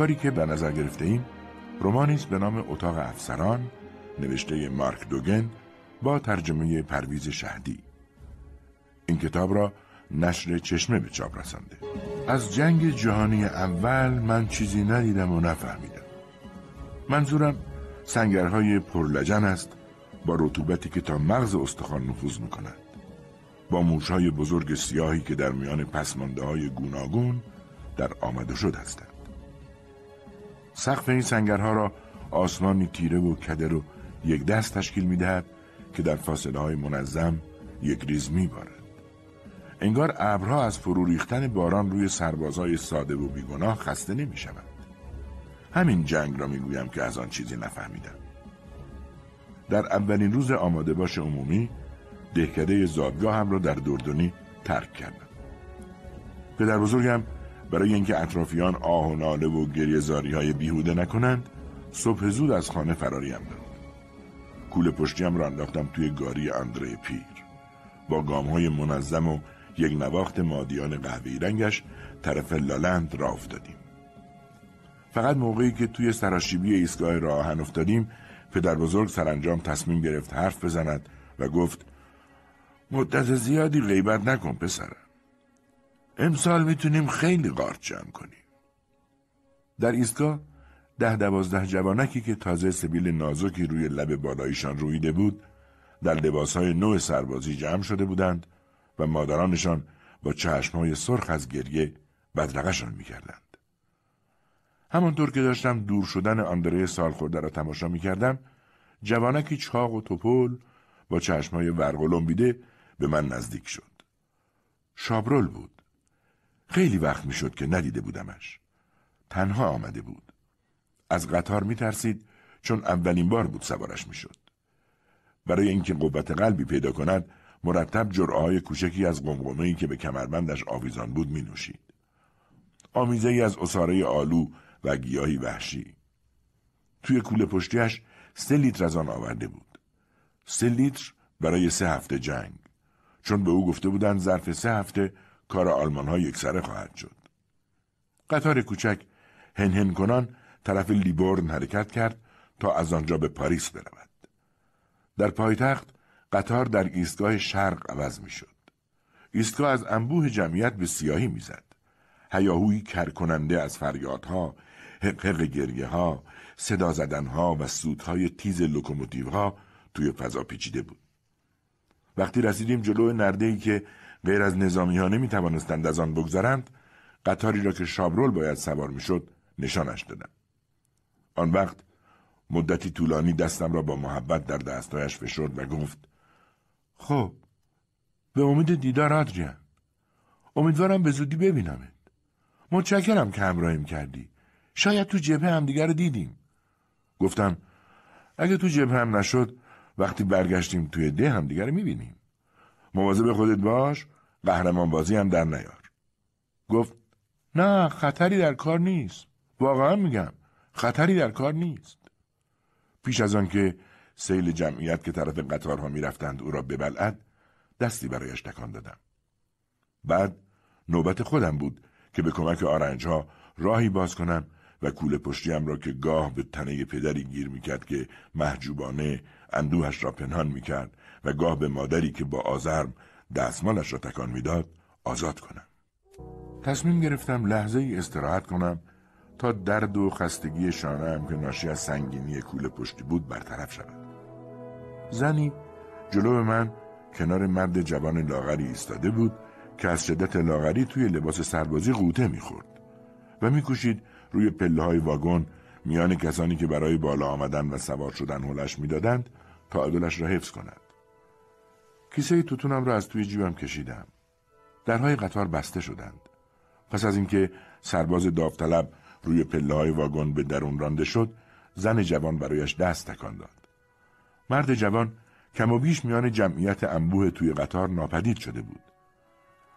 کاری که به نظر گرفته ایم رومانی است به نام اتاق افسران نوشته مارک دوگن با ترجمه پرویز شهدی این کتاب را نشر چشمه به چاپ رسانده از جنگ جهانی اول من چیزی ندیدم و نفهمیدم منظورم سنگرهای پرلجن است با رطوبتی که تا مغز استخوان نفوذ میکند با موشهای بزرگ سیاهی که در میان پسمانده های گوناگون در آمده شد هستند سقف این سنگرها را آسمانی تیره و کدر رو یک دست تشکیل می دهد که در فاصله های منظم یک ریز می بارد. انگار ابرها از فرو ریختن باران روی سربازهای ساده و بیگناه خسته نمی همین جنگ را می گویم که از آن چیزی نفهمیدم. در اولین روز آماده باش عمومی دهکده زادگاه هم را در دردونی ترک کردم. پدر بزرگم برای اینکه اطرافیان آه و ناله و گریزاری های بیهوده نکنند صبح زود از خانه فراریم نمود کوله پشتیم را انداختم توی گاری اندره پیر با گام های منظم و یک نواخت مادیان قهوه‌ای رنگش طرف لالند را افتادیم فقط موقعی که توی سراشیبی ایستگاه راهن افتادیم پدر بزرگ سرانجام تصمیم گرفت حرف بزند و گفت مدت زیادی غیبت نکن پسرم امسال میتونیم خیلی قارچ جمع کنیم. در ایستگاه ده دوازده جوانکی که تازه سبیل نازکی روی لب بالایشان رویده بود در لباسهای نوع سربازی جمع شده بودند و مادرانشان با چشمهای سرخ از گریه بدرقشان میکردند. همانطور که داشتم دور شدن آندره سالخورده را تماشا میکردم جوانکی چاق و توپل با چشمهای ورگلم بیده به من نزدیک شد. شابرول بود. خیلی وقت میشد که ندیده بودمش. تنها آمده بود. از قطار میترسید چون اولین بار بود سوارش میشد. برای اینکه قوت قلبی پیدا کند مرتب جرعه کوچکی از قمقمه که به کمربندش آویزان بود می نوشید. آمیزه از اصاره آلو و گیاهی وحشی. توی کوله پشتیش سه لیتر از آن آورده بود. سه لیتر برای سه هفته جنگ. چون به او گفته بودند ظرف سه هفته کار آلمان ها سره خواهد شد. قطار کوچک هنهن کنان طرف لیبورن حرکت کرد تا از آنجا به پاریس برود. در پایتخت قطار در ایستگاه شرق عوض می شد. ایستگاه از انبوه جمعیت به سیاهی میزد. هیاهویی کرکننده از فریادها، حقق گریه ها، صدا زدنها و سودهای تیز لوکوموتیوها توی فضا پیچیده بود. وقتی رسیدیم جلو نرده ای که غیر از نظامی ها نمی توانستند از آن بگذرند قطاری را که شابرول باید سوار میشد نشانش دادم آن وقت مدتی طولانی دستم را با محبت در دستایش فشرد و گفت خب به امید دیدار آدریان امیدوارم به زودی ببینمت متشکرم که همراهیم کردی شاید تو جبه هم دیگر دیدیم گفتم اگه تو جبه هم نشد وقتی برگشتیم توی ده هم رو میبینیم مواظب خودت باش قهرمان بازی هم در نیار گفت نه خطری در کار نیست واقعا میگم خطری در کار نیست پیش از آنکه سیل جمعیت که طرف قطارها میرفتند او را ببلعد دستی برایش تکان دادم بعد نوبت خودم بود که به کمک آرنج ها راهی باز کنم و کوله پشتیم را که گاه به تنه پدری گیر میکرد که محجوبانه اندوهش را پنهان میکرد و گاه به مادری که با آزرم دستمالش را تکان میداد آزاد کنم تصمیم گرفتم لحظه ای استراحت کنم تا درد و خستگی شانه هم که ناشی از سنگینی کوله پشتی بود برطرف شود زنی جلو من کنار مرد جوان لاغری ایستاده بود که از شدت لاغری توی لباس سربازی قوطه میخورد و میکوشید روی پله های واگن میان کسانی که برای بالا آمدن و سوار شدن هلش میدادند عدلش را حفظ کند کیسه توتونم را از توی جیبم کشیدم درهای قطار بسته شدند پس از اینکه سرباز داوطلب روی پله های واگن به درون رانده شد زن جوان برایش دست تکان داد مرد جوان کم و بیش میان جمعیت انبوه توی قطار ناپدید شده بود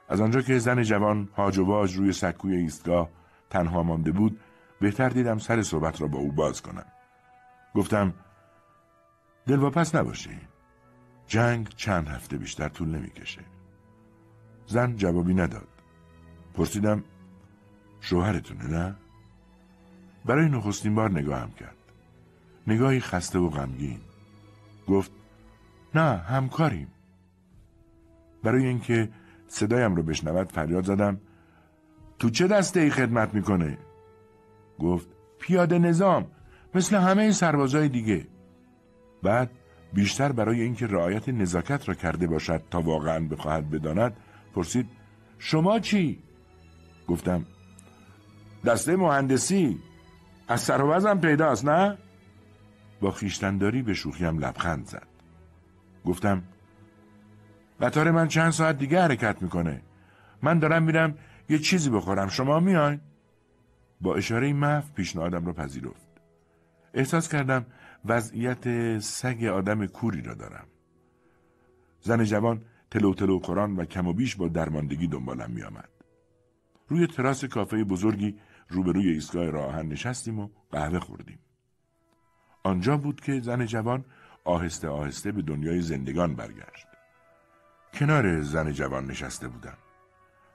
از آنجا که زن جوان هاج و واج روی سکوی ایستگاه تنها مانده بود بهتر دیدم سر صحبت را با او باز کنم گفتم دلواپس نباشید. جنگ چند هفته بیشتر طول نمیکشه زن جوابی نداد پرسیدم شوهرتونه نه؟ برای نخستین بار نگاهم کرد نگاهی خسته و غمگین گفت نه همکاریم برای اینکه صدایم رو بشنود فریاد زدم تو چه دسته ای خدمت میکنه؟ گفت پیاده نظام مثل همه سربازای دیگه بعد بیشتر برای اینکه رعایت نزاکت را کرده باشد تا واقعا بخواهد بداند پرسید شما چی؟ گفتم دسته مهندسی از سر پیداست نه؟ با خیشتنداری به شوخیم لبخند زد گفتم قطار من چند ساعت دیگه حرکت میکنه من دارم میرم یه چیزی بخورم شما میاین با اشاره مف پیشنهادم را پذیرفت احساس کردم وضعیت سگ آدم کوری را دارم زن جوان تلو تلو و کم و بیش با درماندگی دنبالم می آمد. روی تراس کافه بزرگی روبروی ایستگاه راهن نشستیم و قهوه خوردیم. آنجا بود که زن جوان آهسته آهسته به دنیای زندگان برگشت. کنار زن جوان نشسته بودم.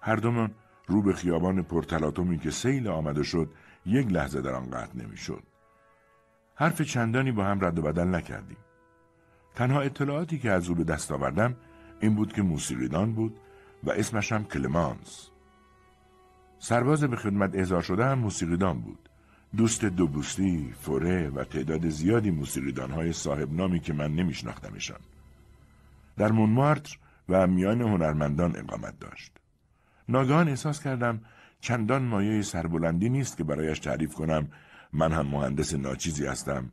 هر دومان رو به خیابان پرتلاتومی که سیل آمده شد یک لحظه در آن قطع نمیشد. حرف چندانی با هم رد و بدل نکردیم. تنها اطلاعاتی که از او به دست آوردم این بود که موسیقیدان بود و اسمش هم کلمانس. سرباز به خدمت ازار شده هم موسیقیدان بود. دوست دوبوستی، فوره و تعداد زیادی موسیقیدان های صاحب نامی که من نمیشناختمشان. در مونمارتر و میان هنرمندان اقامت داشت. ناگهان احساس کردم چندان مایه سربلندی نیست که برایش تعریف کنم من هم مهندس ناچیزی هستم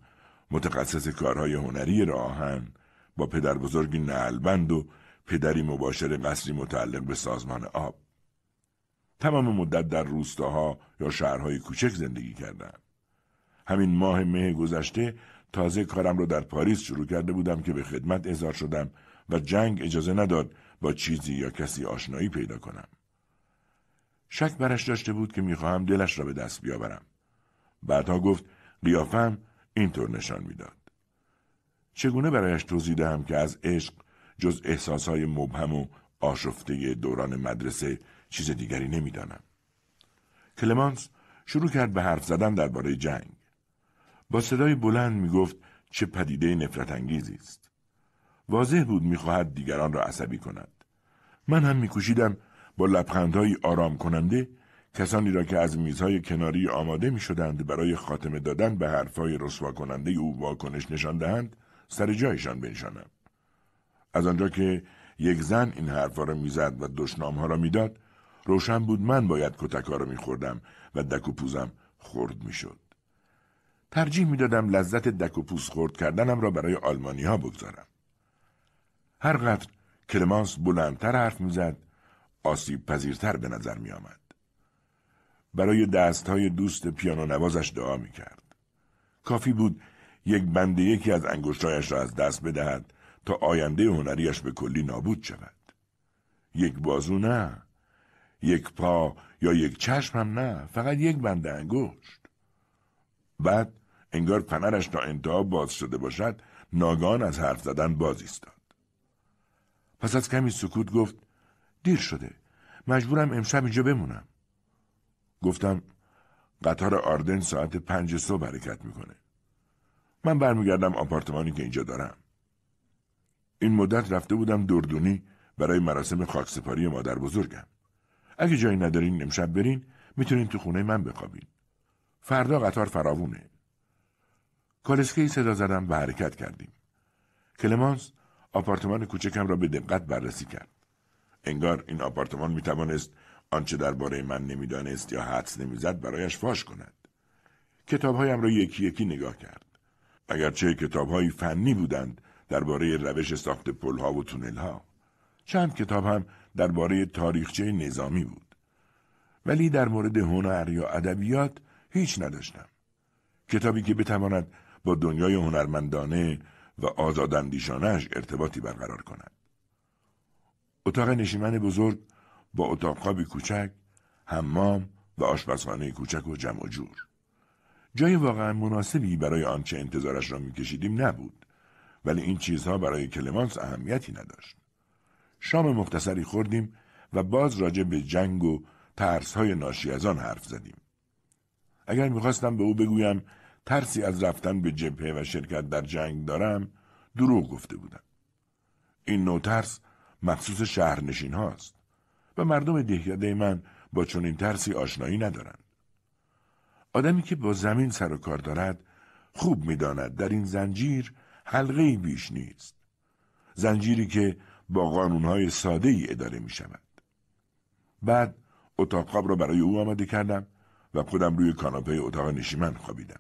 متخصص کارهای هنری راهن با پدر بزرگی نعلبند و پدری مباشر قصری متعلق به سازمان آب تمام مدت در روستاها یا شهرهای کوچک زندگی کردم همین ماه مه گذشته تازه کارم را در پاریس شروع کرده بودم که به خدمت اظهار شدم و جنگ اجازه نداد با چیزی یا کسی آشنایی پیدا کنم شک برش داشته بود که میخواهم دلش را به دست بیاورم بعدها گفت قیافم اینطور نشان میداد. چگونه برایش توضیح دهم که از عشق جز احساسهای مبهم و آشفته دوران مدرسه چیز دیگری نمیدانم. کلمانس شروع کرد به حرف زدن درباره جنگ. با صدای بلند می گفت چه پدیده نفرت انگیزی است. واضح بود میخواهد دیگران را عصبی کند. من هم میکوشیدم با لبخندهایی آرام کننده کسانی را که از میزهای کناری آماده می شدند برای خاتمه دادن به حرفهای رسوا کننده او واکنش نشان دهند سر جایشان بنشانم. از آنجا که یک زن این حرفها را میزد و دشنامها را میداد روشن بود من باید کتکا را میخوردم و دک و پوزم خورد میشد ترجیح میدادم لذت دک و پوز خورد کردنم را برای آلمانی ها بگذارم هرقدر کلمانس بلندتر حرف میزد آسیب پذیرتر به نظر میآمد برای های دوست پیانو نوازش دعا می کرد. کافی بود یک بنده یکی از انگشتهایش را از دست بدهد تا آینده هنریش به کلی نابود شود. یک بازو نه، یک پا یا یک چشم هم نه، فقط یک بند انگشت. بعد انگار فنرش تا انتها باز شده باشد، ناگان از حرف زدن باز ایستاد. پس از کمی سکوت گفت دیر شده. مجبورم امشب اینجا بمونم. گفتم قطار آردن ساعت پنج صبح حرکت میکنه. من برمیگردم آپارتمانی که اینجا دارم. این مدت رفته بودم دردونی برای مراسم خاکسپاری مادر بزرگم. اگه جایی ندارین امشب برین میتونین تو خونه من بخوابین. فردا قطار فراوونه. کالسکه صدا زدم و حرکت کردیم. کلمانس آپارتمان کوچکم را به دقت بررسی کرد. انگار این آپارتمان میتوانست آنچه درباره من نمیدانست یا حدس نمیزد برایش فاش کند کتابهایم را یکی یکی نگاه کرد اگرچه کتابهایی فنی بودند درباره روش ساخت پلها و تونلها چند کتاب هم درباره تاریخچه نظامی بود ولی در مورد هنر یا ادبیات هیچ نداشتم کتابی که بتواند با دنیای هنرمندانه و آزاداندیشانهاش ارتباطی برقرار کند اتاق نشیمن بزرگ با اتاقخوابی کوچک، حمام و آشپزخانه کوچک و جمع و جور. جای واقعا مناسبی برای آنچه انتظارش را میکشیدیم نبود ولی این چیزها برای کلمانس اهمیتی نداشت. شام مختصری خوردیم و باز راجع به جنگ و ترسهای ناشی از آن حرف زدیم. اگر میخواستم به او بگویم ترسی از رفتن به جبهه و شرکت در جنگ دارم دروغ گفته بودم. این نوع ترس مخصوص شهرنشین هاست. و مردم دهکده من با چنین ترسی آشنایی ندارند. آدمی که با زمین سر و کار دارد خوب میداند در این زنجیر حلقه بیش نیست. زنجیری که با قانونهای ساده ای اداره می شود. بعد اتاق خواب را برای او آماده کردم و خودم روی کاناپه اتاق نشیمن خوابیدم.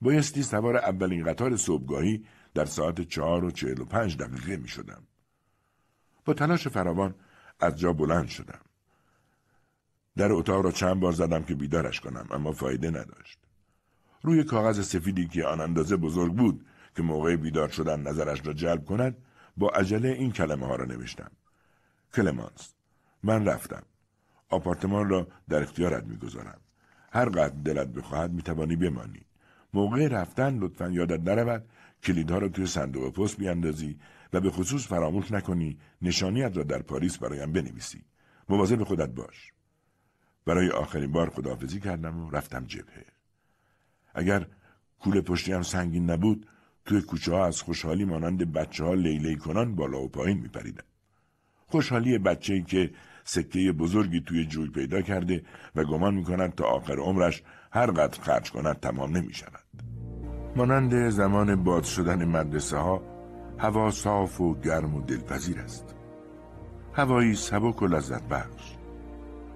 بایستی سوار اولین قطار صبحگاهی در ساعت چهار و چهل و پنج دقیقه می شدم. با تلاش فراوان از جا بلند شدم. در اتاق را چند بار زدم که بیدارش کنم اما فایده نداشت. روی کاغذ سفیدی که آن اندازه بزرگ بود که موقع بیدار شدن نظرش را جلب کند با عجله این کلمه ها را نوشتم. کلمانس من رفتم. آپارتمان را در اختیارت میگذارم. هر قدر دلت بخواهد میتوانی بمانی. موقع رفتن لطفا یادت نرود کلیدها را توی صندوق پست بیاندازی و به خصوص فراموش نکنی نشانیت را در پاریس برایم بنویسی مواظب به خودت باش برای آخرین بار خداحافظی کردم و رفتم جبهه اگر کوله پشتی هم سنگین نبود توی کوچه ها از خوشحالی مانند بچه ها لیلی کنان بالا و پایین میپریدم خوشحالی بچه ای که سکه بزرگی توی جوی پیدا کرده و گمان می تا آخر عمرش هر قدر خرج کند تمام نمی مانند زمان باد شدن مدرسه ها هوا صاف و گرم و دلپذیر است هوایی سبک و لذت بخش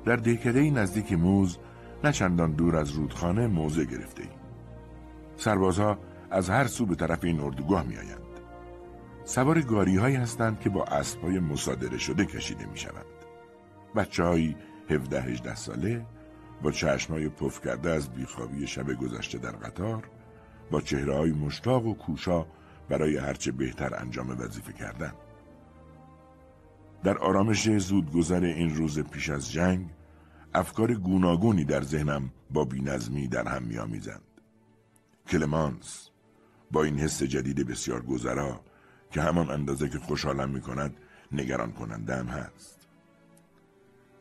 در دهکده نزدیک موز نه دور از رودخانه موزه گرفته ایم سربازها از هر سو به طرف این اردوگاه می آیند سوار گاری هستند که با اسبهای مصادره شده کشیده می شوند بچه هایی 17-18 ساله با های پف کرده از بیخوابی شب گذشته در قطار با چهره های مشتاق و کوشا برای هرچه بهتر انجام وظیفه کردن در آرامش زودگذر این روز پیش از جنگ افکار گوناگونی در ذهنم با بینظمی در هم میآمیزند کلمانس با این حس جدید بسیار گذرا که همان اندازه که خوشحالم می کند نگران هم هست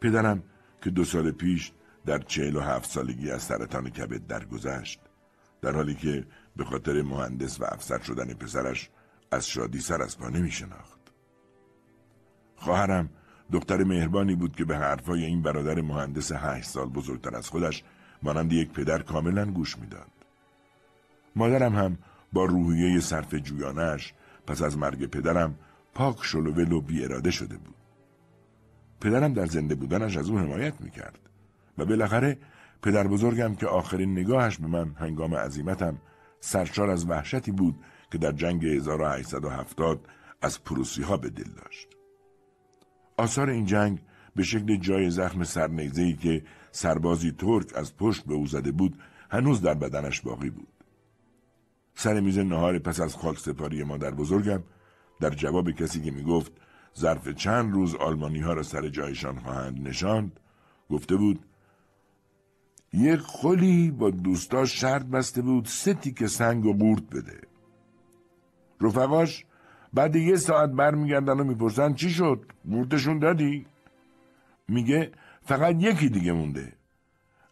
پدرم که دو سال پیش در چهل و هفت سالگی از سرطان کبد درگذشت در حالی که به خاطر مهندس و افسر شدن پسرش از شادی سر از پا نمی شناخت. خواهرم دختر مهربانی بود که به حرفای این برادر مهندس هشت سال بزرگتر از خودش مانند یک پدر کاملا گوش میداد. مادرم هم با روحیه صرف جویانش پس از مرگ پدرم پاک شلو و بی اراده شده بود. پدرم در زنده بودنش از او حمایت میکرد و بالاخره پدر بزرگم که آخرین نگاهش به من هنگام عظیمتم سرشار از وحشتی بود که در جنگ 1870 از پروسی ها به دل داشت. آثار این جنگ به شکل جای زخم سرنیزهی که سربازی ترک از پشت به او زده بود هنوز در بدنش باقی بود. سر میز نهار پس از خاک سپاری مادر بزرگم در جواب کسی که میگفت ظرف چند روز آلمانی ها را سر جایشان خواهند نشاند گفته بود یک خلی با دوستاش شرط بسته بود سه که سنگ و قورت بده رفقاش بعد یه ساعت برمیگردن و میپرسن چی شد قورتشون دادی میگه فقط یکی دیگه مونده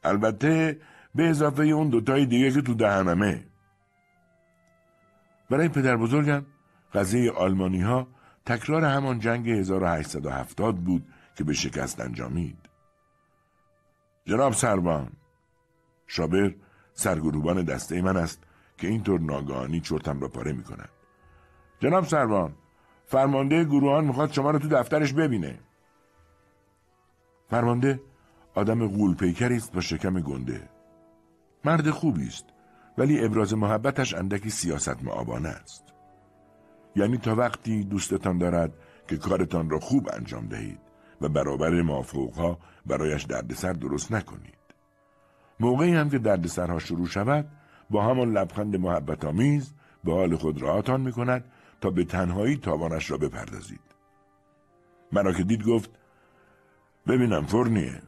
البته به اضافه اون دوتای دیگه که تو دهنمه برای پدر بزرگم قضیه آلمانی ها تکرار همان جنگ 1870 بود که به شکست انجامید جناب سربان شابر سرگروبان دسته من است که اینطور ناگهانی چرتم را پاره می کند. جناب سروان فرمانده گروهان میخواد شما را تو دفترش ببینه فرمانده آدم غول است با شکم گنده مرد خوبی است ولی ابراز محبتش اندکی سیاست معابانه است یعنی تا وقتی دوستتان دارد که کارتان را خوب انجام دهید و برابر مافوقها برایش دردسر درست نکنید موقعی هم که سرها شروع شود با همان لبخند محبت آمیز به حال خود راحتان می کند تا به تنهایی تاوانش را بپردازید. مرا که دید گفت ببینم فرنیه.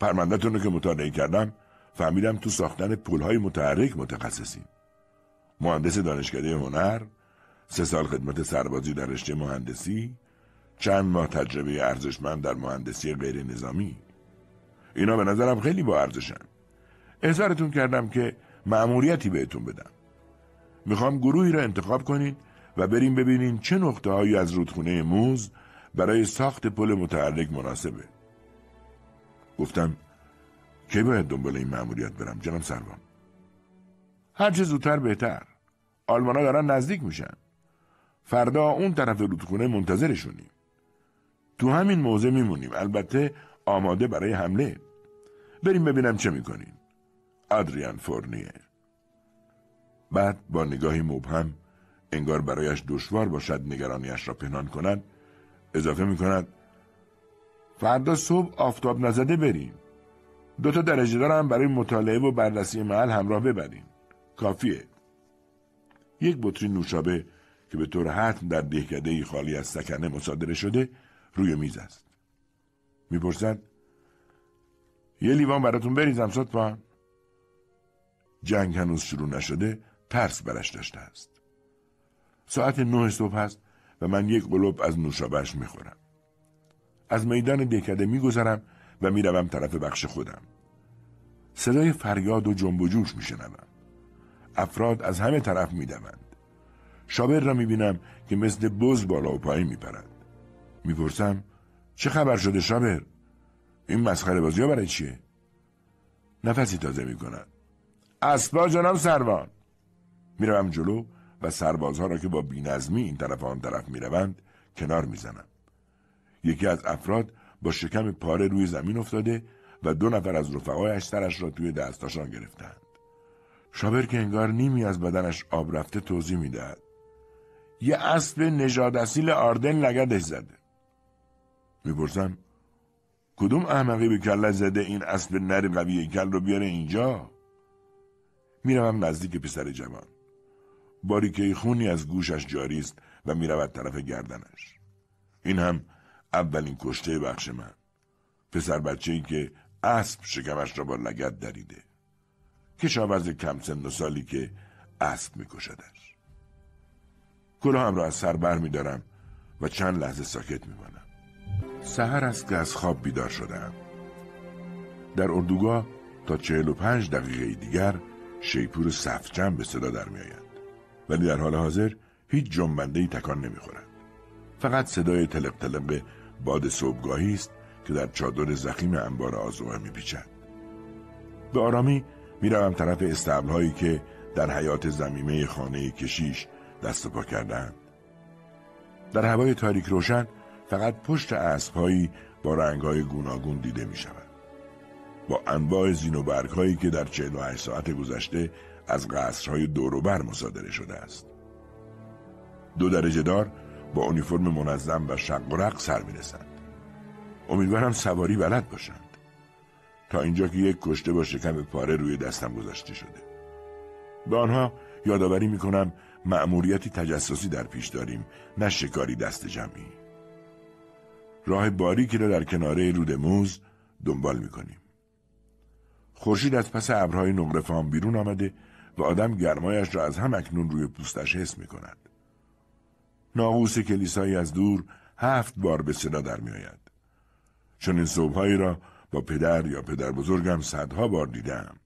پرمندتون رو که مطالعه کردم فهمیدم تو ساختن پولهای متحرک متخصصیم. مهندس دانشکده هنر، سه سال خدمت سربازی در رشته مهندسی، چند ماه تجربه ارزشمند در مهندسی غیر نظامی. اینا به نظرم خیلی با ارزشن احضارتون کردم که معموریتی بهتون بدم میخوام گروهی را انتخاب کنین و بریم ببینین چه نقطه هایی از رودخونه موز برای ساخت پل متحرک مناسبه گفتم کی باید دنبال این معمولیت برم جناب سروان هر چه زودتر بهتر آلمانا دارن نزدیک میشن فردا اون طرف رودخونه منتظرشونیم تو همین موزه میمونیم البته آماده برای حمله بریم ببینم چه میکنین آدریان فورنیه بعد با نگاهی مبهم انگار برایش دشوار باشد نگرانیش را پنهان کند اضافه می فردا صبح آفتاب نزده بریم دوتا درجه دارم برای مطالعه و بررسی محل همراه ببریم کافیه یک بطری نوشابه که به طور حتم در دهکده خالی از سکنه مصادره شده روی میز است میپرسد یه لیوان براتون بریزم صدفان جنگ هنوز شروع نشده ترس برش داشته است ساعت نه صبح است و من یک قلوب از نوشابهش میخورم از میدان دکده میگذرم و میروم طرف بخش خودم صدای فریاد و جنب و جوش میشنوم افراد از همه طرف میدوند شابر را میبینم که مثل بز بالا و پایین میپرد میپرسم چه خبر شده شابر این مسخره بازی برای چیه نفسی تازه میکنن اسبا جانم سروان میروم جلو و سربازها را که با بینظمی این طرف آن طرف میروند کنار میزنم یکی از افراد با شکم پاره روی زمین افتاده و دو نفر از رفقایش سرش را توی دستاشان گرفتند شابر که انگار نیمی از بدنش آب رفته توضیح میدهد یه اسب نژاد اصیل آردن لگدش زده میپرسم کدوم احمقی به کله زده این اسب نر قوی کل رو بیاره اینجا میروم نزدیک پسر جوان باریکه خونی از گوشش جاری است و میرود طرف گردنش این هم اولین کشته بخش من پسر بچه ای که اسب شکمش را با لگت دریده کشاورز کم سن و سالی که اسب میکشدش کلاهم را از سر بر میدارم و چند لحظه ساکت میمانم سهر است که از خواب بیدار شدم در اردوگاه تا چهل و پنج دقیقه دیگر شیپور صفچم به صدا در میآیند ولی در حال حاضر هیچ جنبنده تکان تکان نمیخورد فقط صدای تلق تلق باد صبحگاهی است که در چادر زخیم انبار می پیچند به آرامی میروم طرف هایی که در حیات زمیمه خانه کشیش دست و پا کردند در هوای تاریک روشن فقط پشت اسبهایی با رنگهای گوناگون دیده می شود. با انواع زین و برگهایی که در 48 ساعت گذشته از قصرهای دوروبر مصادره شده است. دو درجه دار با اونیفرم منظم و شق و رق سر می رسند. امیدوارم سواری بلد باشند. تا اینجا که یک کشته با شکم پاره روی دستم گذاشته شده. به آنها یادآوری میکنم کنم مأموریتی تجسسی در پیش داریم نه شکاری دست جمعی. راه باریکی را در کناره رود موز دنبال میکنیم خورشید از پس ابرهای نقرفان بیرون آمده و آدم گرمایش را از هم اکنون روی پوستش حس می کند. ناقوس کلیسایی از دور هفت بار به صدا در می آید. چون این صبحهایی را با پدر یا پدر بزرگم صدها بار دیدم.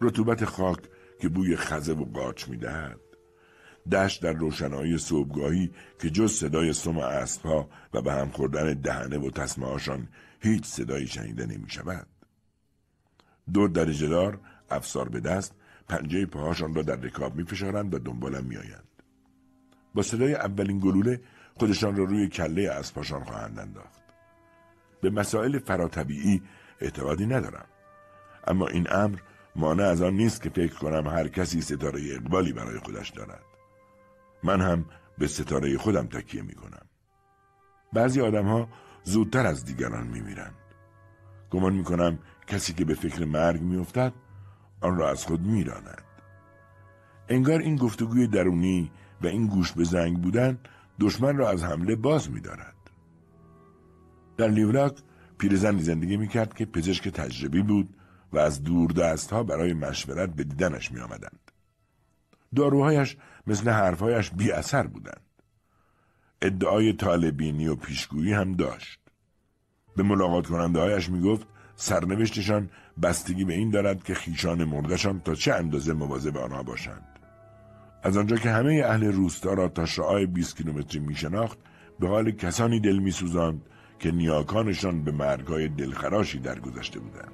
رطوبت خاک که بوی خزه و قاچ می دهد. دشت در روشنایی صبحگاهی که جز صدای سم اسبها و به هم خوردن دهنه و تسمهاشان هیچ صدایی شنیده نمی شود. دو درجه دار افسار به دست پنجه پاهاشان را در رکاب می فشارند و دنبالم می آیند. با صدای اولین گلوله خودشان را روی کله اسبهاشان خواهند انداخت. به مسائل فراتبیعی اعتقادی ندارم. اما این امر مانع از آن نیست که فکر کنم هر کسی ستاره اقبالی برای خودش دارد. من هم به ستاره خودم تکیه می کنم. بعضی آدم ها زودتر از دیگران می میرند. گمان می کنم کسی که به فکر مرگ می افتد آن را از خود می راند. انگار این گفتگوی درونی و این گوش به زنگ بودن دشمن را از حمله باز می دارد. در لیوراک پیرزنی زندگی می کرد که پزشک تجربی بود و از دور دست ها برای مشورت به دیدنش می آمدند. داروهایش مثل حرفهایش بی اثر بودند. ادعای طالبینی و پیشگویی هم داشت. به ملاقات کننده هایش می گفت سرنوشتشان بستگی به این دارد که خیشان مردشان تا چه اندازه به آنها باشند. از آنجا که همه اهل روستا را تا شعای 20 کیلومتری می شناخت به حال کسانی دل می سوزند که نیاکانشان به مرگهای دلخراشی درگذشته بودند.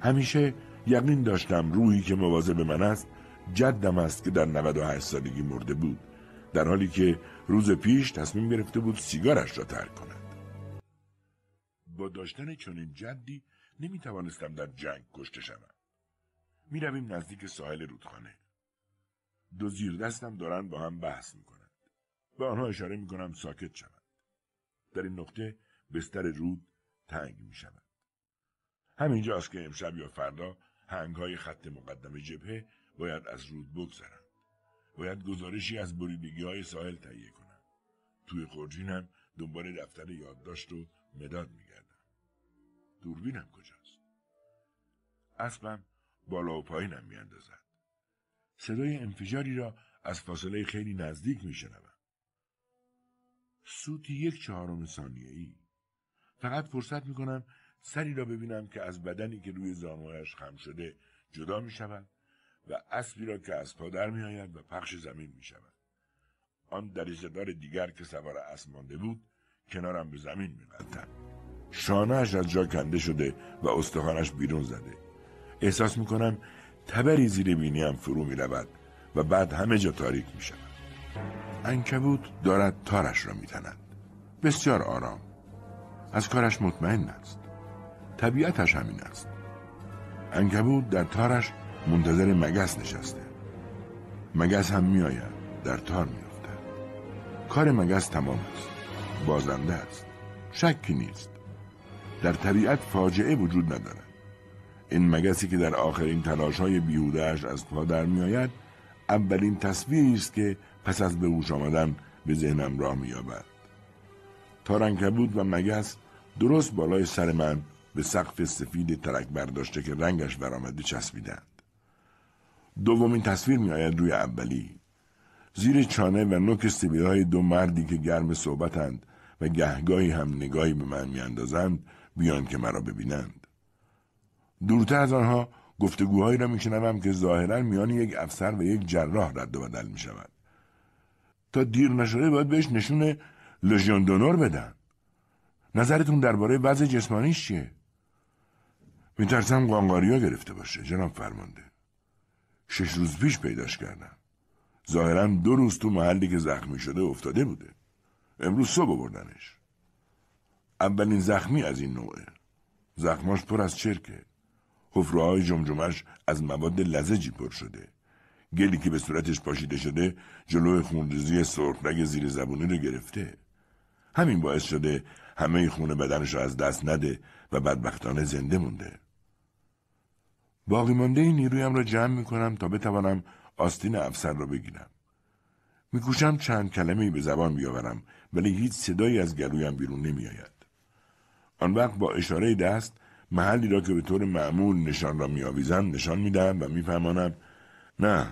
همیشه یقین داشتم روحی که به من است جدم است که در 98 سالگی مرده بود در حالی که روز پیش تصمیم گرفته بود سیگارش را ترک کند با داشتن چنین جدی نمی توانستم در جنگ کشته شوم می رویم نزدیک ساحل رودخانه دو زیر دستم دارن با هم بحث می کنند به آنها اشاره می کنم ساکت شوند در این نقطه بستر رود تنگ می شود همینجاست که امشب یا فردا هنگ های خط مقدم جبهه باید از رود بگذرم باید گزارشی از بریدگی های ساحل تهیه کنم توی خورجینم دنبال دفتر یادداشت و مداد میگردم دوربینم کجاست اسبم بالا و پایینم میاندازد صدای انفجاری را از فاصله خیلی نزدیک میشنوم سوتی یک چهارم ثانیه ای فقط فرصت میکنم سری را ببینم که از بدنی که روی زانویش خم شده جدا می و اسبی را که از پادر می آید و پخش زمین می شود. آن دریزدار دیگر که سوار اسب مانده بود کنارم به زمین می بندن. شانهش از جا کنده شده و استخوانش بیرون زده. احساس می کنم تبری زیر هم فرو می رود و بعد همه جا تاریک می شود. انکبوت دارد تارش را می تند. بسیار آرام. از کارش مطمئن است. طبیعتش همین است. انکبوت در تارش منتظر مگس نشسته مگس هم میآید در تار میافتد کار مگس تمام است بازنده است شکی نیست در طبیعت فاجعه وجود ندارد این مگسی که در آخرین تلاش های از پا در میآید اولین تصویری است که پس از به آمدن به ذهنم راه مییابد بود و مگس درست بالای سر من به سقف سفید ترک برداشته که رنگش برآمده چسبیدند دومین تصویر می آید روی اولی زیر چانه و نوک های دو مردی که گرم صحبتند و گهگاهی هم نگاهی به من میاندازند بیان که مرا ببینند دورتر از آنها گفتگوهایی را میشنوم که ظاهرا میان یک افسر و یک جراح رد و بدل می شود. تا دیر نشده باید بهش نشون لژیون دونور بدن نظرتون درباره وضع جسمانیش چیه میترسم قانقاریا گرفته باشه جناب فرمانده شش روز پیش پیداش کردم ظاهرا دو روز تو محلی که زخمی شده افتاده بوده امروز صبح بردنش اولین زخمی از این نوعه زخماش پر از چرکه های جمجمش از مواد لزجی پر شده گلی که به صورتش پاشیده شده جلو خونریزی سرخرگ زیر زبونی رو گرفته همین باعث شده همه خون بدنش رو از دست نده و بدبختانه زنده مونده باقی مانده نیرویم را جمع می کنم تا بتوانم آستین افسر را بگیرم. میکوشم چند کلمه به زبان بیاورم ولی هیچ صدایی از گلویم بیرون نمیآید. آن وقت با اشاره دست محلی را که به طور معمول نشان را آویزم نشان میدهم و میفهمانم نه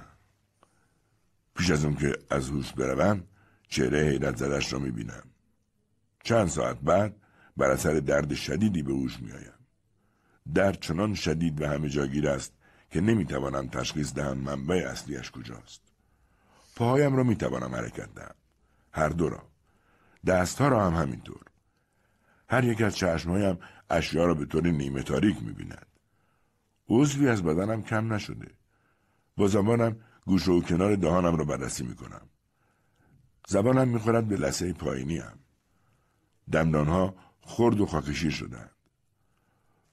پیش از اون که از هوش بروم چهره حیرت زدش را بینم. چند ساعت بعد بر اثر درد شدیدی به هوش آیم. در چنان شدید و همه جاگیر است که نمیتوانم تشخیص دهم منبع اصلیش کجاست. پاهایم را میتوانم حرکت دهم. هر دو را. دستها را هم همینطور. هر یک از چشمهایم اشیا را به طور نیمه تاریک میبیند. عضوی از بدنم کم نشده. با زبانم گوش و کنار دهانم را بررسی میکنم. زبانم میخورد به لسه پایینیم. ها خرد و خاکشی شدن.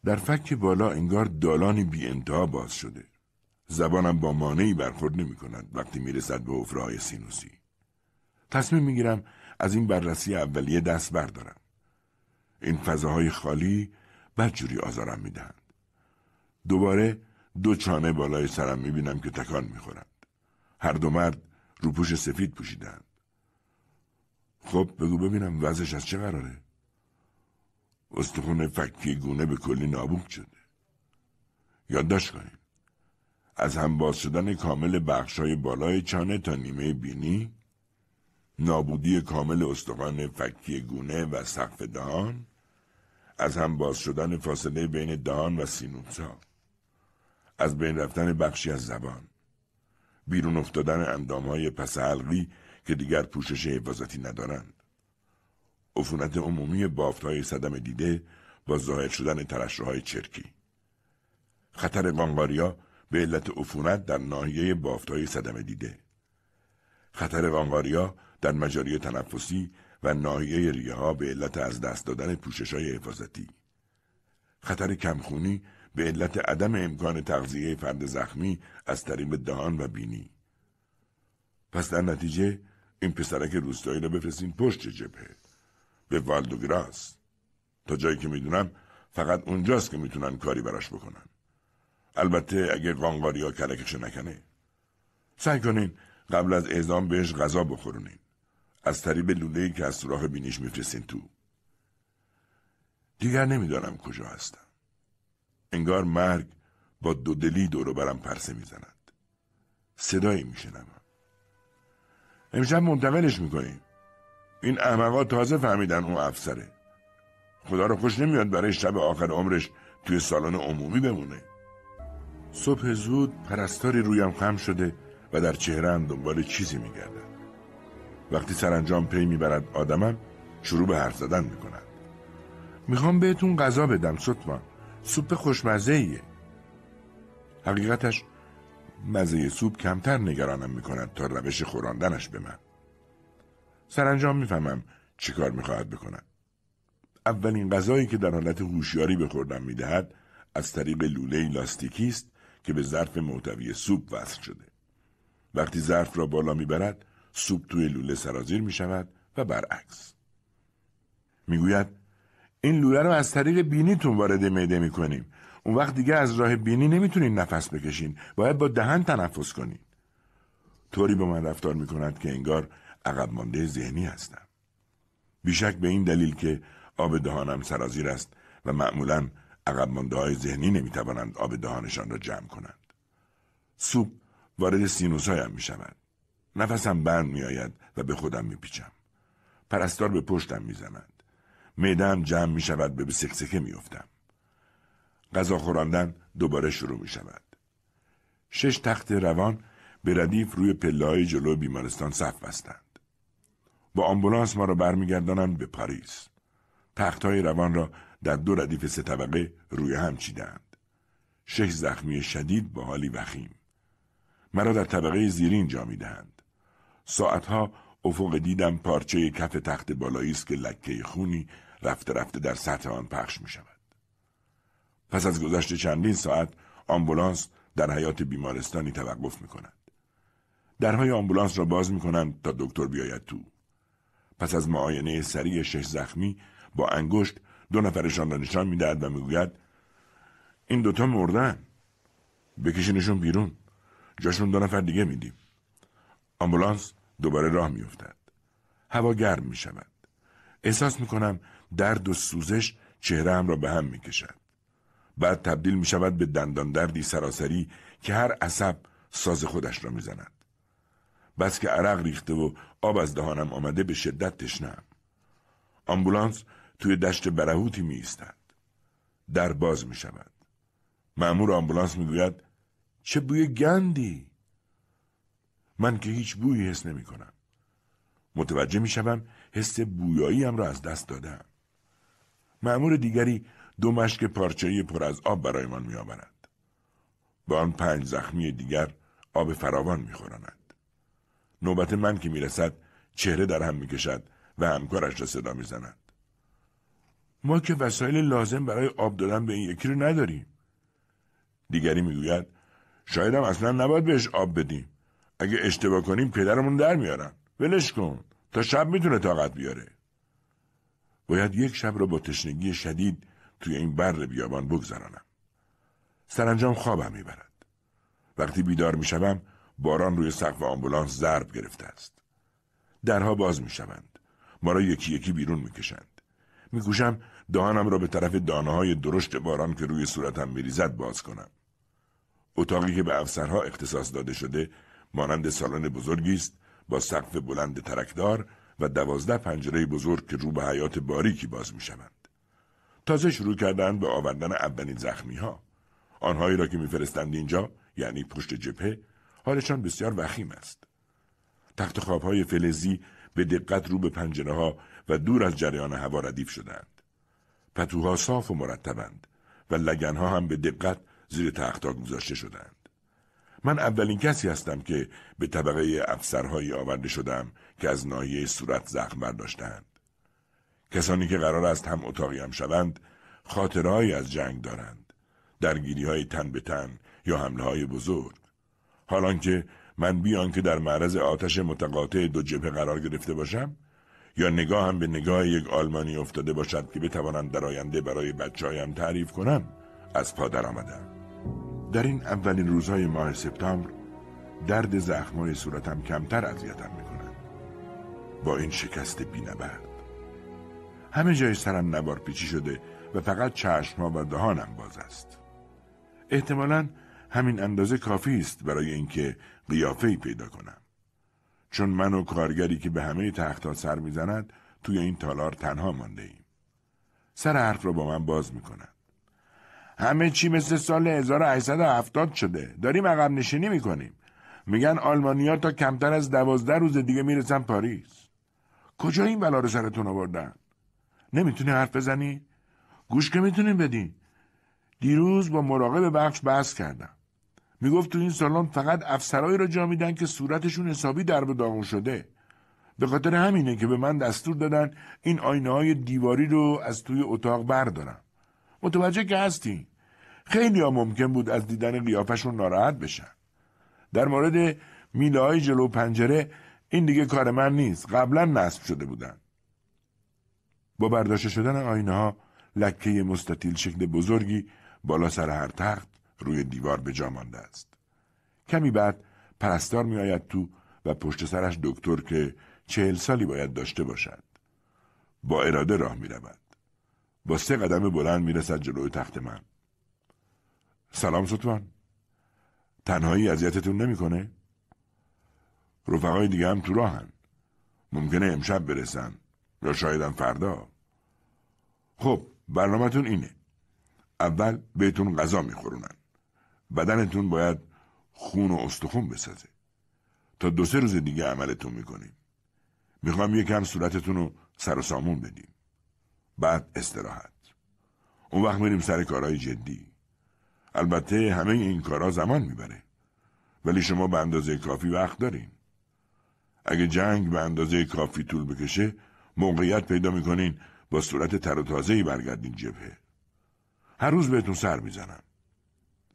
در فک بالا انگار دالانی بی انتها باز شده. زبانم با مانعی برخورد نمی کند وقتی میرسد به حفرههای سینوسی. تصمیم میگیرم از این بررسی اولیه دست بردارم. این فضاهای خالی بدجوری آزارم میدهند. دوباره دو چانه بالای سرم بینم که تکان میخورند. هر دو مرد روپوش سفید پوشیدند. خب بگو ببینم وضعش از چه قراره؟ استخون فکی گونه به کلی نابود شده یادداشت کنیم از هم باز شدن کامل بخشای بالای چانه تا نیمه بینی نابودی کامل استخوان فکی گونه و سقف دهان از هم باز شدن فاصله بین دهان و سینوسا از بین رفتن بخشی از زبان بیرون افتادن اندامهای پس حلقی که دیگر پوشش حفاظتی ندارند عفونت عمومی بافتهای صدم دیده با ظاهر شدن های چرکی خطر وانگاریا به علت عفونت در ناحیه های صدم دیده خطر وانگاریا در مجاری تنفسی و ناحیه ریه ها به علت از دست دادن پوشش های حفاظتی خطر کمخونی به علت عدم امکان تغذیه فرد زخمی از طریق دهان و بینی پس در نتیجه این پسرک روستایی را بفرستین پشت جبهه به والدوگراس تا جایی که میدونم فقط اونجاست که میتونن کاری براش بکنن البته اگه قانقاری ها کلکشو نکنه سعی کنین قبل از اعزام بهش غذا بخورونین از طریب لوله که از سوراخ بینیش میفرستین تو دیگر نمیدانم کجا هستم انگار مرگ با دو دلی دورو برم پرسه میزند صدایی میشنوم امشب منتقلش میکنیم این احمقا تازه فهمیدن اون افسره خدا رو خوش نمیاد برای شب آخر عمرش توی سالن عمومی بمونه صبح زود پرستاری رویم خم شده و در هم دنبال چیزی میگردد وقتی سرانجام پی میبرد آدمم شروع به حرف زدن میکند میخوام بهتون غذا بدم سطمان سوپ خوشمزه ایه حقیقتش مزه سوپ کمتر نگرانم میکند تا روش خوراندنش به من سرانجام میفهمم چیکار میخواهد بکند اولین غذایی که در حالت هوشیاری به خوردن میدهد از طریق لوله لاستیکی است که به ظرف محتوی سوپ وصل شده وقتی ظرف را بالا میبرد سوپ توی لوله سرازیر می شود و برعکس میگوید این لوله رو از طریق بینیتون وارد معده میکنیم اون وقت دیگه از راه بینی نمیتونین نفس بکشین باید با دهن تنفس کنین طوری با من رفتار میکند که انگار عقب مانده ذهنی هستم. بیشک به این دلیل که آب دهانم سرازیر است و معمولا عقب مانده های ذهنی نمیتوانند آب دهانشان را جمع کنند. سوپ وارد سینوس هایم می شود. نفسم بند می آید و به خودم می پیچم. پرستار به پشتم می زند. میدم جمع می شود به سکسکه می افتم. غذا خوراندن دوباره شروع می شود. شش تخت روان به ردیف روی پله جلو بیمارستان صف بستند. با آمبولانس ما را برمیگردانند به پاریس تختهای روان را در دو ردیف سه طبقه روی هم چیدند شش زخمی شدید با حالی وخیم مرا در طبقه زیرین جا میدهند ساعتها افق دیدم پارچه کف تخت بالایی است که لکه خونی رفته رفته در سطح آن پخش می شود. پس از گذشت چندین ساعت آمبولانس در حیات بیمارستانی توقف می کند. درهای آمبولانس را باز می کنند تا دکتر بیاید تو. پس از معاینه سریع شش زخمی با انگشت دو نفرشان را نشان میدهد و میگوید این دوتا مردن بکشینشون بیرون جاشون دو نفر دیگه میدیم آمبولانس دوباره راه میافتد هوا گرم می شود. احساس می درد و سوزش چهره هم را به هم می بعد تبدیل می شود به دندان دردی سراسری که هر عصب ساز خودش را میزند. بس که عرق ریخته و آب از دهانم آمده به شدت تشنم آمبولانس توی دشت برهوتی می ایستد. در باز می شود. معمور آمبولانس می گوید چه بوی گندی؟ من که هیچ بویی حس نمی کنم. متوجه می شدم حس بویایی هم را از دست دادم. معمور دیگری دو مشک پارچه‌ای پر از آب برایمان می آورد. با آن پنج زخمی دیگر آب فراوان می خورند. نوبت من که میرسد چهره در هم میکشد و همکارش را صدا میزند ما که وسایل لازم برای آب دادن به این یکی رو نداریم دیگری میگوید شاید اصلا نباید بهش آب بدیم اگه اشتباه کنیم پدرمون در میارن ولش کن تا شب میتونه طاقت بیاره باید یک شب را با تشنگی شدید توی این بر بیابان بگذرانم سرانجام خوابم میبرد وقتی بیدار میشوم باران روی سقف آمبولانس ضرب گرفته است درها باز می شوند ما را یکی یکی بیرون می کشند می گوشم دهانم را به طرف دانه های درشت باران که روی صورتم می ریزد باز کنم اتاقی که به افسرها اختصاص داده شده مانند سالن بزرگی است با سقف بلند ترکدار و دوازده پنجره بزرگ که رو به حیات باریکی باز می شوند. تازه شروع کردن به آوردن اولین زخمی ها. آنهایی را که میفرستند اینجا یعنی پشت جبهه حالشان بسیار وخیم است. تخت خوابهای فلزی به دقت رو به پنجره ها و دور از جریان هوا ردیف شدند. پتوها صاف و مرتبند و لگنها هم به دقت زیر ها گذاشته شدند. من اولین کسی هستم که به طبقه افسرهایی آورده شدم که از ناحیه صورت زخم برداشتند. کسانی که قرار است هم اتاقی هم شوند خاطرهایی از جنگ دارند درگیری های تن به تن یا حمله های بزرگ حالانکه من بیان که در معرض آتش متقاطع دو جبهه قرار گرفته باشم یا نگاه هم به نگاه یک آلمانی افتاده باشد که بتوانم در آینده برای بچههایم تعریف کنم از پا آمدم. در این اولین روزهای ماه سپتامبر درد زخمای صورتم کمتر اذیتم میکند با این شکست بینبرد همه جای سرم نبار پیچی شده و فقط چشمها و دهانم باز است احتمالاً همین اندازه کافی است برای اینکه قیافه پیدا کنم. چون من و کارگری که به همه تختا سر میزند توی این تالار تنها مانده ایم. سر حرف را با من باز می کند. همه چی مثل سال 1870 شده. داریم عقب نشینی می کنیم. میگن آلمانیا تا کمتر از دوازده روز دیگه میرسن پاریس. کجا این بلا رو سرتون آوردن؟ نمیتونی حرف بزنی؟ گوش که میتونیم بدین. دیروز با مراقب بخش بحث کردم. میگفت تو این سالن فقط افسرایی را جا میدن که صورتشون حسابی در به داغون شده به خاطر همینه که به من دستور دادن این آینه های دیواری رو از توی اتاق بردارم متوجه که هستی خیلی ها ممکن بود از دیدن قیافشون ناراحت بشن در مورد میله های جلو پنجره این دیگه کار من نیست قبلا نصب شده بودن با برداشته شدن آینه ها لکه مستطیل شکل بزرگی بالا سر هر تخت روی دیوار به جا مانده است کمی بعد پرستار میآید تو و پشت سرش دکتر که چهل سالی باید داشته باشد با اراده راه می رود. با سه قدم بلند می رسد جلوی تخت من سلام ستوان تنهایی اذیتتون کنه؟ رفقای دیگه هم تو راهن ممکنه امشب برسن یا شایدم فردا خب برنامهتون اینه اول بهتون غذا میخورونن بدنتون باید خون و استخون بسازه تا دو سه روز دیگه عملتون میکنیم میخوام یکم صورتتون رو سر و سامون بدیم بعد استراحت اون وقت میریم سر کارهای جدی البته همه این کارها زمان میبره ولی شما به اندازه کافی وقت دارین اگه جنگ به اندازه کافی طول بکشه موقعیت پیدا میکنین با صورت تر و تازهی برگردین جبهه هر روز بهتون سر میزنم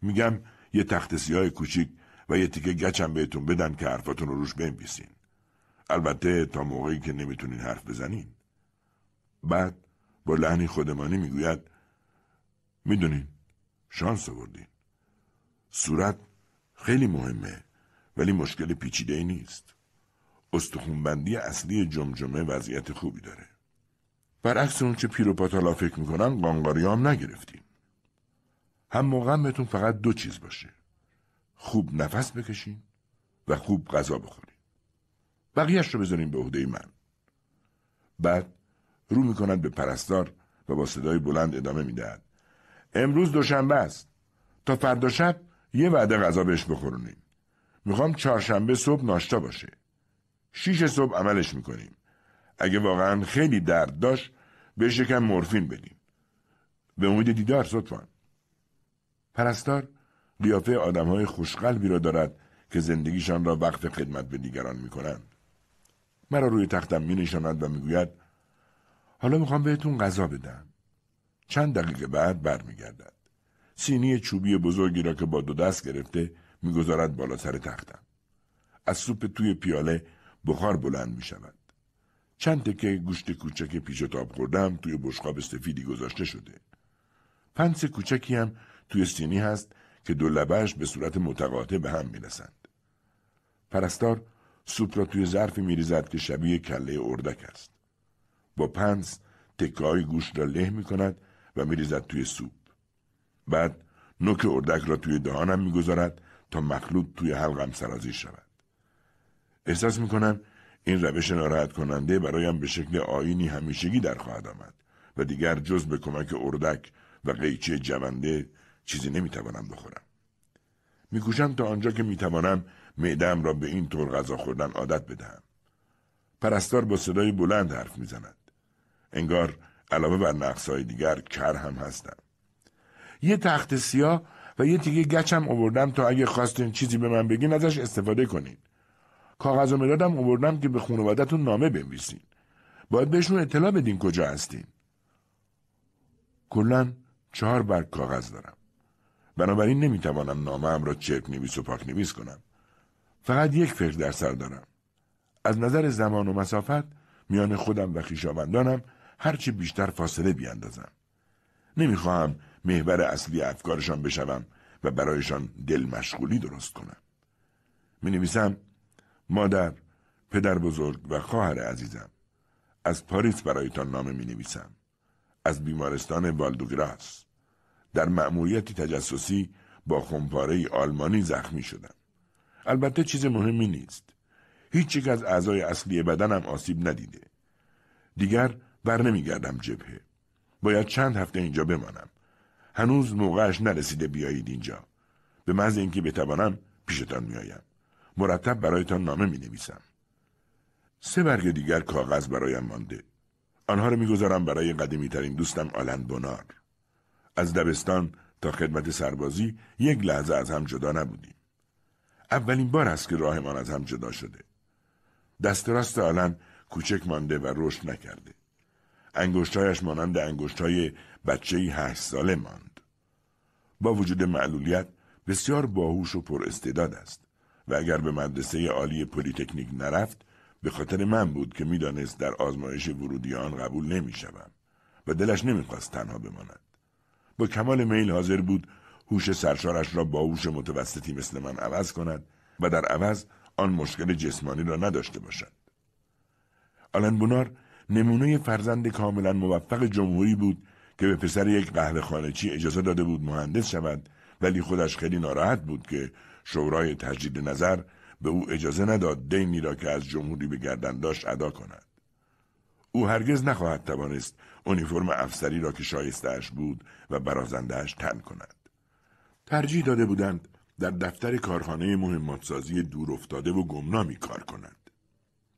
میگم یه تخت سیاه کوچیک و یه تیکه گچم بهتون بدن که حرفاتون رو روش بنویسین البته تا موقعی که نمیتونین حرف بزنین بعد با لحنی خودمانی میگوید میدونین شانس آوردین صورت خیلی مهمه ولی مشکل پیچیده ای نیست استخونبندی اصلی جمجمه وضعیت خوبی داره برعکس اون چه پیروپاتالا فکر میکنن قانقاری هم نگرفتیم هم مغمتون فقط دو چیز باشه خوب نفس بکشین و خوب غذا بخورین بقیهش رو بذارین به عهده من بعد رو میکنند به پرستار و با صدای بلند ادامه میدهد امروز دوشنبه است تا فردا شب یه وعده غذا بهش بخورونیم میخوام چهارشنبه صبح ناشتا باشه شیش صبح عملش میکنیم اگه واقعا خیلی درد داشت بهش یکم مورفین بدیم به امید دیدار صدفان پرستار قیافه آدمهای خوشقلبی را دارد که زندگیشان را وقف خدمت به دیگران می کنند. مرا روی تختم می نشاند و میگوید حالا میخوام بهتون غذا بدم. چند دقیقه بعد برمیگردد. سینی چوبی بزرگی را که با دو دست گرفته میگذارد بالا سر تختم. از سوپ توی پیاله بخار بلند می شود. چند تکه گوشت کوچک پیچ تاب خوردم توی بشقاب سفیدی گذاشته شده. پنس کوچکی هم توی سینی هست که دو لبش به صورت متقاطع به هم میرسند. پرستار سوپ را توی ظرفی میریزد که شبیه کله اردک است. با پنس تکای های گوشت را له می کند و میریزد توی سوپ. بعد نوک اردک را توی دهانم میگذارد تا مخلوط توی حلقم سرازی شود. احساس میکنم این روش ناراحت کننده برایم به شکل آینی همیشگی در خواهد آمد و دیگر جز به کمک اردک و قیچی جونده چیزی نمیتوانم بخورم. میکوشم تا آنجا که میتوانم معدم را به این طور غذا خوردن عادت بدهم. پرستار با صدای بلند حرف میزند. انگار علاوه بر نقصهای دیگر کر هم هستم. یه تخت سیاه و یه تیگه گچم اووردم تا اگه خواستین چیزی به من بگین ازش استفاده کنین. کاغذ و مدادم اووردم که به خانوادتون نامه بنویسین. باید بهشون اطلاع بدین کجا هستین. کلن چهار برگ کاغذ دارم. بنابراین نمیتوانم نامم را چرک نویس و پاک نویس کنم. فقط یک فکر در سر دارم. از نظر زمان و مسافت میان خودم و خویشاوندانم هرچه بیشتر فاصله بیاندازم. نمیخواهم محور اصلی افکارشان بشوم و برایشان دل مشغولی درست کنم. می نویسم مادر، پدر بزرگ و خواهر عزیزم. از پاریس برایتان نامه می نویسم. از بیمارستان والدوگراس. در مأموریتی تجسسی با خمپاره آلمانی زخمی شدم. البته چیز مهمی نیست. هیچ یک از اعضای اصلی بدنم آسیب ندیده. دیگر بر نمیگردم جبهه. باید چند هفته اینجا بمانم. هنوز موقعش نرسیده بیایید اینجا. به محض اینکه بتوانم پیشتان میآیم. مرتب برایتان نامه می نویسم. سه برگ دیگر کاغذ برایم مانده. آنها را میگذارم برای قدیمیترین دوستم آلند بونار. از دبستان تا خدمت سربازی یک لحظه از هم جدا نبودیم. اولین بار است که راهمان از هم جدا شده. دست راست آلن کوچک مانده و رشد نکرده. انگشتهایش مانند انگشتهای بچه هشت ساله ماند. با وجود معلولیت بسیار باهوش و پر استعداد است و اگر به مدرسه عالی پلیتکنیک نرفت به خاطر من بود که میدانست در آزمایش ورودی آن قبول نمی و دلش نمیخواست تنها بماند. با کمال میل حاضر بود هوش سرشارش را با هوش متوسطی مثل من عوض کند و در عوض آن مشکل جسمانی را نداشته باشد آلن بونار نمونه فرزند کاملا موفق جمهوری بود که به پسر یک قهوه خانچی اجازه داده بود مهندس شود ولی خودش خیلی ناراحت بود که شورای تجدید نظر به او اجازه نداد دینی را که از جمهوری به گردن داشت ادا کند او هرگز نخواهد توانست اونیفرم افسری را که شایستهاش بود و برازندهاش تن کند ترجیح داده بودند در دفتر کارخانه مهماتسازی دور افتاده و گمنامی کار کنند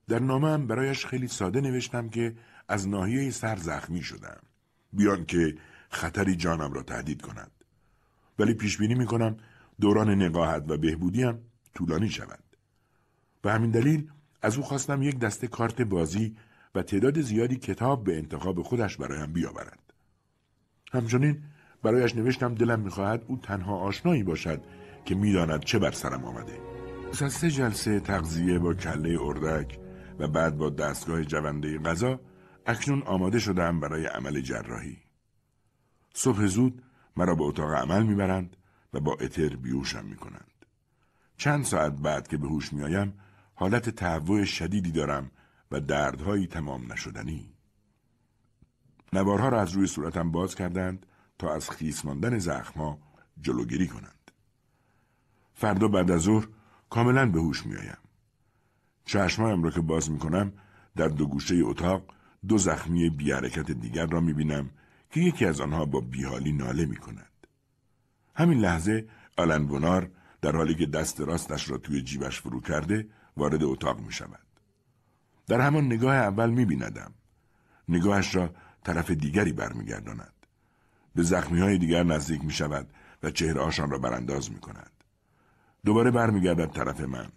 در نامه هم برایش خیلی ساده نوشتم که از ناحیه سر زخمی شدم بیان که خطری جانم را تهدید کند ولی پیش بینی میکنم دوران نقاهت و هم طولانی شود به همین دلیل از او خواستم یک دسته کارت بازی و تعداد زیادی کتاب به انتخاب خودش برایم بیاورد همچنین برایش نوشتم دلم میخواهد او تنها آشنایی باشد که میداند چه بر سرم آمده پس از سه جلسه تغذیه با کله اردک و بعد با دستگاه جونده غذا اکنون آماده شدم برای عمل جراحی صبح زود مرا به اتاق عمل میبرند و با اتر بیوشم میکنند چند ساعت بعد که به هوش میآیم حالت تهوع شدیدی دارم و دردهایی تمام نشدنی نوارها را از روی صورتم باز کردند تا از خیس ماندن زخمها جلوگیری کنند فردا بعد از ظهر کاملا به هوش میآیم چشمایم را که باز میکنم در دو گوشه اتاق دو زخمی بی دیگر را میبینم که یکی از آنها با بیحالی ناله میکند همین لحظه آلن بونار در حالی که دست راستش را توی جیبش فرو کرده وارد اتاق می شود. در همان نگاه اول میبیندم نگاهش را طرف دیگری برمیگرداند به زخمی های دیگر نزدیک می شود و چهره آشان را برانداز می کند. دوباره برمیگردد طرف من.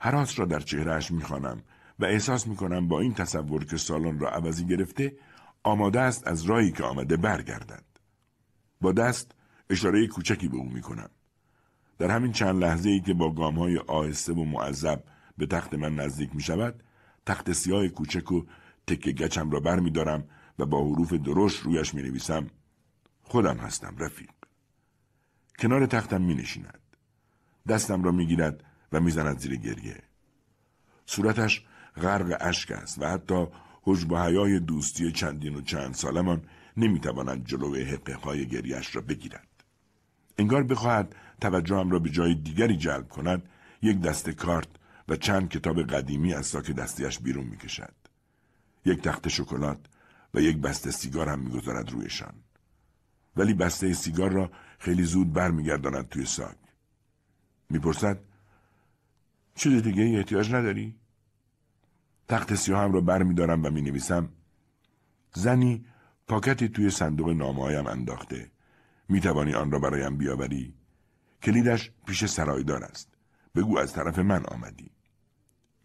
هراس را در چهرهش می و احساس می با این تصور که سالن را عوضی گرفته آماده است از رایی که آمده برگردد. با دست اشاره کوچکی به او می در همین چند لحظه ای که با گام های آهسته و معذب به تخت من نزدیک می شود تخت سیاه کوچک و تک گچم را بر می دارم و با حروف درشت رویش می نویسم خودم هستم رفیق. کنار تختم می نشیند. دستم را می گیرد و می زند زیر گریه. صورتش غرق اشک است و حتی حجب و حیای دوستی چندین و چند سالمان توانند جلو های گریهش را بگیرد انگار بخواهد توجهم را به جای دیگری جلب کند یک دست کارت و چند کتاب قدیمی از ساک دستیش بیرون میکشد یک تخت شکلات و یک بسته سیگار هم میگذارد رویشان ولی بسته سیگار را خیلی زود برمیگرداند توی ساک میپرسد چیز دیگه ای احتیاج نداری؟ تخت هم را برمیدارم و نویسم. زنی پاکتی توی صندوق نامهایم انداخته توانی آن را برایم بیاوری کلیدش پیش سرایدار است بگو از طرف من آمدی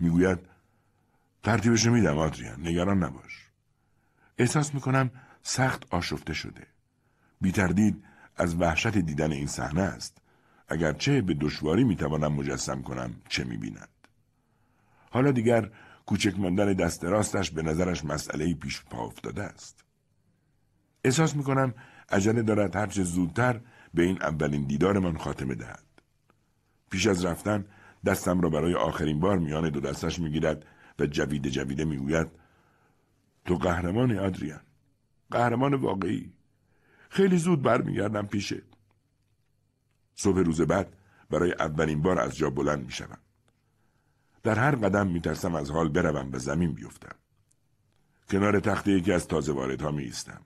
میگوید ترتیبش میدم آدریان نگران نباش احساس میکنم سخت آشفته شده بی از وحشت دیدن این صحنه است اگرچه به دشواری میتوانم مجسم کنم چه میبیند حالا دیگر کوچک ماندن دست راستش به نظرش مسئله پیش پا افتاده است احساس میکنم عجله دارد هرچه زودتر به این اولین دیدارمان خاتمه دهد پیش از رفتن دستم را برای آخرین بار میان دو دستش میگیرد و جویده جویده میگوید تو قهرمان آدریان قهرمان واقعی خیلی زود برمیگردم پیشه. صبح روز بعد برای اولین بار از جا بلند میشوم در هر قدم میترسم از حال بروم به زمین بیفتم کنار تخت یکی از تازه واردها می ایستم.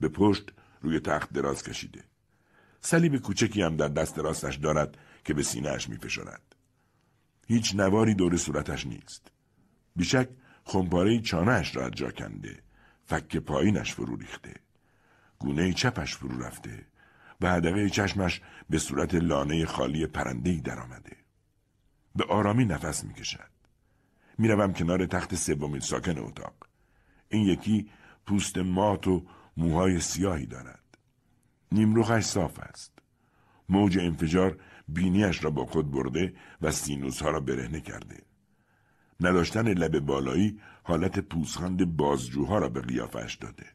به پشت روی تخت دراز کشیده. صلیب کوچکی هم در دست راستش دارد که به سینهاش می هیچ نواری دور صورتش نیست. بیشک خمپاره چانهش را از جا کنده. فک پایینش فرو ریخته. گونه چپش فرو رفته و هدقه چشمش به صورت لانه خالی پرندهی آمده به آرامی نفس می میکشد. میروم کنار تخت سومین ساکن اتاق. این یکی پوست مات و موهای سیاهی دارد. نیمروخش صاف است. موج انفجار بینیش را با خود برده و سینوس ها را برهنه کرده نداشتن لب بالایی حالت پوسخند بازجوها را به قیافش داده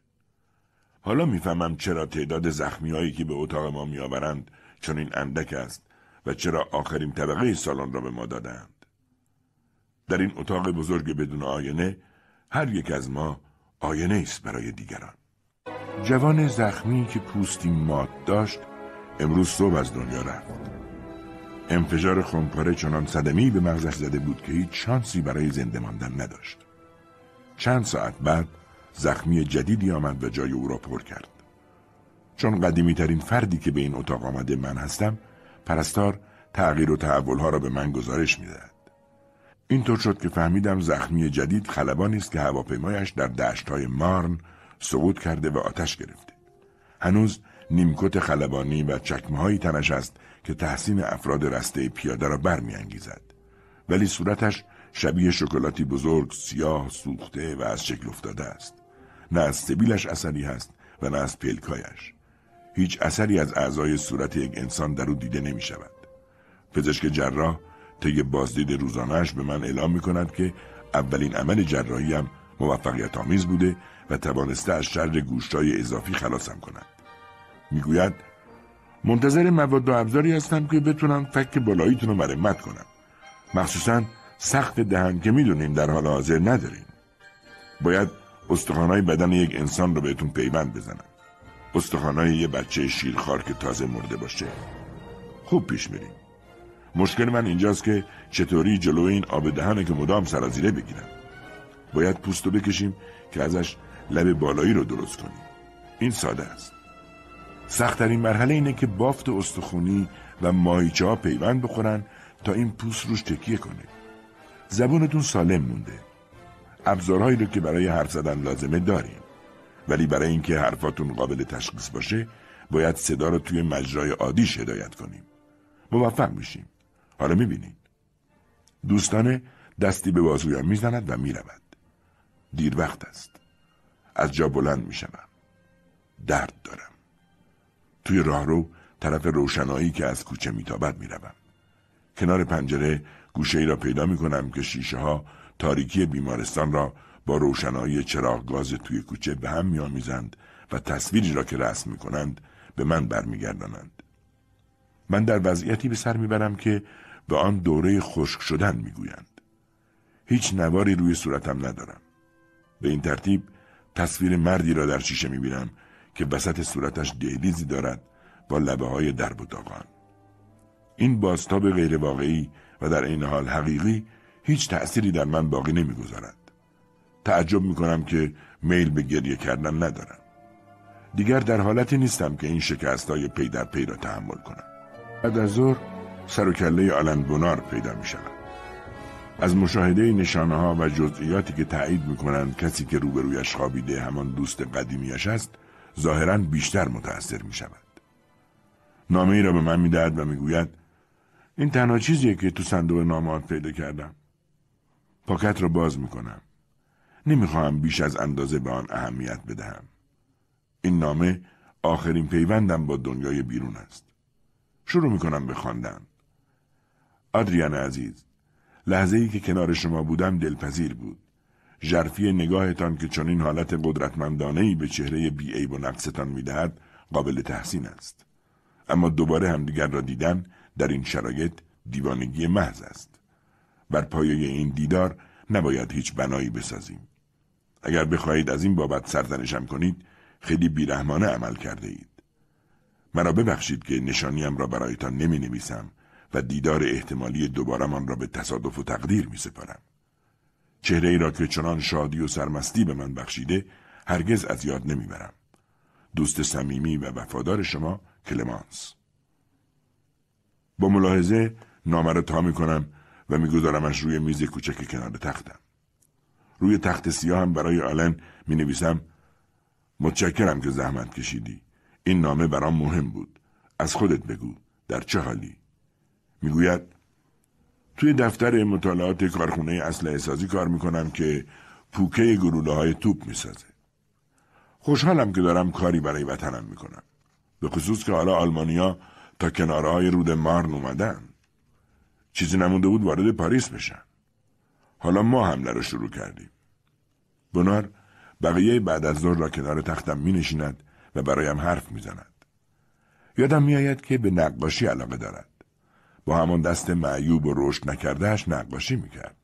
حالا میفهمم چرا تعداد زخمیهایی که به اتاق ما میآورند این اندک است و چرا آخرین طبقه سالن را به ما دادند در این اتاق بزرگ بدون آینه هر یک از ما آینه است برای دیگران جوان زخمی که پوستی مات داشت امروز صبح از دنیا رفت انفجار خونپاره چنان صدمی به مغزش زده بود که هیچ شانسی برای زنده ماندن نداشت. چند ساعت بعد زخمی جدیدی آمد و جای او را پر کرد. چون قدیمی ترین فردی که به این اتاق آمده من هستم، پرستار تغییر و تحولها را به من گزارش میدهد. اینطور شد که فهمیدم زخمی جدید خلبانی است که هواپیمایش در دشتهای مارن سقوط کرده و آتش گرفته. هنوز نیمکت خلبانی و چکمه تنش است که تحسین افراد رسته پیاده را برمیانگیزد ولی صورتش شبیه شکلاتی بزرگ سیاه سوخته و از شکل افتاده است نه از سبیلش اثری هست و نه از پلکایش هیچ اثری از اعضای صورت یک انسان در او دیده نمی شود پزشک جراح طی بازدید روزانهش به من اعلام می کند که اولین عمل هم موفقیت آمیز بوده و توانسته از شر گوشتای اضافی خلاصم کند میگوید منتظر مواد و ابزاری هستم که بتونم فک بالاییتون رو مرمت کنم مخصوصا سخت دهن که میدونیم در حال حاضر نداریم باید استخوانهای بدن یک انسان رو بهتون پیوند بزنم استخوانهای یه بچه شیرخوار که تازه مرده باشه خوب پیش میریم مشکل من اینجاست که چطوری جلو این آب دهنه که مدام سرازیره بگیرم باید پوست رو بکشیم که ازش لب بالایی رو درست کنیم این ساده است سختترین مرحله اینه که بافت استخونی و مایجا پیوند بخورن تا این پوست روش تکیه کنه زبونتون سالم مونده ابزارهایی رو که برای حرف زدن لازمه داریم ولی برای اینکه حرفاتون قابل تشخیص باشه باید صدا رو توی مجرای عادی هدایت کنیم موفق میشیم حالا میبینید دوستانه دستی به بازویم میزند و میرود دیر وقت است از جا بلند میشوم درد دارم توی راهرو طرف روشنایی که از کوچه میتابد میروم کنار پنجره گوشه ای را پیدا می کنم که شیشه ها تاریکی بیمارستان را با روشنایی چراغ گاز توی کوچه به هم میآمیزند و تصویری را که رسم می کنند به من برمیگردانند. من در وضعیتی به سر میبرم که به آن دوره خشک شدن میگویند. هیچ نواری روی صورتم ندارم. به این ترتیب تصویر مردی را در شیشه میبینم که وسط صورتش دهلیزی دارد با لبه های درب این این باستاب غیر واقعی و در این حال حقیقی هیچ تأثیری در من باقی نمیگذارند. تعجب می کنم که میل به گریه کردن ندارم. دیگر در حالتی نیستم که این شکست های پی در پی را تحمل کنم. بعد از ظهر سر و کله آلند بونار پیدا می شود. از مشاهده نشانه ها و جزئیاتی که تایید می کنند کسی که روبرویش خوابیده همان دوست قدیمیش است ظاهرا بیشتر متأثر می شود. نامه ای را به من میدهد و میگوید این تنها چیزیه که تو صندوق نامات پیدا کردم. پاکت را باز می کنم. نمی بیش از اندازه به آن اهمیت بدهم. این نامه آخرین پیوندم با دنیای بیرون است. شروع می کنم به خواندن. آدریان عزیز لحظه ای که کنار شما بودم دلپذیر بود. ژرفی نگاهتان که چنین حالت ای به چهره بیعیب و نقصتان میدهد قابل تحسین است اما دوباره همدیگر را دیدن در این شرایط دیوانگی محض است بر پایه این دیدار نباید هیچ بنایی بسازیم اگر بخواهید از این بابت سرزنشم کنید خیلی بیرحمانه عمل کرده اید مرا ببخشید که نشانیم را برایتان نمی نویسم و دیدار احتمالی من را به تصادف و تقدیر می چهره ای را که چنان شادی و سرمستی به من بخشیده هرگز از یاد نمیبرم. دوست صمیمی و وفادار شما کلمانس. با ملاحظه نامه را تا می کنم و میگذارمش روی میز کوچک کنار تختم. روی تخت سیاه هم برای آلن می نویسم متشکرم که زحمت کشیدی. این نامه برام مهم بود. از خودت بگو. در چه حالی؟ میگوید توی دفتر مطالعات کارخونه اصل احسازی کار میکنم که پوکه گلوله های توپ میسازه. خوشحالم که دارم کاری برای وطنم میکنم. به خصوص که حالا آلمانیا تا های رود مارن اومدن. چیزی نمونده بود وارد پاریس بشن. حالا ما حمله رو شروع کردیم. بنار بقیه بعد از ظهر را کنار تختم می و برایم حرف می یادم می که به نقاشی علاقه دارد. با همان دست معیوب و رشد نکردهش نقاشی میکرد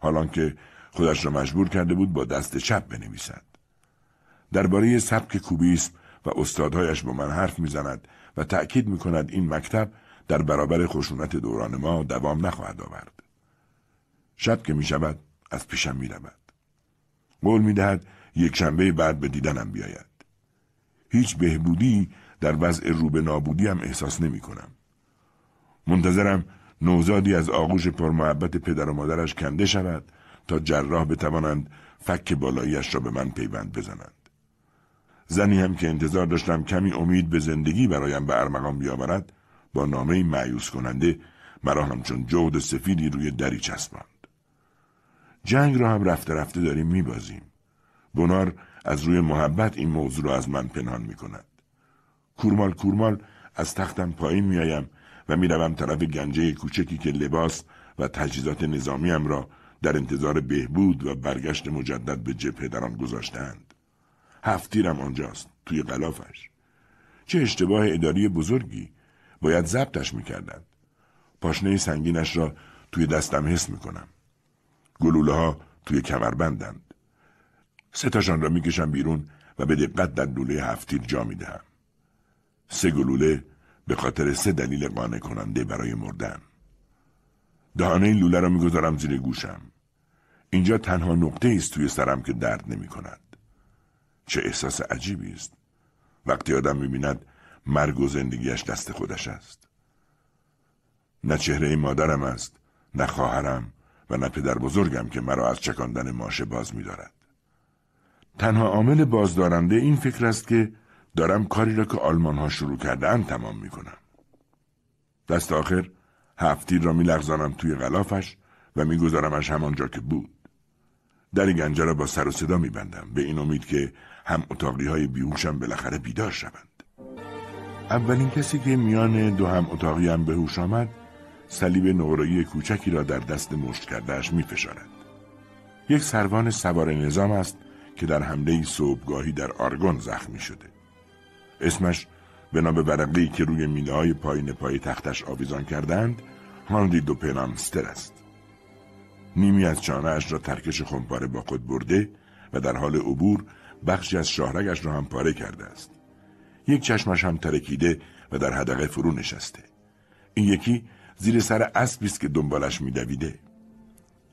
حالان که خودش را مجبور کرده بود با دست چپ بنویسد درباره سبک کوبیسم و استادهایش با من حرف میزند و تأکید میکند این مکتب در برابر خشونت دوران ما دوام نخواهد آورد شب که می از پیشم می قول میدهد یک شنبه بعد به دیدنم بیاید. هیچ بهبودی در وضع روبه نابودی هم احساس نمی کنم. منتظرم نوزادی از آغوش پرمحبت پدر و مادرش کنده شود تا جراح بتوانند فک بالاییش را به من پیوند بزنند. زنی هم که انتظار داشتم کمی امید به زندگی برایم به ارمغان بیاورد با نامه معیوس کننده مرا همچون جود سفیدی روی دری چسباند. جنگ را هم رفته رفته داریم میبازیم. بنار از روی محبت این موضوع را از من پنهان می کند. کورمال کورمال از تختم پایین میایم و میروم طرف گنجه کوچکی که لباس و تجهیزات نظامیم را در انتظار بهبود و برگشت مجدد به جبهه در آن گذاشتند هفتیرم آنجاست توی غلافش چه اشتباه اداری بزرگی باید ضبطش میکردند پاشنه سنگینش را توی دستم حس میکنم گلوله ها توی کمربندند ستاشان را میکشم بیرون و به دقت در دوله هفتیر جا میدهم سه گلوله به خاطر سه دلیل قانع کننده برای مردن دهانه لوله را میگذارم زیر گوشم اینجا تنها نقطه است توی سرم که درد نمی کند چه احساس عجیبی است وقتی آدم میبیند مرگ و زندگیش دست خودش است نه چهره مادرم است نه خواهرم و نه پدر بزرگم که مرا از چکاندن ماشه باز میدارد تنها عامل بازدارنده این فکر است که دارم کاری را که آلمان ها شروع کردن تمام می کنم. دست آخر هفتیر را لغزانم توی غلافش و میگذارمش همانجا که بود. در گنجه را با سر و صدا میبندم به این امید که هم اتاقی های بیهوشم بالاخره بیدار شوند. اولین کسی که میان دو هم اتاقی هم به هوش آمد صلیب نورایی کوچکی را در دست مشت کردهش فشارد یک سروان سوار نظام است که در حمله صبحگاهی در آرگون زخمی شده. اسمش به نام ورقی که روی میله های پایین پای تختش آویزان کردند هانری دو است نیمی از چانه اش را ترکش خمپاره با خود برده و در حال عبور بخشی از شاهرگش را هم پاره کرده است یک چشمش هم ترکیده و در حدقه فرو نشسته این یکی زیر سر اسبی است که دنبالش میدویده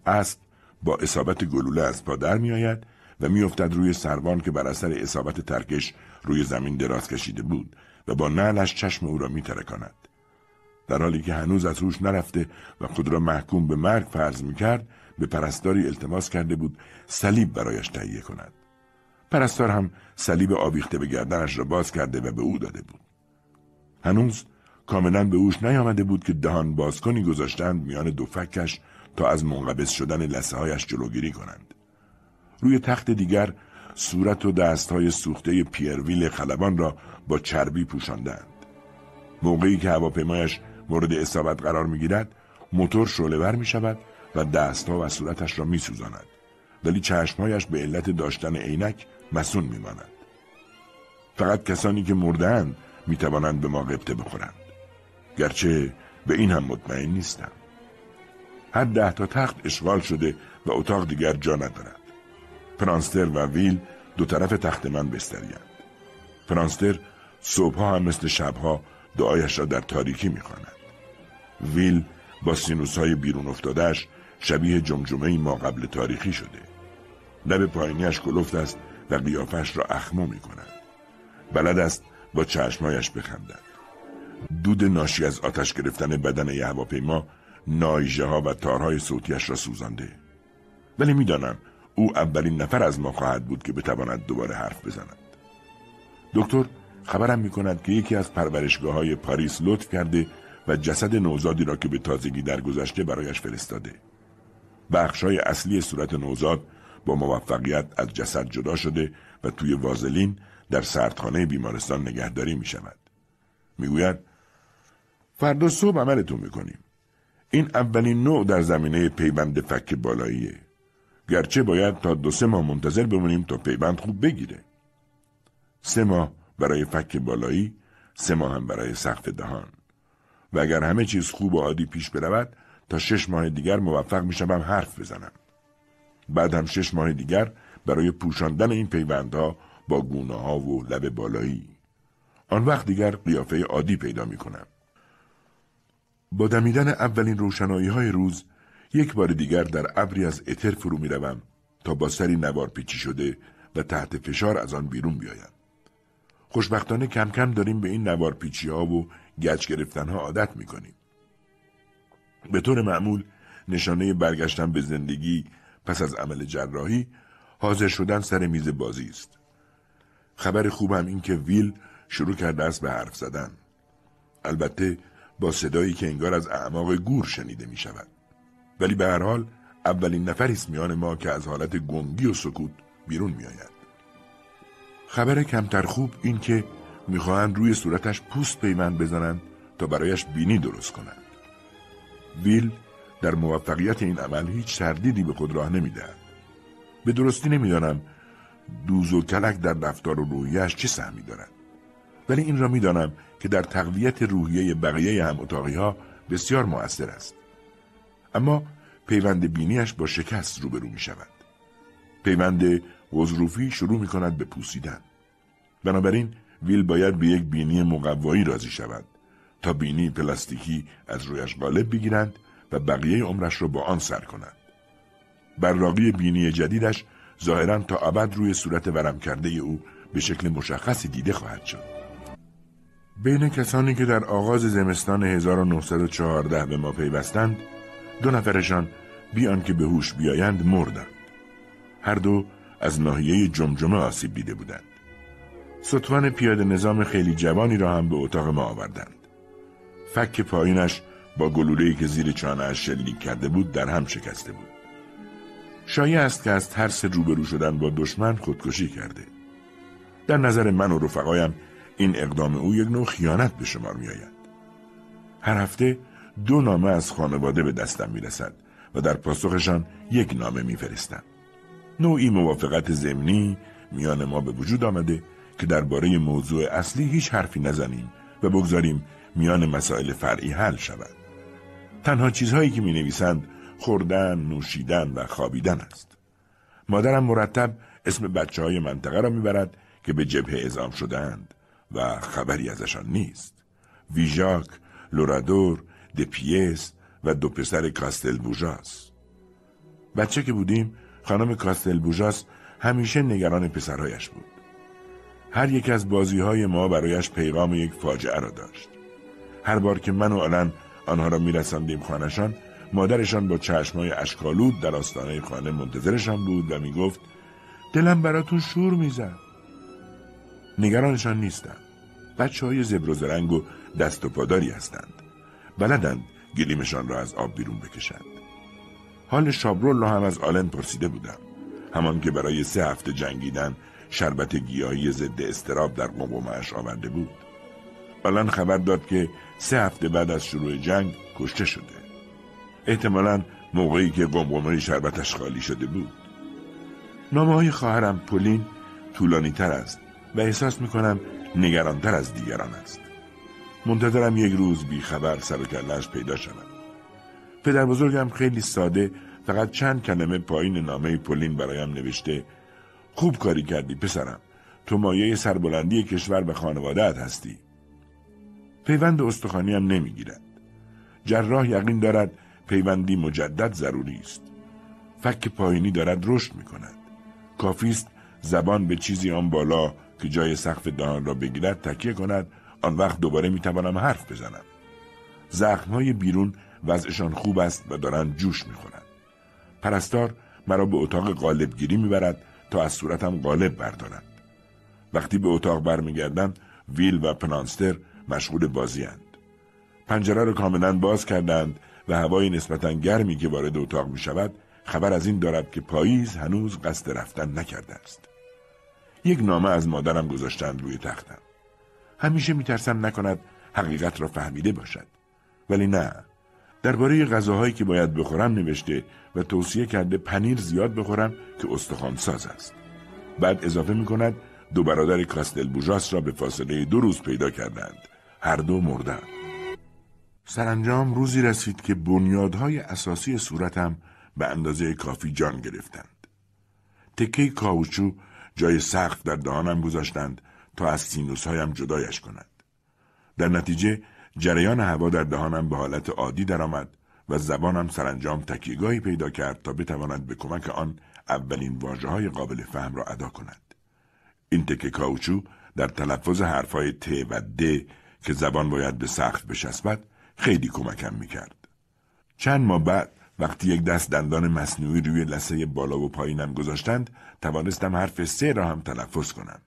اسب با اصابت گلوله از پا در میآید و میافتد روی سروان که بر اثر اصابت ترکش روی زمین دراز کشیده بود و با نعلش چشم او را میترکاند در حالی که هنوز از هوش نرفته و خود را محکوم به مرگ فرض میکرد به پرستاری التماس کرده بود صلیب برایش تهیه کند پرستار هم صلیب آویخته به گردنش را باز کرده و به او داده بود هنوز کاملا به اوش نیامده بود که دهان بازکنی گذاشتند میان دو فکش تا از منقبض شدن لسه هایش جلوگیری کنند روی تخت دیگر صورت و دستهای سوخته پیرویل خلبان را با چربی پوشاندند. موقعی که هواپیمایش مورد اصابت قرار میگیرد موتور شعلهور می شود و دستها و صورتش را می سوزاند. ولی چشمهایش به علت داشتن عینک مسون می ماند فقط کسانی که مردند می توانند به ما قبطه بخورند. گرچه به این هم مطمئن نیستم. هر ده تا تخت اشغال شده و اتاق دیگر جا ندارد. پرانستر و ویل دو طرف تخت من بستریند پرانستر صبحها هم مثل شبها دعایش را در تاریکی میخواند ویل با سینوس های بیرون افتادش شبیه جمجمه ما قبل تاریخی شده لب پایینیش گلفت است و قیافش را اخمو می کند بلد است با چشمایش بخندد دود ناشی از آتش گرفتن بدن هواپیما نایجه ها و تارهای صوتیش را سوزانده ولی میدانم او اولین نفر از ما خواهد بود که بتواند دوباره حرف بزند دکتر خبرم می کند که یکی از پرورشگاه های پاریس لطف کرده و جسد نوزادی را که به تازگی درگذشته برایش فرستاده های اصلی صورت نوزاد با موفقیت از جسد جدا شده و توی وازلین در سردخانه بیمارستان نگهداری می شود میگوید فردا صبح عملتون میکنیم این اولین نوع در زمینه پیوند فک بالاییه گرچه باید تا دو سه ماه منتظر بمونیم تا پیوند خوب بگیره سه ماه برای فک بالایی سه ماه هم برای سخت دهان و اگر همه چیز خوب و عادی پیش برود تا شش ماه دیگر موفق می هم حرف بزنم بعد هم شش ماه دیگر برای پوشاندن این پیوندها با گونه ها و لب بالایی آن وقت دیگر قیافه عادی پیدا می کنم. با دمیدن اولین روشنایی های روز یک بار دیگر در ابری از اتر فرو می تا با سری نوار پیچی شده و تحت فشار از آن بیرون بیایم. خوشبختانه کم کم داریم به این نوار پیچی ها و گچ گرفتن ها عادت می کنیم. به طور معمول نشانه برگشتن به زندگی پس از عمل جراحی حاضر شدن سر میز بازی است. خبر خوبم این که ویل شروع کرده است به حرف زدن. البته با صدایی که انگار از اعماق گور شنیده می شود. ولی به هر حال اولین نفری است میان ما که از حالت گنگی و سکوت بیرون میآید خبر کمتر خوب این که میخواهند روی صورتش پوست پیوند بزنند تا برایش بینی درست کنند ویل در موفقیت این عمل هیچ تردیدی به خود راه نمیدهد به درستی نمیدانم دوز و کلک در رفتار و رویهش چه سهمی دارد ولی این را میدانم که در تقویت روحیه بقیه هم اتاقی ها بسیار موثر است اما پیوند بینیش با شکست روبرو می شود. پیوند وزروفی شروع می کند به پوسیدن. بنابراین ویل باید به یک بینی مقوایی راضی شود تا بینی پلاستیکی از رویش غالب بگیرند و بقیه عمرش را با آن سر کند. براقی بینی جدیدش ظاهرا تا ابد روی صورت ورم کرده او به شکل مشخصی دیده خواهد شد. بین کسانی که در آغاز زمستان 1914 به ما پیوستند دو نفرشان بیان که به هوش بیایند مردند هر دو از ناحیه جمجمه آسیب دیده بودند ستوان پیاده نظام خیلی جوانی را هم به اتاق ما آوردند فک پایینش با گلوله‌ای که زیر چانهاش شلیک کرده بود در هم شکسته بود شایع است که از ترس روبرو شدن با دشمن خودکشی کرده در نظر من و رفقایم این اقدام او یک نوع خیانت به شمار میآید هر هفته دو نامه از خانواده به دستم میرسد و در پاسخشان یک نامه میفرستم نوعی موافقت ضمنی میان ما به وجود آمده که درباره موضوع اصلی هیچ حرفی نزنیم و بگذاریم میان مسائل فرعی حل شود تنها چیزهایی که می نویسند خوردن، نوشیدن و خوابیدن است مادرم مرتب اسم بچه های منطقه را میبرد که به جبهه اعزام شدهاند و خبری ازشان نیست ویژاک، لورادور، دپیس و دو پسر کاستل بوجاس. بچه که بودیم خانم کاستل بوجاس همیشه نگران پسرهایش بود هر یک از بازی های ما برایش پیغام یک فاجعه را داشت هر بار که من و آلن آنها را میرسندیم خانهشان مادرشان با چشمای اشکالود در آستانه خانه منتظرشان بود و میگفت دلم براتون شور میزد نگرانشان نیستم بچه های زبر و زرنگ و دست و پاداری هستند بلدند گلیمشان را از آب بیرون بکشند حال شابرول را هم از آلن پرسیده بودم همان که برای سه هفته جنگیدن شربت گیاهی ضد استراب در قومش آورده بود آلن خبر داد که سه هفته بعد از شروع جنگ کشته شده احتمالا موقعی که قمقمه شربتش خالی شده بود نامه های خواهرم پولین طولانی تر است و احساس میکنم نگرانتر از دیگران است منتظرم یک روز بیخبر سر و کلش پیدا شود پدر بزرگم خیلی ساده فقط چند کلمه پایین نامه پولین برایم نوشته خوب کاری کردی پسرم تو مایه سربلندی کشور به خانوادهت هستی پیوند استخانی هم گیرد. جراح یقین دارد پیوندی مجدد ضروری است فک پایینی دارد رشد می کند کافی زبان به چیزی آن بالا که جای سقف دهان را بگیرد تکیه کند آن وقت دوباره می توانم حرف بزنم زخم های بیرون وضعشان خوب است و دارند جوش می پرستار مرا به اتاق قالب گیری می تا از صورتم قالب بردارند. وقتی به اتاق برمیگردند ویل و پنانستر مشغول بازی هند. پنجره را کاملا باز کردند و هوای نسبتا گرمی که وارد اتاق می شود خبر از این دارد که پاییز هنوز قصد رفتن نکرده است. یک نامه از مادرم گذاشتند روی تختم. همیشه میترسم نکند حقیقت را فهمیده باشد ولی نه درباره غذاهایی که باید بخورم نوشته و توصیه کرده پنیر زیاد بخورم که استخوان ساز است بعد اضافه میکند دو برادر کاستل بوژاس را به فاصله دو روز پیدا کردند هر دو مردند سرانجام روزی رسید که بنیادهای اساسی صورتم به اندازه کافی جان گرفتند تکه کاوچو جای سخت در دهانم گذاشتند تا از سینوس هایم جدایش کند. در نتیجه جریان هوا در دهانم به حالت عادی درآمد و زبانم سرانجام تکیگاهی پیدا کرد تا بتواند به کمک آن اولین واجه های قابل فهم را ادا کند. این تکه کاوچو در تلفظ حرفهای ت و د که زبان باید به سخت بچسبد خیلی کمکم کرد چند ماه بعد وقتی یک دست دندان مصنوعی روی لسه بالا و پایینم گذاشتند توانستم حرف سه را هم تلفظ کنم.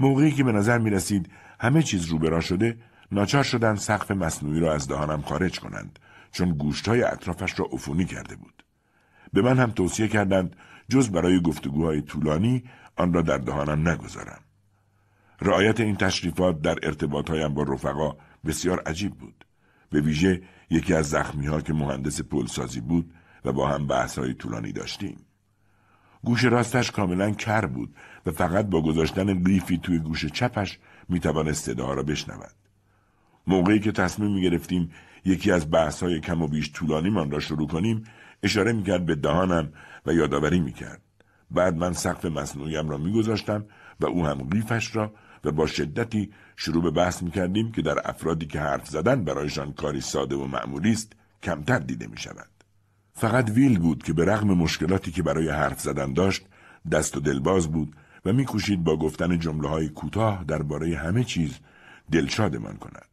موقعی که به نظر می رسید همه چیز روبرا شده ناچار شدن سقف مصنوعی را از دهانم خارج کنند چون گوشت اطرافش را افونی کرده بود. به من هم توصیه کردند جز برای گفتگوهای طولانی آن را در دهانم نگذارم. رعایت این تشریفات در ارتباطهایم با رفقا بسیار عجیب بود. به ویژه یکی از زخمی ها که مهندس پلسازی بود و با هم بحث های طولانی داشتیم. گوش راستش کاملا کر بود و فقط با گذاشتن قیفی توی گوش چپش میتوانست صداها را بشنود موقعی که تصمیم میگرفتیم یکی از های کم و بیش طولانیمان را شروع کنیم اشاره میکرد به دهانم و یادآوری میکرد بعد من سقف مصنوعیم را میگذاشتم و او هم قیفش را و با شدتی شروع به بحث میکردیم که در افرادی که حرف زدن برایشان کاری ساده و معمولی است کمتر دیده میشود فقط ویل بود که به رغم مشکلاتی که برای حرف زدن داشت دست و دلباز بود و میکوشید با گفتن جمله های کوتاه درباره همه چیز دلشاد کند.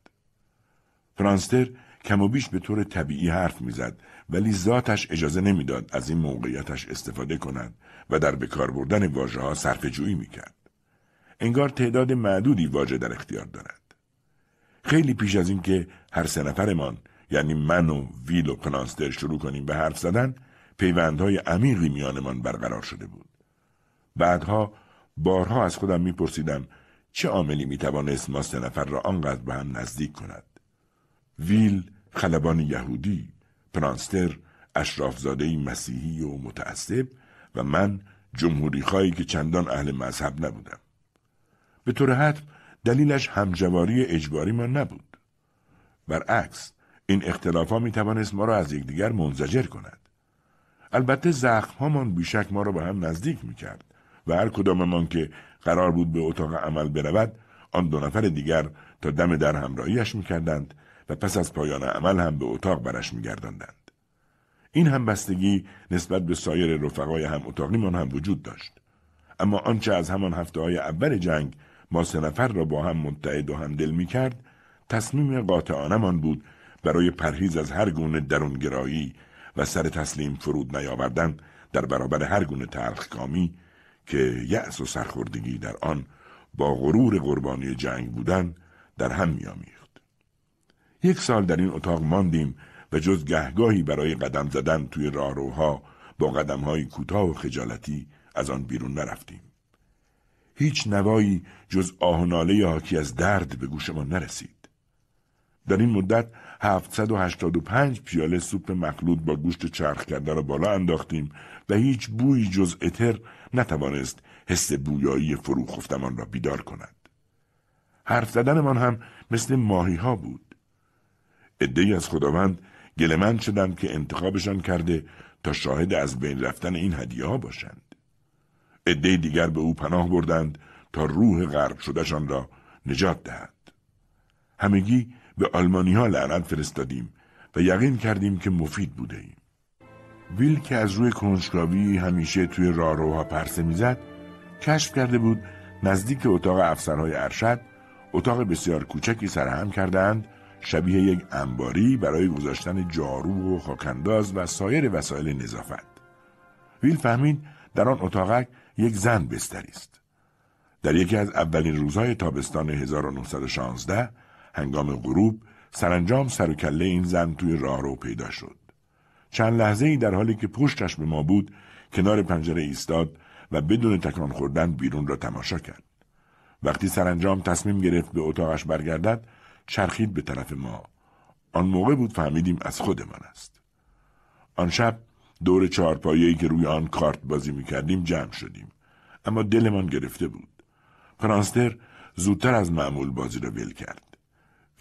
فرانستر کم و بیش به طور طبیعی حرف میزد ولی ذاتش اجازه نمیداد از این موقعیتش استفاده کند و در بکار بردن واژه ها صرف جویی میکرد. انگار تعداد معدودی واژه در اختیار دارد. خیلی پیش از اینکه هر سه نفرمان یعنی من و ویل و پرانستر شروع کنیم به حرف زدن پیوندهای عمیقی میانمان برقرار شده بود بعدها بارها از خودم میپرسیدم چه عاملی میتوانست ما سه نفر را آنقدر به هم نزدیک کند ویل خلبان یهودی پرانستر ای مسیحی و متعصب و من جمهوریخواهی که چندان اهل مذهب نبودم به طور حتم دلیلش همجواری اجباری ما نبود برعکس این اختلاف ها می توانست ما را از یکدیگر منزجر کند. البته زخم من بیشک ما را به هم نزدیک میکرد و هر کداممان که قرار بود به اتاق عمل برود آن دو نفر دیگر تا دم در همراهیش میکردند و پس از پایان عمل هم به اتاق برش می این همبستگی نسبت به سایر رفقای هم من هم وجود داشت. اما آنچه از همان هفته های اول جنگ ما سه نفر را با هم متحد و همدل می کرد تصمیم قاطعانمان بود برای پرهیز از هر گونه درونگرایی و سر تسلیم فرود نیاوردن در برابر هر گونه تلخکامی که یأس و سرخوردگی در آن با غرور قربانی جنگ بودن در هم میآمیخت یک سال در این اتاق ماندیم و جز گهگاهی برای قدم زدن توی راهروها با قدمهای کوتاه و خجالتی از آن بیرون نرفتیم هیچ نوایی جز آه و ناله حاکی از درد به گوش ما نرسید در این مدت 785 پیاله سوپ مخلوط با گوشت چرخ کرده را بالا انداختیم و هیچ بوی جز اتر نتوانست حس بویایی فرو خفتمان را بیدار کند. حرف زدنمان هم مثل ماهی ها بود. ادهی از خداوند گلمند شدند که انتخابشان کرده تا شاهد از بین رفتن این هدیه ها باشند. ادهی دیگر به او پناه بردند تا روح غرب شدهشان را نجات دهد. همگی به آلمانی ها لعنت فرستادیم و یقین کردیم که مفید بوده ایم. ویل که از روی کنجکاوی همیشه توی راهروها پرسه میزد کشف کرده بود نزدیک اتاق افسرهای ارشد اتاق بسیار کوچکی سرهم کردند شبیه یک انباری برای گذاشتن جارو و خاکنداز و سایر وسایل نظافت ویل فهمید در آن اتاقک یک زن بستری است در یکی از اولین روزهای تابستان 1916 هنگام غروب سرانجام سر و کله این زن توی رو پیدا شد. چند لحظه ای در حالی که پشتش به ما بود کنار پنجره ایستاد و بدون تکان خوردن بیرون را تماشا کرد. وقتی سرانجام تصمیم گرفت به اتاقش برگردد چرخید به طرف ما. آن موقع بود فهمیدیم از خودمان است. آن شب دور چهارپایه‌ای که روی آن کارت بازی کردیم جمع شدیم. اما دلمان گرفته بود. پرانستر زودتر از معمول بازی را ول کرد.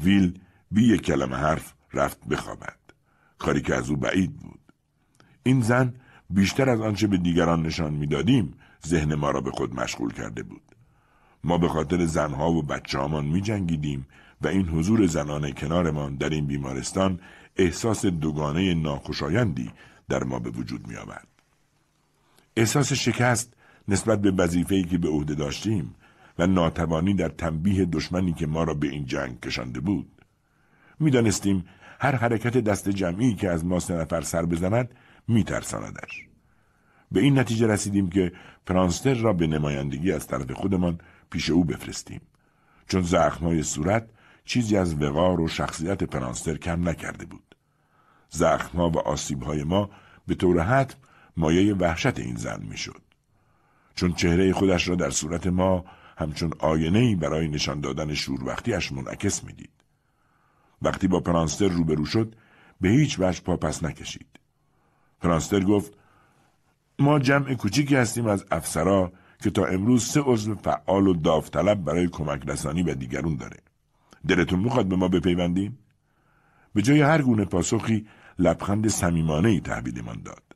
ویل بی یک کلمه حرف رفت بخوابد کاری که از او بعید بود این زن بیشتر از آنچه به دیگران نشان میدادیم ذهن ما را به خود مشغول کرده بود ما به خاطر زنها و می میجنگیدیم و این حضور زنان کنارمان در این بیمارستان احساس دوگانه ناخوشایندی در ما به وجود می احساس شکست نسبت به وظیفه‌ای که به عهده داشتیم و ناتوانی در تنبیه دشمنی که ما را به این جنگ کشانده بود میدانستیم هر حرکت دست جمعی که از ما سه نفر سر بزند میترساندش به این نتیجه رسیدیم که فرانستر را به نمایندگی از طرف خودمان پیش او بفرستیم چون زخمهای صورت چیزی از وقار و شخصیت فرانستر کم نکرده بود زخمها و آسیبهای ما به طور حتم مایه وحشت این زن میشد چون چهره خودش را در صورت ما همچون آینه ای برای نشان دادن شوربختیش منعکس میدید. وقتی با پرانستر روبرو شد به هیچ وجه پاپس نکشید. پرانستر گفت ما جمع کوچیکی هستیم از افسرا که تا امروز سه عضو فعال و داوطلب برای کمک رسانی به دیگرون داره. دلتون میخواد به ما بپیوندیم؟ به جای هر گونه پاسخی لبخند صمیمانه ای تحویلمان داد.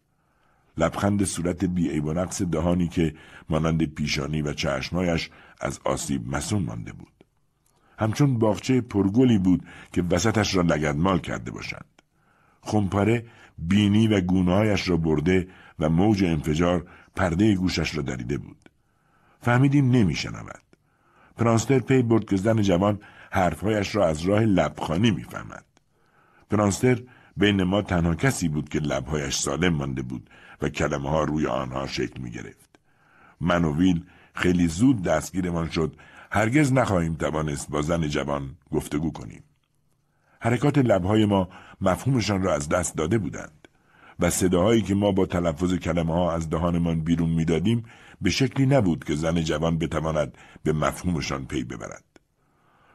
لبخند صورت بیعیب و نقص دهانی که مانند پیشانی و چشمهایش از آسیب مسون مانده بود. همچون باغچه پرگلی بود که وسطش را لگدمال کرده باشند. خمپاره بینی و گونههایش را برده و موج انفجار پرده گوشش را دریده بود. فهمیدیم نمیشنود. پرانستر پی برد که زن جوان حرفهایش را از راه لبخانی میفهمد. پرانستر بین ما تنها کسی بود که لبهایش سالم مانده بود و کلمه ها روی آنها شکل می گرفت. من و ویل خیلی زود دستگیرمان شد هرگز نخواهیم توانست با زن جوان گفتگو کنیم. حرکات لبهای ما مفهومشان را از دست داده بودند و صداهایی که ما با تلفظ کلمه ها از دهانمان بیرون میدادیم به شکلی نبود که زن جوان بتواند به مفهومشان پی ببرد.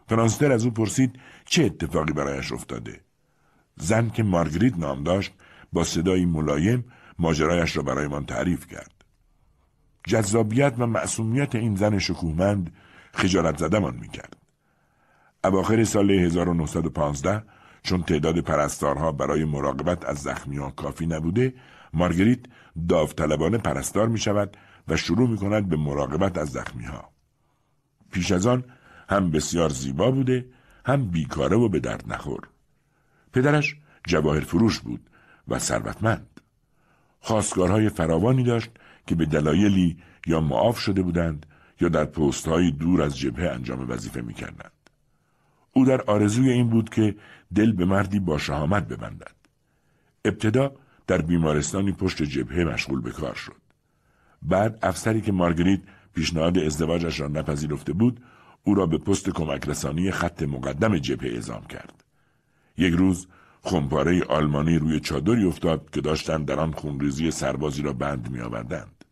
فرانستر از او پرسید چه اتفاقی برایش افتاده؟ زن که مارگریت نام داشت با صدایی ملایم ماجرایش را برایمان تعریف کرد جذابیت و معصومیت این زن شکوهمند خجالت زدمان میکرد اواخر سال 1915 چون تعداد پرستارها برای مراقبت از زخمیان کافی نبوده مارگریت داوطلبانه پرستار می شود و شروع می به مراقبت از زخمی ها. پیش از آن هم بسیار زیبا بوده هم بیکاره و به درد نخور. پدرش جواهر فروش بود و ثروتمند. خواستگارهای فراوانی داشت که به دلایلی یا معاف شده بودند یا در پستهایی دور از جبهه انجام وظیفه میکردند. او در آرزوی این بود که دل به مردی با شهامت ببندد. ابتدا در بیمارستانی پشت جبهه مشغول به کار شد. بعد افسری که مارگریت پیشنهاد ازدواجش را نپذیرفته بود، او را به پست کمک رسانی خط مقدم جبهه اعزام کرد. یک روز خمپاره آلمانی روی چادری افتاد که داشتند در آن خونریزی سربازی را بند می آوردند.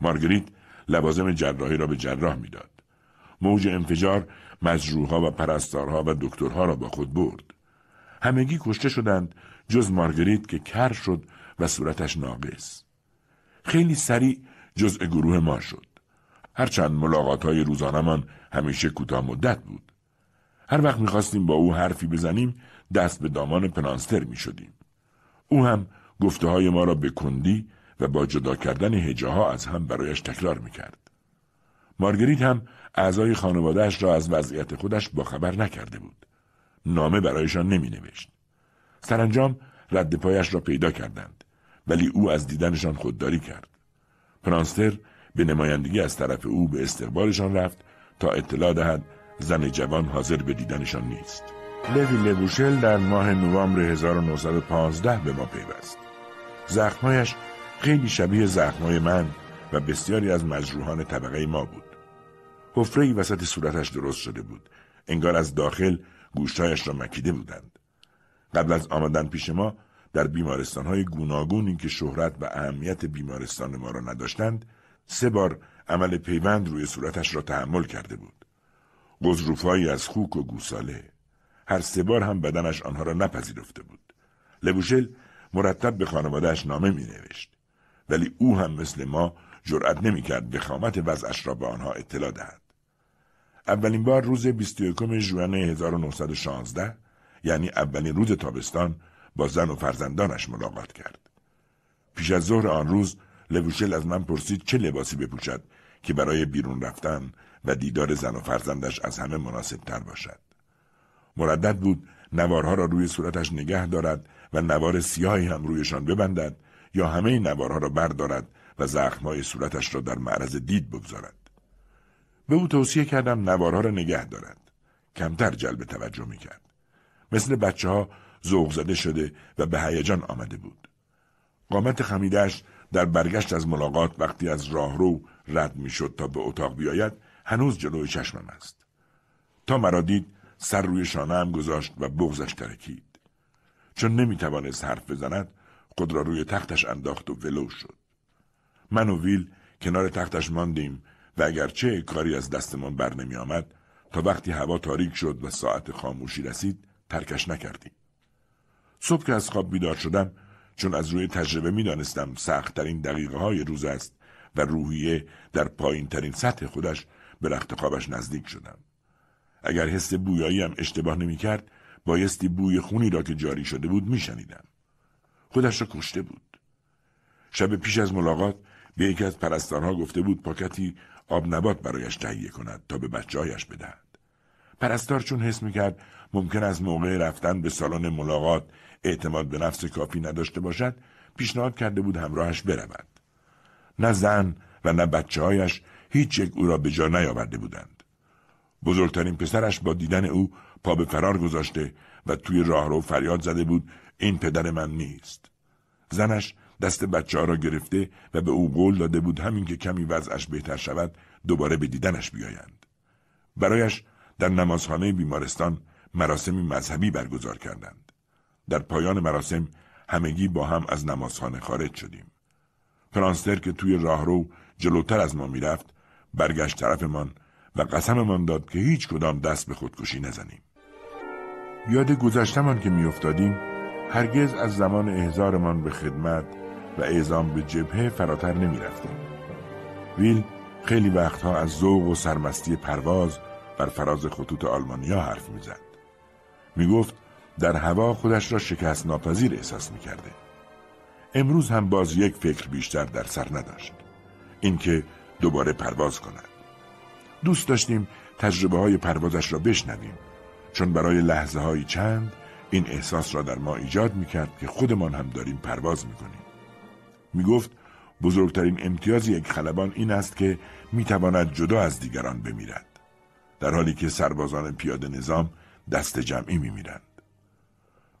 مارگریت لوازم جراحی را به جراح میداد. موج انفجار مزروها و پرستارها و دکترها را با خود برد. همگی کشته شدند جز مارگریت که کر شد و صورتش ناقص. خیلی سریع جزء گروه ما شد. هرچند ملاقات های روزانمان همیشه کوتاه مدت بود. هر وقت میخواستیم با او حرفی بزنیم دست به دامان پلانستر می شدیم. او هم گفته های ما را به کندی و با جدا کردن هجاها از هم برایش تکرار می کرد. مارگریت هم اعضای خانوادهش را از وضعیت خودش باخبر نکرده بود. نامه برایشان نمی نوشت. سرانجام رد پایش را پیدا کردند ولی او از دیدنشان خودداری کرد. پرانستر به نمایندگی از طرف او به استقبالشان رفت تا اطلاع دهد زن جوان حاضر به دیدنشان نیست. لوی لبوشل در ماه نوامبر 1915 به ما پیوست. زخمایش خیلی شبیه زخمای من و بسیاری از مجروحان طبقه ما بود. حفرهای وسط صورتش درست شده بود. انگار از داخل گوشتهایش را مکیده بودند. قبل از آمدن پیش ما در بیمارستانهای گوناگونی که شهرت و اهمیت بیمارستان ما را نداشتند، سه بار عمل پیوند روی صورتش را تحمل کرده بود. گزروفایی از خوک و گوساله. هر سه بار هم بدنش آنها را نپذیرفته بود لبوشل مرتب به خانوادهش نامه می نوشت. ولی او هم مثل ما جرأت به خامت وضعش را به آنها اطلاع دهد اولین بار روز 21 ژوئن 1916 یعنی اولین روز تابستان با زن و فرزندانش ملاقات کرد پیش از ظهر آن روز لبوشل از من پرسید چه لباسی بپوشد که برای بیرون رفتن و دیدار زن و فرزندش از همه مناسب تر باشد مردد بود نوارها را روی صورتش نگه دارد و نوار سیاهی هم رویشان ببندد یا همه نوارها را بردارد و زخمهای صورتش را در معرض دید بگذارد به او توصیه کردم نوارها را نگه دارد کمتر جلب توجه می مثل بچه ها زوغ زده شده و به هیجان آمده بود. قامت خمیدش در برگشت از ملاقات وقتی از راهرو رد میشد تا به اتاق بیاید هنوز جلوی چشمم است. تا مرا دید سر روی شانه هم گذاشت و بغزش ترکید. چون نمی توانست حرف بزند خود را روی تختش انداخت و ولو شد. من و ویل کنار تختش ماندیم و اگرچه کاری از دستمان بر نمی آمد تا وقتی هوا تاریک شد و ساعت خاموشی رسید ترکش نکردیم. صبح که از خواب بیدار شدم چون از روی تجربه می دانستم سختترین دقیقه های روز است و روحیه در پایین ترین سطح خودش به رخت خوابش نزدیک شدم. اگر حس بویایی هم اشتباه نمیکرد بایستی بوی خونی را که جاری شده بود میشنیدم خودش را کشته بود شب پیش از ملاقات به یکی از پرستانها گفته بود پاکتی آب نبات برایش تهیه کند تا به بچههایش بدهد پرستار چون حس میکرد ممکن از موقع رفتن به سالن ملاقات اعتماد به نفس کافی نداشته باشد پیشنهاد کرده بود همراهش برود نه زن و نه بچههایش هیچ یک او را به جا نیاورده بودند بزرگترین پسرش با دیدن او پا به فرار گذاشته و توی راهرو فریاد زده بود این پدر من نیست زنش دست بچه ها را گرفته و به او قول داده بود همین که کمی وضعش بهتر شود دوباره به دیدنش بیایند برایش در نمازخانه بیمارستان مراسمی مذهبی برگزار کردند در پایان مراسم همگی با هم از نمازخانه خارج شدیم پرانستر که توی راهرو جلوتر از ما میرفت برگشت طرفمان و قسممان داد که هیچ کدام دست به خودکشی نزنیم یاد گذشتمان که میافتادیم هرگز از زمان احزارمان به خدمت و اعزام به جبهه فراتر رفتیم ویل خیلی وقتها از ذوق و سرمستی پرواز بر فراز خطوط آلمانیا حرف میزد میگفت در هوا خودش را شکست ناپذیر احساس میکرده امروز هم باز یک فکر بیشتر در سر نداشت اینکه دوباره پرواز کند دوست داشتیم تجربه های پروازش را بشنویم چون برای لحظه های چند این احساس را در ما ایجاد میکرد که خودمان هم داریم پرواز میکنیم میگفت می بزرگترین امتیاز یک خلبان این است که میتواند جدا از دیگران بمیرد. در حالی که سربازان پیاده نظام دست جمعی میمیرند میرند.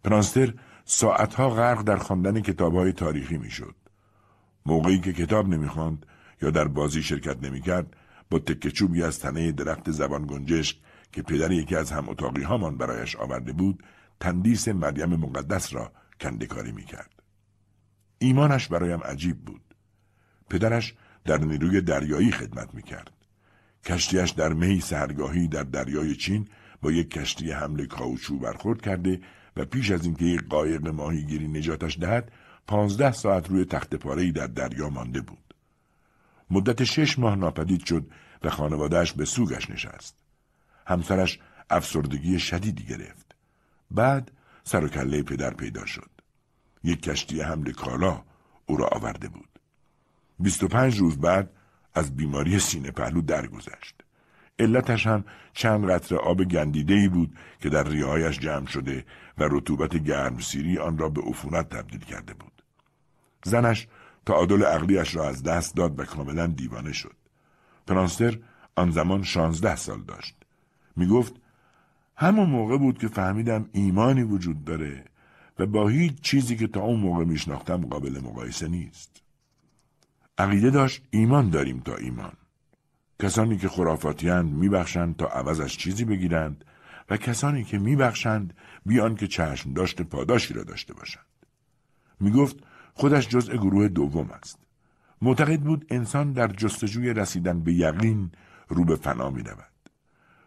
پرانستر ساعتها غرق در خواندن کتابهای تاریخی میشد. موقعی که کتاب نمیخواند یا در بازی شرکت نمیکرد با تکه چوبی از تنه درخت زبان گنجش که پدر یکی از هم اتاقی هامان برایش آورده بود تندیس مریم مقدس را کندکاری می کرد. ایمانش برایم عجیب بود. پدرش در نیروی دریایی خدمت می کرد. کشتیش در مهی سهرگاهی در دریای چین با یک کشتی حمل کاوچو برخورد کرده و پیش از اینکه یک قایق ماهیگیری نجاتش دهد پانزده ساعت روی تخت پارهی در دریا مانده بود. مدت شش ماه ناپدید شد و خانوادهش به سوگش نشست. همسرش افسردگی شدیدی گرفت. بعد سر و کله پدر پیدا شد. یک کشتی حمل کالا او را آورده بود. بیست و پنج روز بعد از بیماری سینه پهلو درگذشت. علتش هم چند قطر آب گندیده ای بود که در ریههایش جمع شده و رطوبت گرمسیری آن را به عفونت تبدیل کرده بود. زنش تعادل عقلیش را از دست داد و کاملا دیوانه شد پرانستر آن زمان شانزده سال داشت می گفت همون موقع بود که فهمیدم ایمانی وجود داره و با هیچ چیزی که تا اون موقع میشناختم قابل مقایسه نیست عقیده داشت ایمان داریم تا ایمان کسانی که می میبخشند تا عوضش چیزی بگیرند و کسانی که میبخشند بیان که چشم داشت پاداشی را داشته باشند میگفت خودش جزء گروه دوم است. معتقد بود انسان در جستجوی رسیدن به یقین رو به فنا می رود.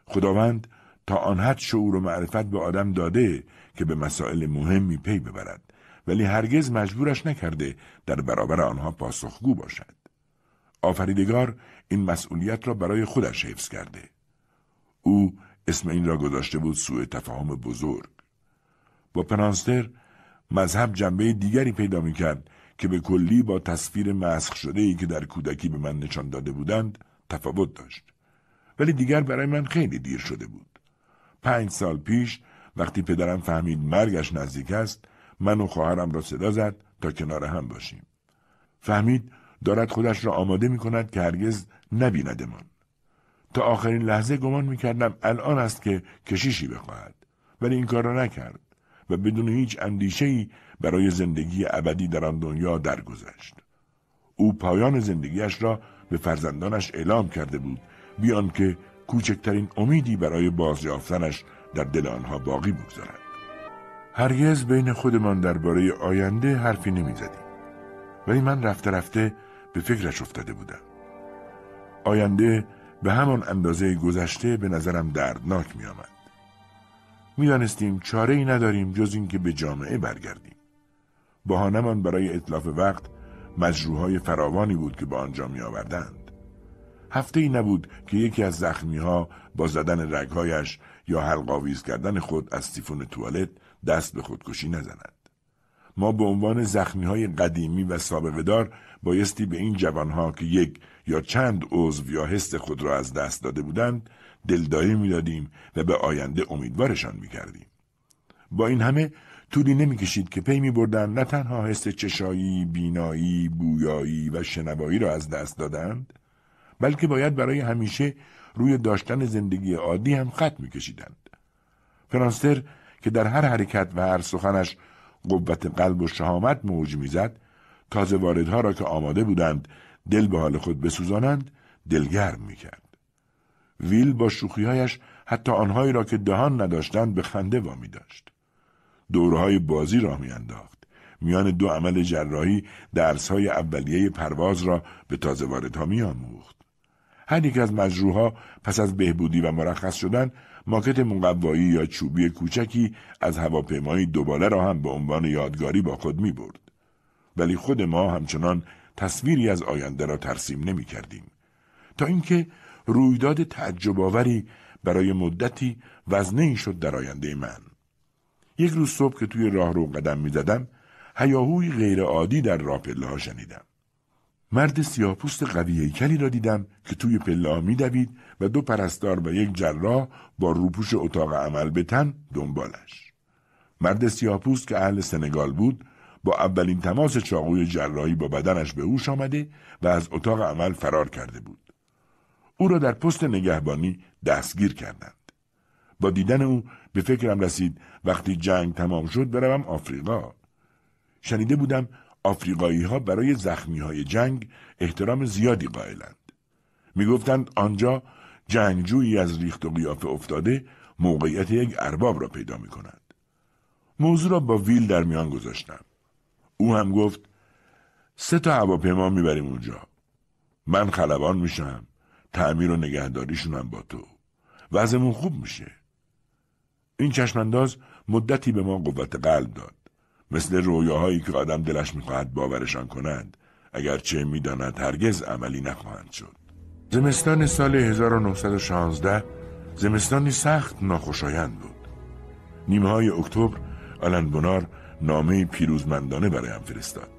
خداوند تا آن حد شعور و معرفت به آدم داده که به مسائل مهمی پی ببرد ولی هرگز مجبورش نکرده در برابر آنها پاسخگو باشد. آفریدگار این مسئولیت را برای خودش حفظ کرده. او اسم این را گذاشته بود سوء تفاهم بزرگ. با پرانستر، مذهب جنبه دیگری پیدا میکرد که به کلی با تصویر مسخ شده ای که در کودکی به من نشان داده بودند تفاوت داشت. ولی دیگر برای من خیلی دیر شده بود. پنج سال پیش وقتی پدرم فهمید مرگش نزدیک است من و خواهرم را صدا زد تا کنار هم باشیم. فهمید دارد خودش را آماده می کند که هرگز نبیندمان. تا آخرین لحظه گمان میکردم الان است که کشیشی بخواهد ولی این کار را نکرد. و بدون هیچ اندیشه‌ای برای زندگی ابدی در آن دنیا درگذشت او پایان زندگیش را به فرزندانش اعلام کرده بود بیان که کوچکترین امیدی برای بازیافتنش در دل آنها باقی بگذارد هرگز بین خودمان درباره آینده حرفی نمیزدیم ولی من رفته رفته به فکرش افتاده بودم آینده به همان اندازه گذشته به نظرم دردناک می آمد. میدانستیم چاره ای نداریم جز اینکه به جامعه برگردیم. بهانهمان برای اطلاف وقت های فراوانی بود که به آنجا می آوردند. هفته ای نبود که یکی از زخمی ها با زدن رگهایش یا حلقاویز کردن خود از سیفون توالت دست به خودکشی نزند. ما به عنوان زخمی های قدیمی و سابقه دار بایستی به این جوانها که یک یا چند عضو یا حس خود را از دست داده بودند دلداری میدادیم و به آینده امیدوارشان میکردیم با این همه طولی نمیکشید که پی میبردند نه تنها حس چشایی بینایی بویایی و شنوایی را از دست دادند بلکه باید برای همیشه روی داشتن زندگی عادی هم خط میکشیدند فرانستر که در هر حرکت و هر سخنش قوت قلب و شهامت موج میزد تازه واردها را که آماده بودند دل به حال خود بسوزانند دلگرم میکرد ویل با شوخیهایش حتی آنهایی را که دهان نداشتند به خنده وامی داشت. دورهای بازی را میانداخت. میان دو عمل جراحی درسهای اولیه پرواز را به تازه واردها میآموخت. هر یک از مجروحها پس از بهبودی و مرخص شدن ماکت مقوایی یا چوبی کوچکی از هواپیمایی دوباله را هم به عنوان یادگاری با خود می برد. ولی خود ما همچنان تصویری از آینده را ترسیم نمی تا اینکه رویداد تعجب آوری برای مدتی وزنه شد در آینده من یک روز صبح که توی راه رو قدم می زدم هیاهوی غیرعادی در راه پله ها شنیدم مرد پوست قوی کلی را دیدم که توی پله ها می دوید و دو پرستار و یک جراح با روپوش اتاق عمل به تن دنبالش مرد پوست که اهل سنگال بود با اولین تماس چاقوی جراحی با بدنش به هوش آمده و از اتاق عمل فرار کرده بود او را در پست نگهبانی دستگیر کردند. با دیدن او به فکرم رسید وقتی جنگ تمام شد بروم آفریقا. شنیده بودم آفریقایی ها برای زخمی های جنگ احترام زیادی قائلند. می گفتند آنجا جنگجویی از ریخت و قیافه افتاده موقعیت یک ارباب را پیدا می کند. موضوع را با ویل در میان گذاشتم. او هم گفت سه تا هواپیما میبریم اونجا. من خلبان میشم. تعمیر و نگهداریشون هم با تو وضعمون خوب میشه این چشمانداز مدتی به ما قوت قلب داد مثل رویاهایی که آدم دلش میخواهد باورشان کند اگرچه میداند هرگز عملی نخواهند شد زمستان سال 1916 زمستانی سخت ناخوشایند بود نیمه های اکتبر آلن بونار نامه پیروزمندانه برایم فرستاد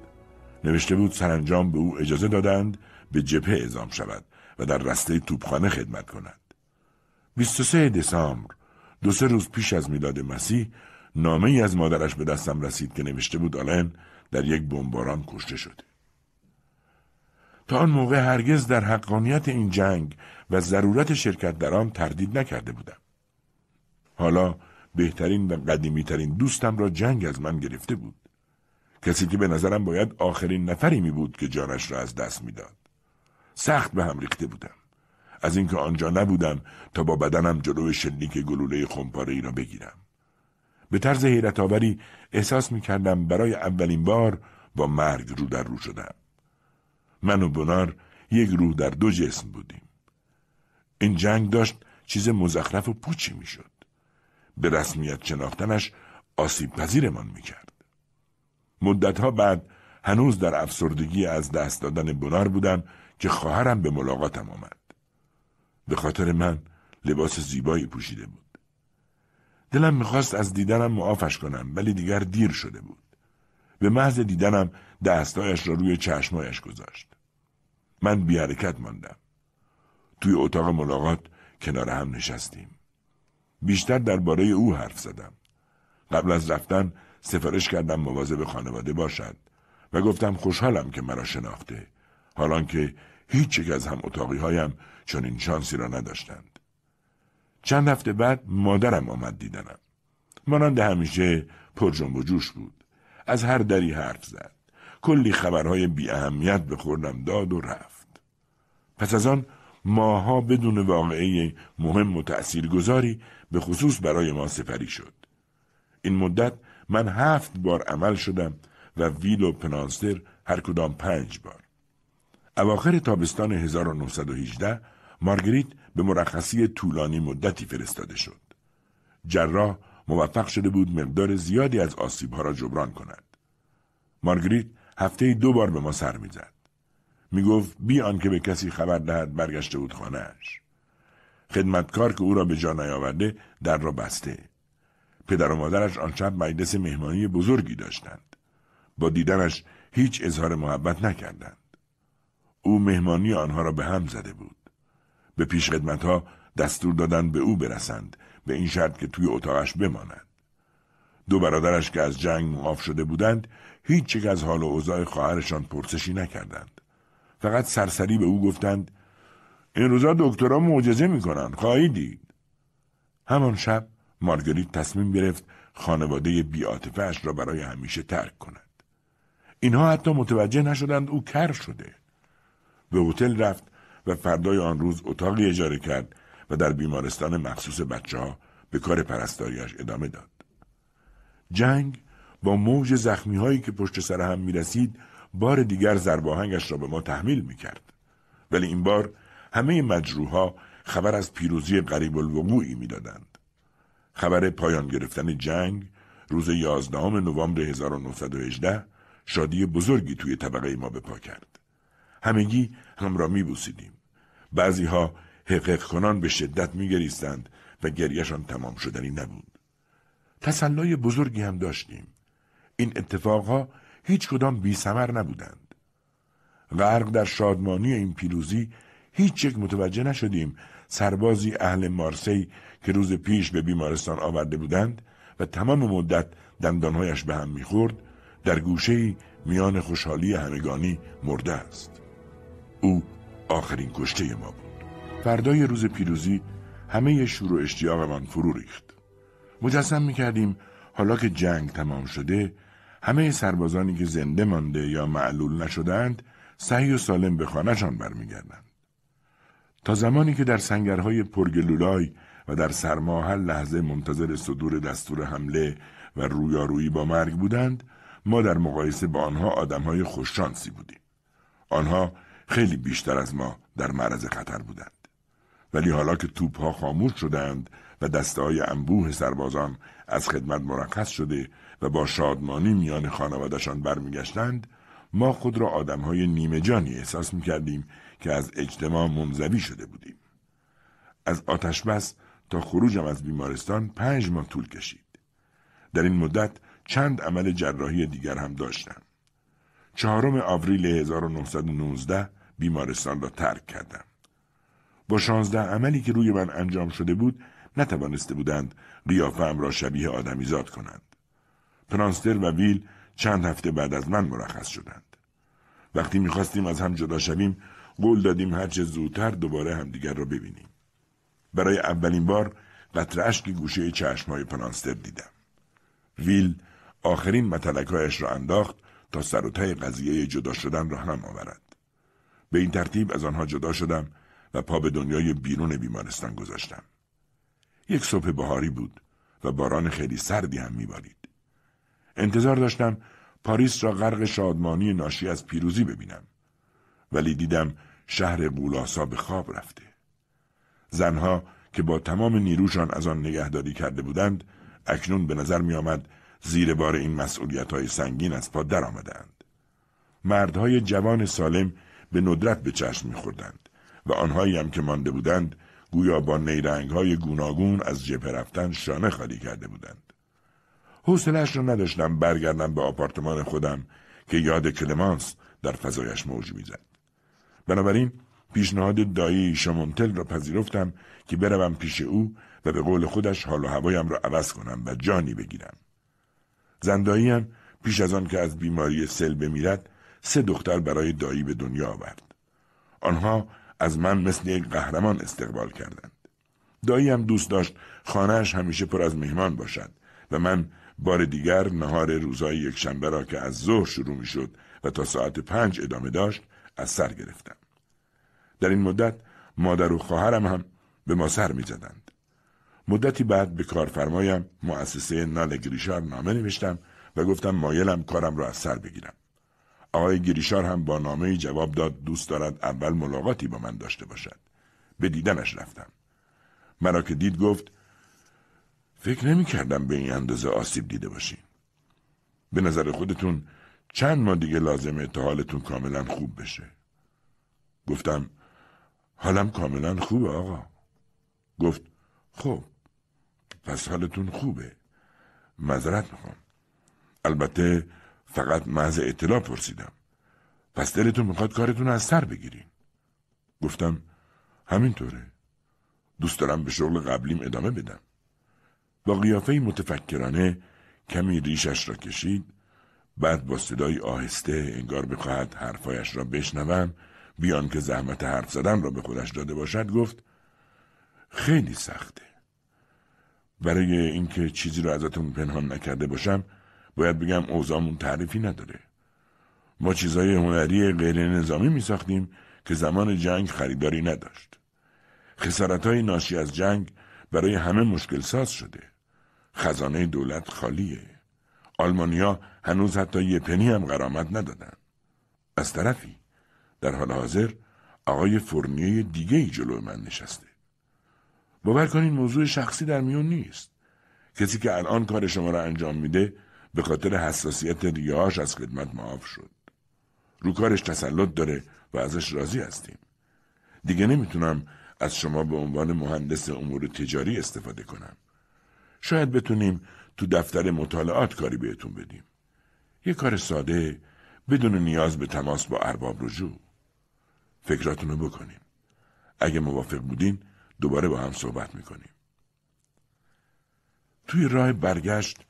نوشته بود سرانجام به او اجازه دادند به جبهه اعزام شود و در رسته توپخانه خدمت کند. 23 دسامبر دو سه روز پیش از میلاد مسیح نامه ای از مادرش به دستم رسید که نوشته بود آلن در یک بمباران کشته شده. تا آن موقع هرگز در حقانیت این جنگ و ضرورت شرکت در آن تردید نکرده بودم. حالا بهترین و قدیمیترین دوستم را جنگ از من گرفته بود. کسی که به نظرم باید آخرین نفری می بود که جانش را از دست میداد. سخت به هم ریخته بودم از اینکه آنجا نبودم تا با بدنم جلو شلیک گلوله خمپاره ای را بگیرم به طرز حیرت آوری احساس می کردم برای اولین بار با مرگ رو در رو شدم من و بنار یک روح در دو جسم بودیم این جنگ داشت چیز مزخرف و پوچی میشد به رسمیت شناختنش آسیب پذیرمان میکرد مدتها بعد هنوز در افسردگی از دست دادن بنار بودم که خواهرم به ملاقاتم آمد به خاطر من لباس زیبایی پوشیده بود دلم میخواست از دیدنم معافش کنم ولی دیگر دیر شده بود به محض دیدنم دستایش را روی چشمایش گذاشت من بی ماندم توی اتاق ملاقات کنار هم نشستیم بیشتر درباره او حرف زدم قبل از رفتن سفارش کردم مواظب خانواده باشد و گفتم خوشحالم که مرا شناخته حالان که هیچ یک از هم اتاقی هایم چون این شانسی را نداشتند. چند هفته بعد مادرم آمد دیدنم. مانند همیشه پر جنب و جوش بود. از هر دری حرف زد. کلی خبرهای بی اهمیت به خوردم داد و رفت. پس از آن ماها بدون واقعه مهم و گذاری به خصوص برای ما سپری شد. این مدت من هفت بار عمل شدم و ویل و پنانستر هر کدام پنج بار. اواخر تابستان 1918 مارگریت به مرخصی طولانی مدتی فرستاده شد. جراح موفق شده بود مقدار زیادی از آسیبها را جبران کند. مارگریت هفته دو بار به ما سر میزد. می گفت بی آنکه به کسی خبر دهد برگشته بود خانهاش. خدمتکار که او را به جا نیاورده در را بسته. پدر و مادرش آن شب مجلس مهمانی بزرگی داشتند. با دیدنش هیچ اظهار محبت نکردند. او مهمانی آنها را به هم زده بود. به پیش ها دستور دادند به او برسند به این شرط که توی اتاقش بمانند. دو برادرش که از جنگ معاف شده بودند هیچ از حال و اوضاع خواهرشان پرسشی نکردند. فقط سرسری به او گفتند این روزا دکترها معجزه میکنند خواهی دید. همان شب مارگریت تصمیم گرفت خانواده بیاتفهش را برای همیشه ترک کند. اینها حتی متوجه نشدند او کر شده. به هتل رفت و فردای آن روز اتاقی اجاره کرد و در بیمارستان مخصوص بچه ها به کار پرستاریش ادامه داد. جنگ با موج زخمی هایی که پشت سر هم می رسید بار دیگر زرباهنگش را به ما تحمیل می کرد. ولی این بار همه مجروح خبر از پیروزی قریب الوقوعی می دادند. خبر پایان گرفتن جنگ روز 11 نوامبر 1918 شادی بزرگی توی طبقه ما به پا کرد. همگی هم را می بوسیدیم. بعضی ها حقق کنان به شدت می گریستند و گریهشان تمام شدنی نبود. تسلای بزرگی هم داشتیم. این اتفاقها هیچ کدام بی سمر نبودند. غرق در شادمانی این پیروزی هیچ متوجه نشدیم سربازی اهل مارسی که روز پیش به بیمارستان آورده بودند و تمام مدت دندانهایش به هم میخورد در گوشه میان خوشحالی همگانی مرده است. او آخرین کشته ما بود فردای روز پیروزی همه شور و اشتیاقمان فرو ریخت مجسم میکردیم حالا که جنگ تمام شده همه سربازانی که زنده مانده یا معلول نشدند صحیح و سالم به خانهشان برمیگردند تا زمانی که در سنگرهای پرگلولای و در سرما هر لحظه منتظر صدور دستور حمله و رویارویی با مرگ بودند ما در مقایسه با آنها آدمهای خوششانسی بودیم آنها خیلی بیشتر از ما در معرض خطر بودند ولی حالا که ها خاموش شدند و دسته های انبوه سربازان از خدمت مرخص شده و با شادمانی میان خانوادشان برمیگشتند ما خود را های نیمه جانی احساس کردیم که از اجتماع منزوی شده بودیم از آتش بس تا خروجم از بیمارستان پنج ماه طول کشید در این مدت چند عمل جراحی دیگر هم داشتم چهارم آوریل 1919 بیمارستان را ترک کردم. با شانزده عملی که روی من انجام شده بود نتوانسته بودند قیافم را شبیه آدمیزاد کنند. پرانستر و ویل چند هفته بعد از من مرخص شدند. وقتی میخواستیم از هم جدا شویم قول دادیم هرچه زودتر دوباره همدیگر را ببینیم. برای اولین بار قطر اشک گوشه چشمهای پرانستر دیدم. ویل آخرین متلکهایش را انداخت تا سر و قضیه جدا شدن را هم آورد. به این ترتیب از آنها جدا شدم و پا به دنیای بیرون بیمارستان گذاشتم. یک صبح بهاری بود و باران خیلی سردی هم میبارید. انتظار داشتم پاریس را غرق شادمانی ناشی از پیروزی ببینم. ولی دیدم شهر غولاسا به خواب رفته. زنها که با تمام نیروشان از آن نگهداری کرده بودند، اکنون به نظر می آمد زیر بار این مسئولیت های سنگین از پا در آمدند. مردهای جوان سالم به ندرت به چشم میخوردند و آنهایی هم که مانده بودند گویا با نیرنگ های گوناگون از جبه رفتن شانه خالی کرده بودند. حوصلش را نداشتم برگردم به آپارتمان خودم که یاد کلمانس در فضایش موج میزد. بنابراین پیشنهاد دایی شامونتل را پذیرفتم که بروم پیش او و به قول خودش حال و هوایم را عوض کنم و جانی بگیرم. زنداییم پیش از آن که از بیماری سل بمیرد سه دختر برای دایی به دنیا آورد. آنها از من مثل یک قهرمان استقبال کردند. دایی هم دوست داشت خانهش همیشه پر از مهمان باشد و من بار دیگر نهار یک یکشنبه را که از ظهر شروع می شد و تا ساعت پنج ادامه داشت از سر گرفتم. در این مدت مادر و خواهرم هم به ما سر می زدند. مدتی بعد به کارفرمایم مؤسسه نال گریشار نامه نوشتم و گفتم مایلم کارم را از سر بگیرم. آقای گریشار هم با نامه جواب داد دوست دارد اول ملاقاتی با من داشته باشد. به دیدنش رفتم. مرا که دید گفت فکر نمی کردم به این اندازه آسیب دیده باشین. به نظر خودتون چند ماه دیگه لازمه تا حالتون کاملا خوب بشه. گفتم حالم کاملا خوبه آقا. گفت خوب... پس حالتون خوبه. مذرت میخوام. البته فقط محض اطلاع پرسیدم پس دلتون میخواد کارتون از سر بگیرین گفتم همینطوره دوست دارم به شغل قبلیم ادامه بدم با قیافه متفکرانه کمی ریشش را کشید بعد با صدای آهسته انگار بخواهد حرفایش را بشنوم بیان که زحمت حرف زدن را به خودش داده باشد گفت خیلی سخته برای اینکه چیزی را ازتون پنهان نکرده باشم باید بگم اوزامون تعریفی نداره ما چیزهای هنری غیر نظامی می ساختیم که زمان جنگ خریداری نداشت خسارت های ناشی از جنگ برای همه مشکل ساز شده خزانه دولت خالیه آلمانیا هنوز حتی یه پنی هم قرامت ندادن از طرفی در حال حاضر آقای فرنیه دیگه ای جلو من نشسته باور کنین موضوع شخصی در میون نیست کسی که الان کار شما را انجام میده به خاطر حساسیت ریاش از خدمت معاف شد رو کارش تسلط داره و ازش راضی هستیم دیگه نمیتونم از شما به عنوان مهندس امور تجاری استفاده کنم شاید بتونیم تو دفتر مطالعات کاری بهتون بدیم یه کار ساده بدون نیاز به تماس با ارباب رجوع فکراتونو بکنیم اگه موافق بودین دوباره با هم صحبت میکنیم توی راه برگشت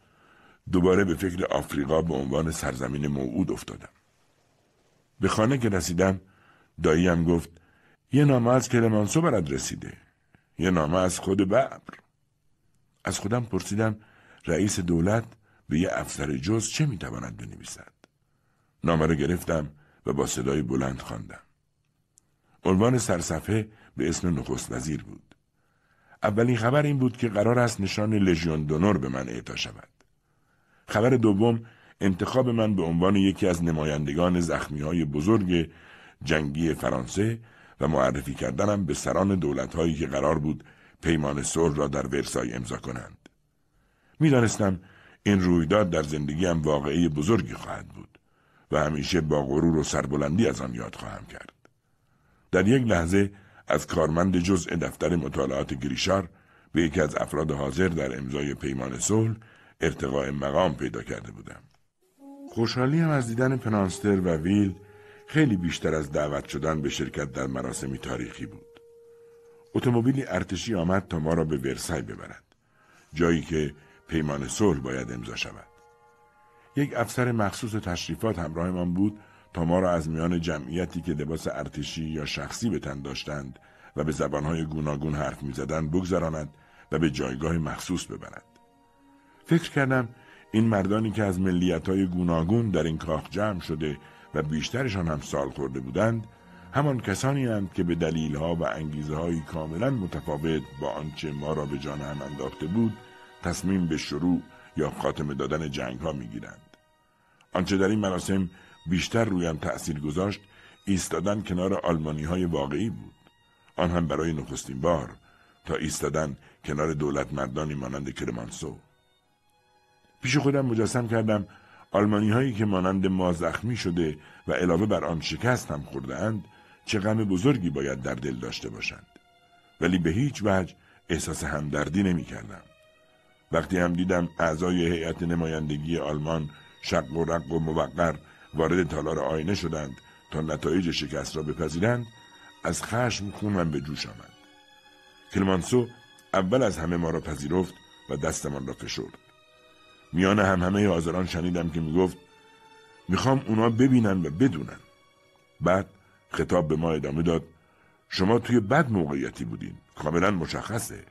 دوباره به فکر آفریقا به عنوان سرزمین موعود افتادم. به خانه که رسیدم داییم گفت یه نامه از کلمانسو برد رسیده. یه نامه از خود ببر. از خودم پرسیدم رئیس دولت به یه افسر جز چه میتواند بنویسد؟ نامه را گرفتم و با صدای بلند خواندم. عنوان سرصفحه به اسم نخست وزیر بود. اولین خبر این بود که قرار است نشان لژیون دونور به من اعطا شود. خبر دوم انتخاب من به عنوان یکی از نمایندگان زخمی های بزرگ جنگی فرانسه و معرفی کردنم به سران دولت هایی که قرار بود پیمان سر را در ورسای امضا کنند. میدانستم این رویداد در زندگیم واقعی بزرگی خواهد بود و همیشه با غرور و سربلندی از آن یاد خواهم کرد. در یک لحظه از کارمند جزء دفتر مطالعات گریشار به یکی از افراد حاضر در امضای پیمان صلح ارتقاء مقام پیدا کرده بودم. خوشحالی هم از دیدن پنانستر و ویل خیلی بیشتر از دعوت شدن به شرکت در مراسمی تاریخی بود. اتومبیلی ارتشی آمد تا ما را به ورسای ببرد. جایی که پیمان صلح باید امضا شود. یک افسر مخصوص تشریفات همراهمان بود تا ما را از میان جمعیتی که لباس ارتشی یا شخصی به تن داشتند و به زبانهای گوناگون حرف میزدند بگذراند و به جایگاه مخصوص ببرد. فکر کردم این مردانی که از ملیت های گوناگون در این کاخ جمع شده و بیشترشان هم سال خورده بودند همان کسانی هستند که به دلیل ها و انگیزه های کاملا متفاوت با آنچه ما را به جان هم انداخته بود تصمیم به شروع یا خاتمه دادن جنگ ها می گیرند. آنچه در این مراسم بیشتر رویم تأثیر گذاشت ایستادن کنار آلمانی های واقعی بود. آن هم برای نخستین بار تا ایستادن کنار دولت مردانی مانند کرمانسو. پیش خودم مجسم کردم آلمانی هایی که مانند ما زخمی شده و علاوه بر آن شکست هم خوردهاند چه غم بزرگی باید در دل داشته باشند ولی به هیچ وجه احساس همدردی نمی کردم. وقتی هم دیدم اعضای هیئت نمایندگی آلمان شق و رق و موقر وارد تالار آینه شدند تا نتایج شکست را بپذیرند از خشم خونم به جوش آمد کلمانسو اول از همه ما را پذیرفت و دستمان را فشرد میان هم همه حاضران شنیدم که میگفت میخوام اونا ببینن و بدونن بعد خطاب به ما ادامه داد شما توی بد موقعیتی بودین کاملا مشخصه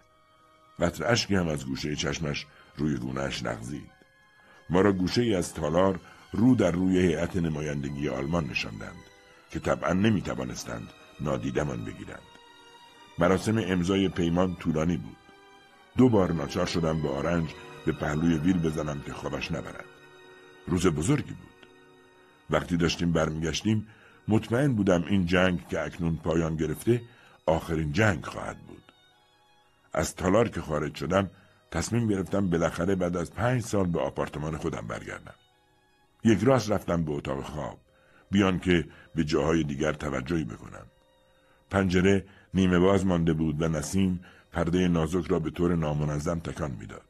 قطر اشکی هم از گوشه چشمش روی گونهش نخزید. ما را گوشه ای از تالار رو در روی هیئت نمایندگی آلمان نشاندند که طبعا نمی توانستند نادیدمان بگیرند مراسم امضای پیمان طولانی بود دو بار ناچار شدم به آرنج به پهلوی ویل بزنم که خوابش نبرد روز بزرگی بود وقتی داشتیم برمیگشتیم مطمئن بودم این جنگ که اکنون پایان گرفته آخرین جنگ خواهد بود از تالار که خارج شدم تصمیم گرفتم بالاخره بعد از پنج سال به آپارتمان خودم برگردم یک راست رفتم به اتاق خواب بیان که به جاهای دیگر توجهی بکنم پنجره نیمه باز مانده بود و نسیم پرده نازک را به طور نامنظم تکان میداد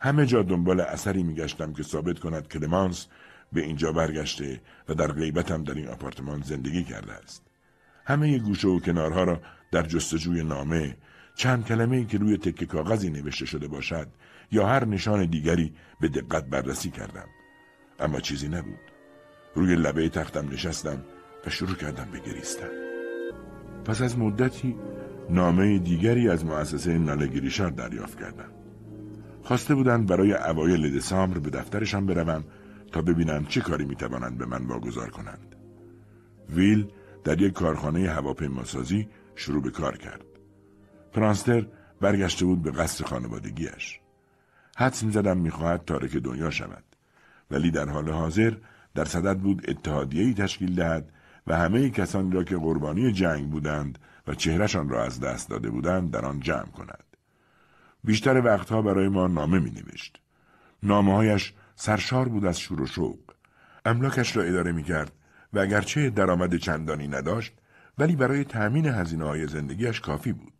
همه جا دنبال اثری میگشتم که ثابت کند کلمانس به اینجا برگشته و در غیبتم در این آپارتمان زندگی کرده است. همه گوشه و کنارها را در جستجوی نامه چند کلمه که روی تکه کاغذی نوشته شده باشد یا هر نشان دیگری به دقت بررسی کردم اما چیزی نبود روی لبه تختم نشستم و شروع کردم به گریستن پس از مدتی نامه دیگری از مؤسسه نالگیریشار دریافت کردم خواسته بودند برای اوایل دسامبر به دفترشان بروم تا ببینم چه کاری میتوانند به من واگذار کنند ویل در یک کارخانه هواپیماسازی شروع به کار کرد پرانستر برگشته بود به قصر خانوادگیش حدس میزدم میخواهد تارک دنیا شود ولی در حال حاضر در صدد بود اتحادیه تشکیل دهد و همه کسانی را که قربانی جنگ بودند و چهرهشان را از دست داده بودند در آن جمع کند بیشتر وقتها برای ما نامه می نوشت. نامه هایش سرشار بود از شور و شوق. املاکش را اداره می کرد و اگرچه درآمد چندانی نداشت ولی برای تأمین هزینه های زندگیش کافی بود.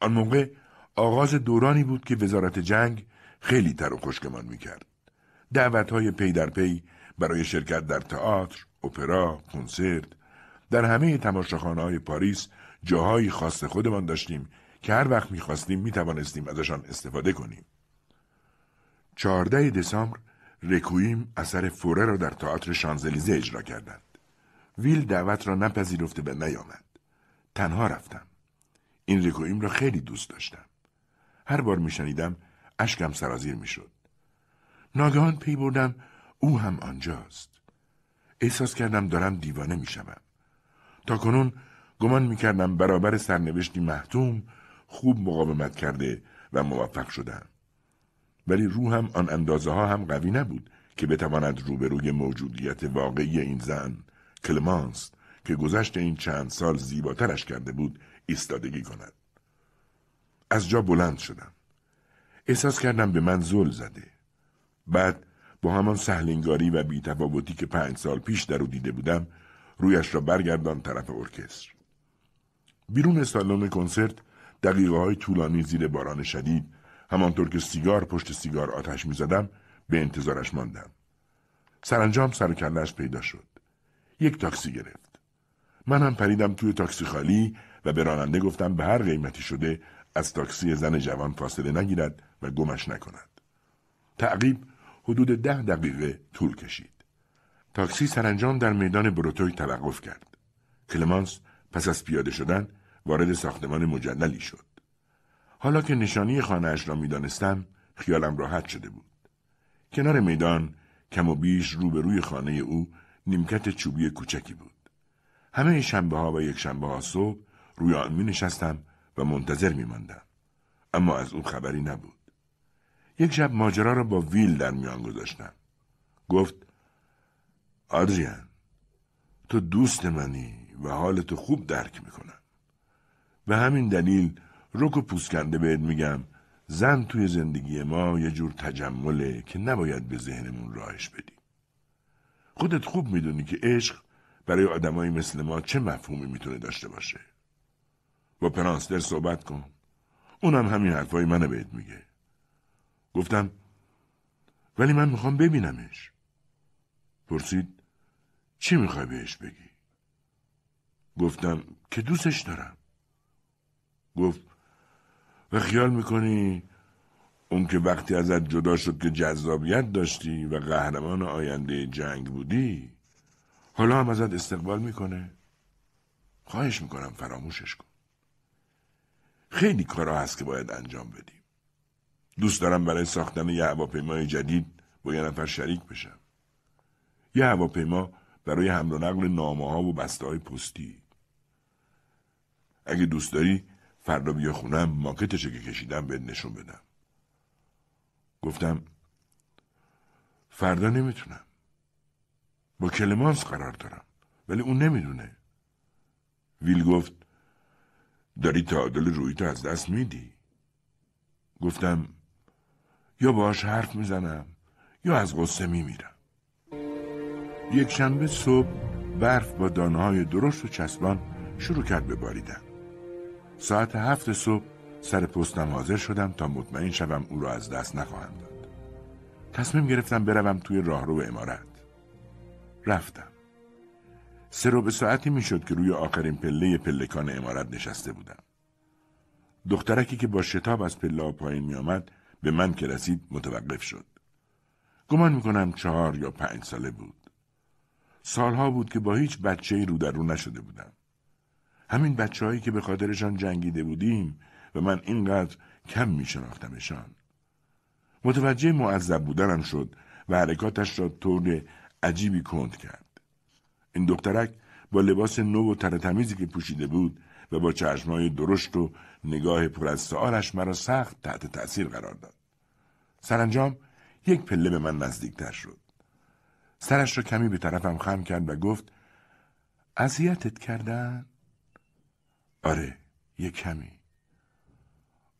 آن موقع آغاز دورانی بود که وزارت جنگ خیلی تر و خشکمان می کرد. دعوت های پی در پی برای شرکت در تئاتر، اپرا، کنسرت، در همه تماشاخانه های پاریس جاهایی خاص خودمان داشتیم که هر وقت میخواستیم میتوانستیم ازشان استفاده کنیم. 14 دسامبر رکویم اثر فوره را در تئاتر شانزلیزه اجرا کردند. ویل دعوت را نپذیرفته به نیامد. تنها رفتم. این رکویم را خیلی دوست داشتم. هر بار میشنیدم اشکم سرازیر میشد. ناگهان پی بردم او هم آنجاست. احساس کردم دارم دیوانه میشوم. تا کنون گمان میکردم برابر سرنوشتی محتوم خوب مقاومت کرده و موفق شدم. ولی روحم آن اندازه ها هم قوی نبود که بتواند روبروی موجودیت واقعی این زن کلمانس که گذشت این چند سال زیباترش کرده بود ایستادگی کند از جا بلند شدم احساس کردم به من زل زده بعد با همان سهلنگاری و بیتفاوتی که پنج سال پیش در او دیده بودم رویش را برگردان طرف ارکستر بیرون سالن کنسرت دقیقه های طولانی زیر باران شدید همانطور که سیگار پشت سیگار آتش می زدم به انتظارش ماندم. سرانجام سر پیدا شد. یک تاکسی گرفت. من هم پریدم توی تاکسی خالی و به راننده گفتم به هر قیمتی شده از تاکسی زن جوان فاصله نگیرد و گمش نکند. تعقیب حدود ده دقیقه طول کشید. تاکسی سرانجام در میدان بروتوی توقف کرد. کلمانس پس از پیاده شدن وارد ساختمان مجللی شد. حالا که نشانی خانهاش را میدانستم خیالم راحت شده بود. کنار میدان کم و بیش روبروی خانه او نیمکت چوبی کوچکی بود. همه شنبه ها و یک شنبه ها صبح روی آن می نشستم و منتظر می اما از او خبری نبود. یک شب ماجرا را با ویل در میان گذاشتم. گفت آدریان تو دوست منی و حال تو خوب درک میکنم. به همین دلیل رک و پوسکنده بهت میگم زن توی زندگی ما یه جور تجمله که نباید به ذهنمون راهش بدی. خودت خوب میدونی که عشق برای آدمایی مثل ما چه مفهومی میتونه داشته باشه. با پرانستر صحبت کن. اونم همین حرفای منو بهت میگه. گفتم ولی من میخوام ببینمش. پرسید چی میخوای بهش بگی؟ گفتم که دوستش دارم. گفت و خیال میکنی اون که وقتی ازت جدا شد که جذابیت داشتی و قهرمان آینده جنگ بودی حالا هم ازت استقبال میکنه خواهش میکنم فراموشش کن خیلی کارا هست که باید انجام بدیم دوست دارم برای ساختن یه هواپیمای جدید با یه نفر شریک بشم یه هواپیما برای حمل و نقل نامه ها و بسته های پستی اگه دوست داری فردا بیا خونم ماکتشو که کشیدم به نشون بدم گفتم فردا نمیتونم با کلمانس قرار دارم ولی اون نمیدونه ویل گفت داری تعادل روی تو از دست میدی گفتم یا باش حرف میزنم یا از غصه میمیرم یک شنبه صبح برف با دانه های درشت و چسبان شروع کرد به باریدن ساعت هفت صبح سر پستم حاضر شدم تا مطمئن شوم او را از دست نخواهم داد تصمیم گرفتم بروم توی راهرو امارت رفتم سه به ساعتی میشد که روی آخرین پله پلکان امارت نشسته بودم دخترکی که با شتاب از پله پایین میآمد به من که رسید متوقف شد گمان میکنم چهار یا پنج ساله بود سالها بود که با هیچ بچه رو در رو نشده بودم همین بچههایی که به خاطرشان جنگیده بودیم و من اینقدر کم می شناختمشان. متوجه معذب بودنم شد و حرکاتش را طور عجیبی کند کرد. این دخترک با لباس نو و ترتمیزی که پوشیده بود و با چشمهای درشت و نگاه پر از سؤالش مرا سخت تحت تأثیر قرار داد. سرانجام یک پله به من نزدیکتر شد. سرش را کمی به طرفم خم کرد و گفت اذیتت کردن؟ آره یه کمی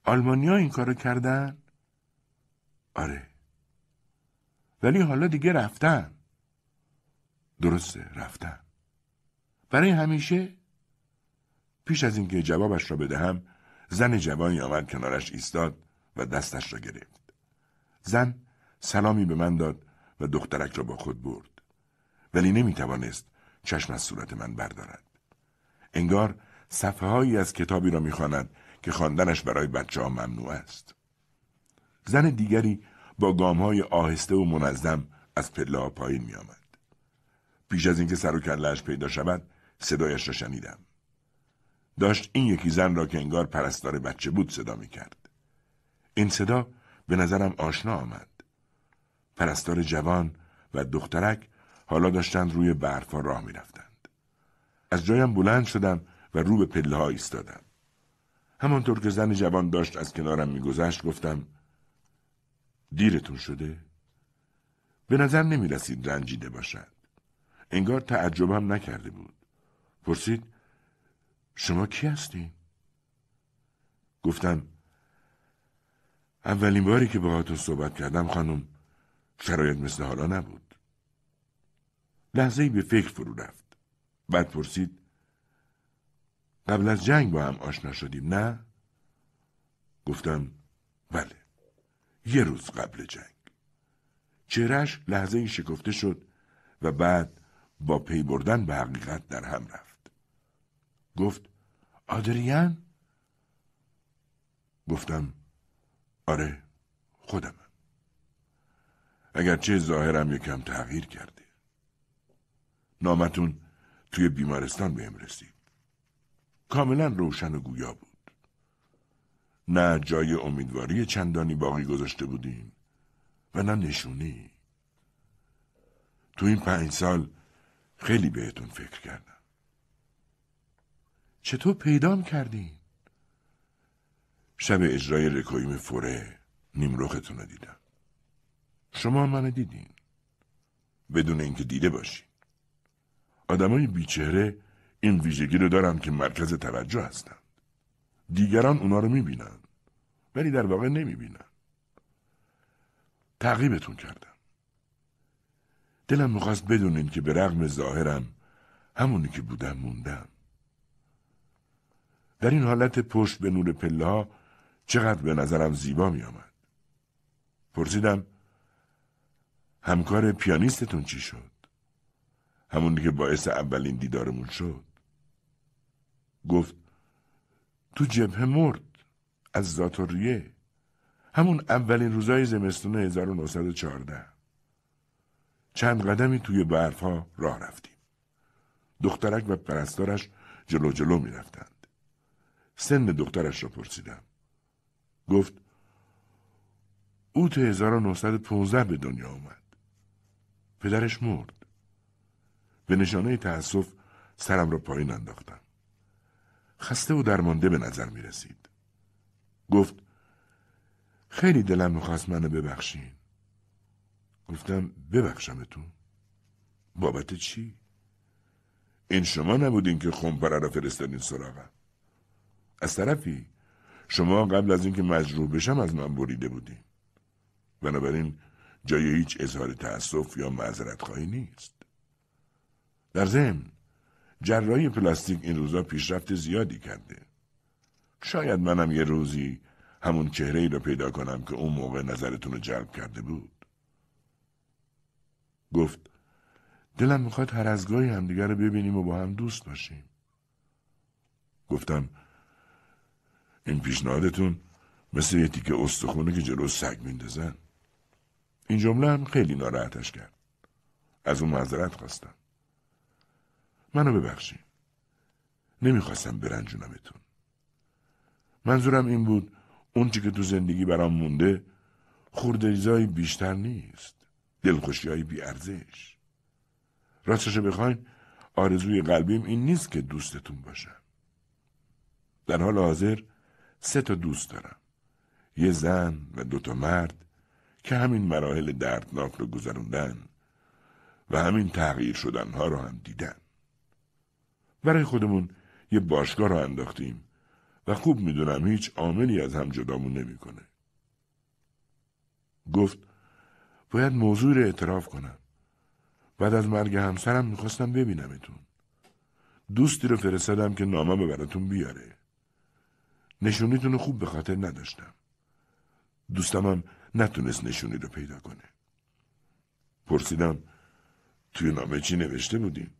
آلمانیا این کارو کردن؟ آره ولی حالا دیگه رفتن درسته رفتن برای همیشه پیش از اینکه جوابش را بدهم زن جوانی آمد کنارش ایستاد و دستش را گرفت زن سلامی به من داد و دخترک را با خود برد ولی نمیتوانست چشم از صورت من بردارد انگار صفحه از کتابی را میخواند که خواندنش برای بچه ها ممنوع است. زن دیگری با گام های آهسته و منظم از پله پایین می آمد. پیش از اینکه سر و کلهش پیدا شود صدایش را شنیدم. داشت این یکی زن را که انگار پرستار بچه بود صدا می کرد. این صدا به نظرم آشنا آمد. پرستار جوان و دخترک حالا داشتند روی برفا راه می رفتند. از جایم بلند شدم و رو به پله ها ایستادم. همانطور که زن جوان داشت از کنارم میگذشت گفتم دیرتون شده؟ به نظر نمی رنجیده باشد. انگار تعجبم نکرده بود. پرسید شما کی هستی؟ گفتم اولین باری که باهاتون صحبت کردم خانم شرایط مثل حالا نبود. لحظه ای به فکر فرو رفت. بعد پرسید قبل از جنگ با هم آشنا شدیم نه؟ گفتم بله یه روز قبل جنگ چهرش لحظه این شکفته شد و بعد با پی بردن به حقیقت در هم رفت گفت آدریان؟ گفتم آره خودمم اگرچه ظاهرم یکم تغییر کرده نامتون توی بیمارستان بهم رسید کاملا روشن و گویا بود. نه جای امیدواری چندانی باقی گذاشته بودیم و نه نشونی. تو این پنج سال خیلی بهتون فکر کردم. چطور پیدام کردین؟ شب اجرای رکویم فوره نیمروختون رو دیدم. شما منو دیدین. بدون اینکه دیده باشی. آدمای بیچهره این ویژگی رو دارم که مرکز توجه هستند دیگران اونا رو میبینند. ولی در واقع نمیبینن تعقیبتون کردم دلم میخواست بدونین که به رغم ظاهرم همونی که بودم موندم در این حالت پشت به نور پله ها چقدر به نظرم زیبا می پرسیدم همکار پیانیستتون چی شد؟ همونی که باعث اولین دیدارمون شد گفت تو جبهه مرد از زاتوریه همون اولین روزای زمستون 1914 چند قدمی توی برفها راه رفتیم دخترک و پرستارش جلو جلو می رفتند. سن دخترش را پرسیدم گفت او تا 1915 به دنیا آمد پدرش مرد به نشانه تأسف سرم را پایین انداختم خسته و درمانده به نظر می رسید. گفت خیلی دلم میخواست منو ببخشین. گفتم ببخشمتون. بابت چی؟ این شما نبودین که خمپره را فرستادین سراغم. از طرفی شما قبل از اینکه مجروح بشم از من بریده بودین. بنابراین جای هیچ اظهار تأسف یا معذرت خواهی نیست. در ضمن جراحی پلاستیک این روزا پیشرفت زیادی کرده. شاید منم یه روزی همون چهره ای رو پیدا کنم که اون موقع نظرتون رو جلب کرده بود. گفت دلم میخواد هر از گاهی همدیگر رو ببینیم و با هم دوست باشیم. گفتم این پیشنهادتون مثل یه تیکه استخونه که جلو سگ میندازن. این جمله هم خیلی ناراحتش کرد. از اون معذرت خواستم. منو ببخشین نمیخواستم برنجونمتون منظورم این بود اونچه که تو زندگی برام مونده خوردریزایی بیشتر نیست دلخوشی های بیارزش راستشو بخواین آرزوی قلبیم این نیست که دوستتون باشم در حال حاضر سه تا دوست دارم یه زن و دو تا مرد که همین مراحل دردناک رو گذروندن و همین تغییر شدنها رو هم دیدن برای خودمون یه باشگاه رو انداختیم و خوب میدونم هیچ عاملی از هم جدامون نمیکنه. گفت باید موضوع رو اعتراف کنم. بعد از مرگ همسرم میخواستم ببینمتون. دوستی رو فرستادم که نامه براتون بیاره. نشونیتون رو خوب به خاطر نداشتم. دوستمم نتونست نشونی رو پیدا کنه. پرسیدم توی نامه چی نوشته بودیم؟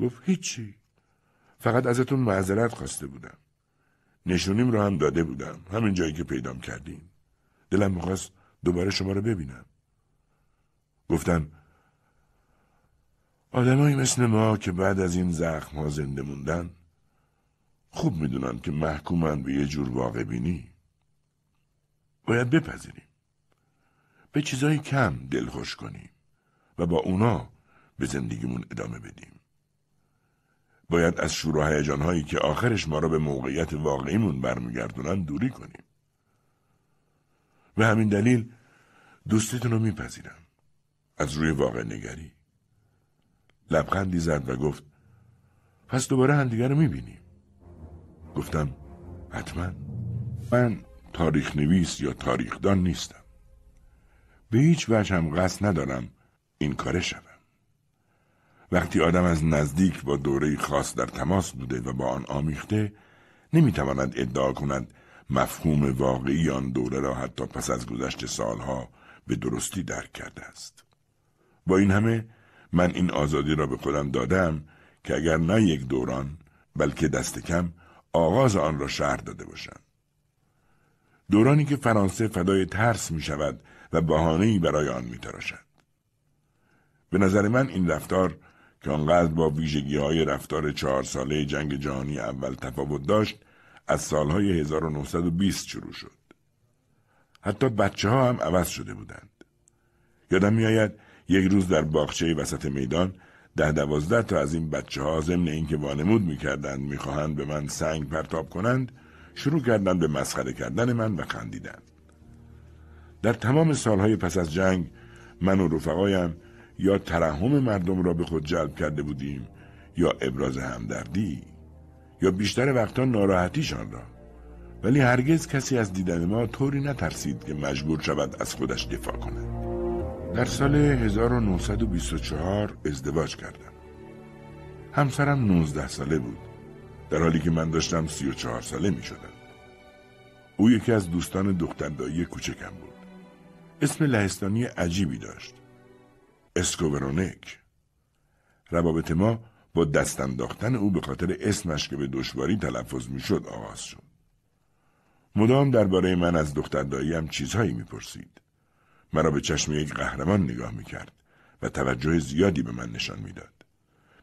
گفت هیچی فقط ازتون معذرت خواسته بودم نشونیم رو هم داده بودم همین جایی که پیدام کردیم دلم میخواست دوباره شما رو ببینم گفتم آدمایی مثل ما که بعد از این زخم ها زنده موندن خوب میدونن که محکومن به یه جور واقع بینی باید بپذیریم به چیزای کم دلخوش کنیم و با اونا به زندگیمون ادامه بدیم باید از شور و که آخرش ما را به موقعیت واقعیمون برمیگردونن دوری کنیم. به همین دلیل دوستیتون رو میپذیرم. از روی واقع نگری. لبخندی زد و گفت پس دوباره همدیگر رو میبینیم. گفتم حتما من تاریخ نویس یا تاریخدان نیستم. به هیچ وجه هم قصد ندارم این کاره شود. وقتی آدم از نزدیک با دوره خاص در تماس بوده و با آن آمیخته نمیتواند ادعا کند مفهوم واقعی آن دوره را حتی پس از گذشت سالها به درستی درک کرده است با این همه من این آزادی را به خودم دادم که اگر نه یک دوران بلکه دست کم آغاز آن را شهر داده باشم دورانی که فرانسه فدای ترس می شود و بهانهای برای آن می تراشد. به نظر من این رفتار که آنقدر با ویژگی های رفتار چهار ساله جنگ جهانی اول تفاوت داشت از سالهای 1920 شروع شد. حتی بچه ها هم عوض شده بودند. یادم میآید یک روز در باغچه وسط میدان ده دوازده تا از این بچه ها ضمن اینکه وانمود میکردند میخواهند به من سنگ پرتاب کنند شروع کردند به مسخره کردن من و خندیدند. در تمام سالهای پس از جنگ من و رفقایم یا ترحم مردم را به خود جلب کرده بودیم یا ابراز همدردی یا بیشتر وقتا ناراحتیشان را ولی هرگز کسی از دیدن ما طوری نترسید که مجبور شود از خودش دفاع کند در سال 1924 ازدواج کردم همسرم 19 ساله بود در حالی که من داشتم 34 ساله می شدم او یکی از دوستان دختردایی کوچکم بود اسم لهستانی عجیبی داشت اسکوورونک روابط ما با دست انداختن او به خاطر اسمش که به دشواری تلفظ میشد آغاز شد مدام درباره من از دختر داییم چیزهایی میپرسید مرا به چشم یک قهرمان نگاه میکرد و توجه زیادی به من نشان میداد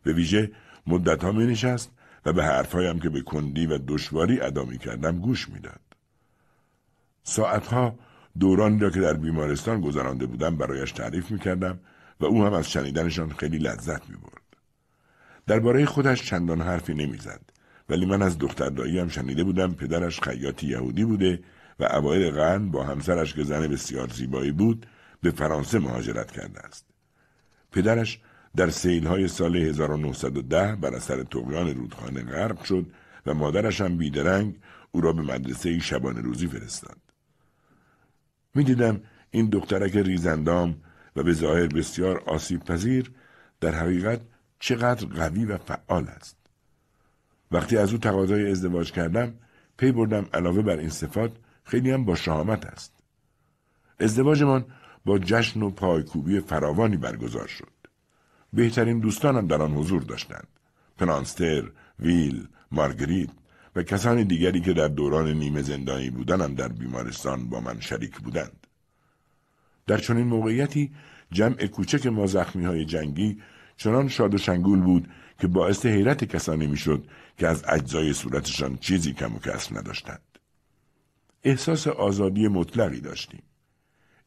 به ویژه مدتها مینشست و به حرفهایم که به کندی و دشواری ادا میکردم گوش میداد ساعتها دورانی را که در بیمارستان گذرانده بودم برایش تعریف میکردم و او هم از شنیدنشان خیلی لذت میبرد درباره خودش چندان حرفی نمیزد ولی من از دایی هم شنیده بودم پدرش خیاطی یهودی بوده و اوایل قرن با همسرش که زن بسیار زیبایی بود به فرانسه مهاجرت کرده است پدرش در سیلهای سال 1910 بر اثر تقیان رودخانه غرق شد و مادرش هم بیدرنگ او را به مدرسه شبانه روزی فرستاد میدیدم این دخترک ریزندام و به ظاهر بسیار آسیب پذیر در حقیقت چقدر قوی و فعال است وقتی از او تقاضای ازدواج کردم پی بردم علاوه بر این صفات خیلی هم با شهامت است ازدواجمان با جشن و پایکوبی فراوانی برگزار شد بهترین دوستانم در آن حضور داشتند پنانستر، ویل مارگریت و کسان دیگری که در دوران نیمه زندانی بودنم در بیمارستان با من شریک بودند در چنین موقعیتی جمع کوچک ما زخمی های جنگی چنان شاد و شنگول بود که باعث حیرت کسانی میشد که از اجزای صورتشان چیزی کم و کسر نداشتند. احساس آزادی مطلقی داشتیم.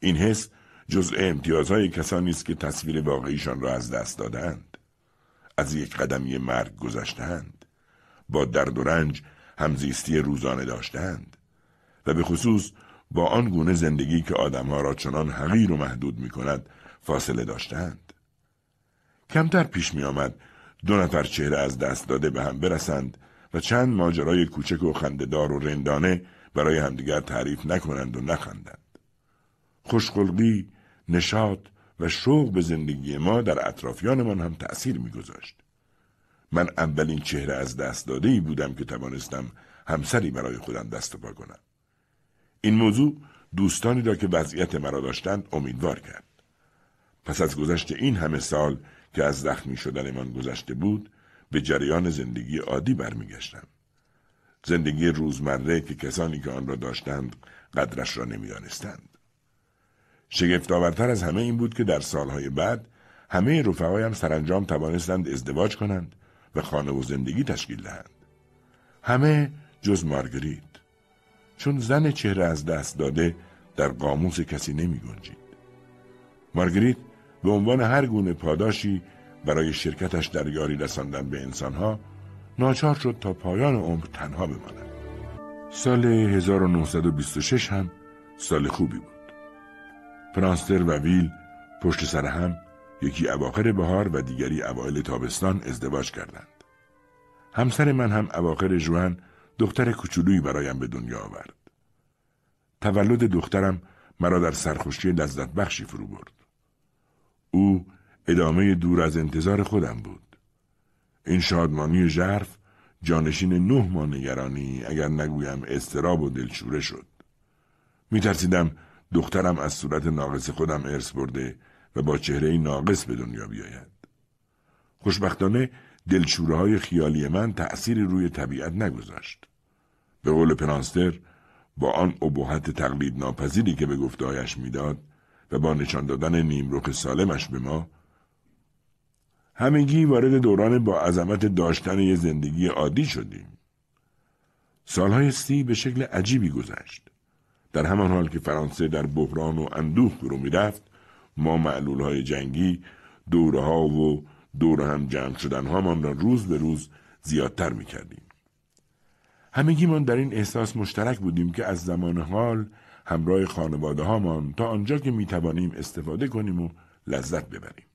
این حس جزء امتیازهای کسانی است که تصویر واقعیشان را از دست دادند. از یک قدمی مرگ گذشتند. با درد و رنج همزیستی روزانه داشتند. و به خصوص با آن گونه زندگی که آدمها را چنان حقیر و محدود می کند فاصله داشتند. کمتر پیش می آمد دو نفر چهره از دست داده به هم برسند و چند ماجرای کوچک و خندهدار و رندانه برای همدیگر تعریف نکنند و نخندند. خوشخلقی، نشاط و شوق به زندگی ما در اطرافیانمان هم تأثیر میگذاشت. من اولین چهره از دست داده بودم که توانستم همسری برای خودم دست و پا کنم. این موضوع دوستانی را که وضعیت مرا داشتند امیدوار کرد پس از گذشت این همه سال که از زخمی من گذشته بود به جریان زندگی عادی برمیگشتم زندگی روزمره که کسانی که آن را داشتند قدرش را نمیدانستند شگفتآورتر از همه این بود که در سالهای بعد همه رفقایم سرانجام توانستند ازدواج کنند و خانه و زندگی تشکیل دهند همه جز مارگریت چون زن چهره از دست داده در قاموس کسی نمی گنجید. مارگریت به عنوان هر گونه پاداشی برای شرکتش در یاری رساندن به انسانها ناچار شد تا پایان عمر تنها بماند. سال 1926 هم سال خوبی بود. پرانستر و ویل پشت سر هم یکی اواخر بهار و دیگری اوایل تابستان ازدواج کردند. همسر من هم اواخر جوان دختر کوچولویی برایم به دنیا آورد. تولد دخترم مرا در سرخوشی لذت بخشی فرو برد. او ادامه دور از انتظار خودم بود. این شادمانی ژرف جانشین نه ما نگرانی اگر نگویم استراب و دلشوره شد. میترسیدم دخترم از صورت ناقص خودم ارث برده و با چهره ناقص به دنیا بیاید. خوشبختانه دلشوره های خیالی من تأثیری روی طبیعت نگذاشت. به قول پرانستر با آن ابهت تقلید ناپذیری که به گفتهایش میداد و با نشان دادن نیمرخ سالمش به ما همگی وارد دوران با عظمت داشتن یه زندگی عادی شدیم سالهای سی به شکل عجیبی گذشت در همان حال که فرانسه در بحران و اندوه فرو میرفت ما معلولهای جنگی دورها و دور هم جمع شدنهامان را روز به روز زیادتر میکردیم همگیمان در این احساس مشترک بودیم که از زمان حال همراه خانواده هامان تا آنجا که می توانیم استفاده کنیم و لذت ببریم.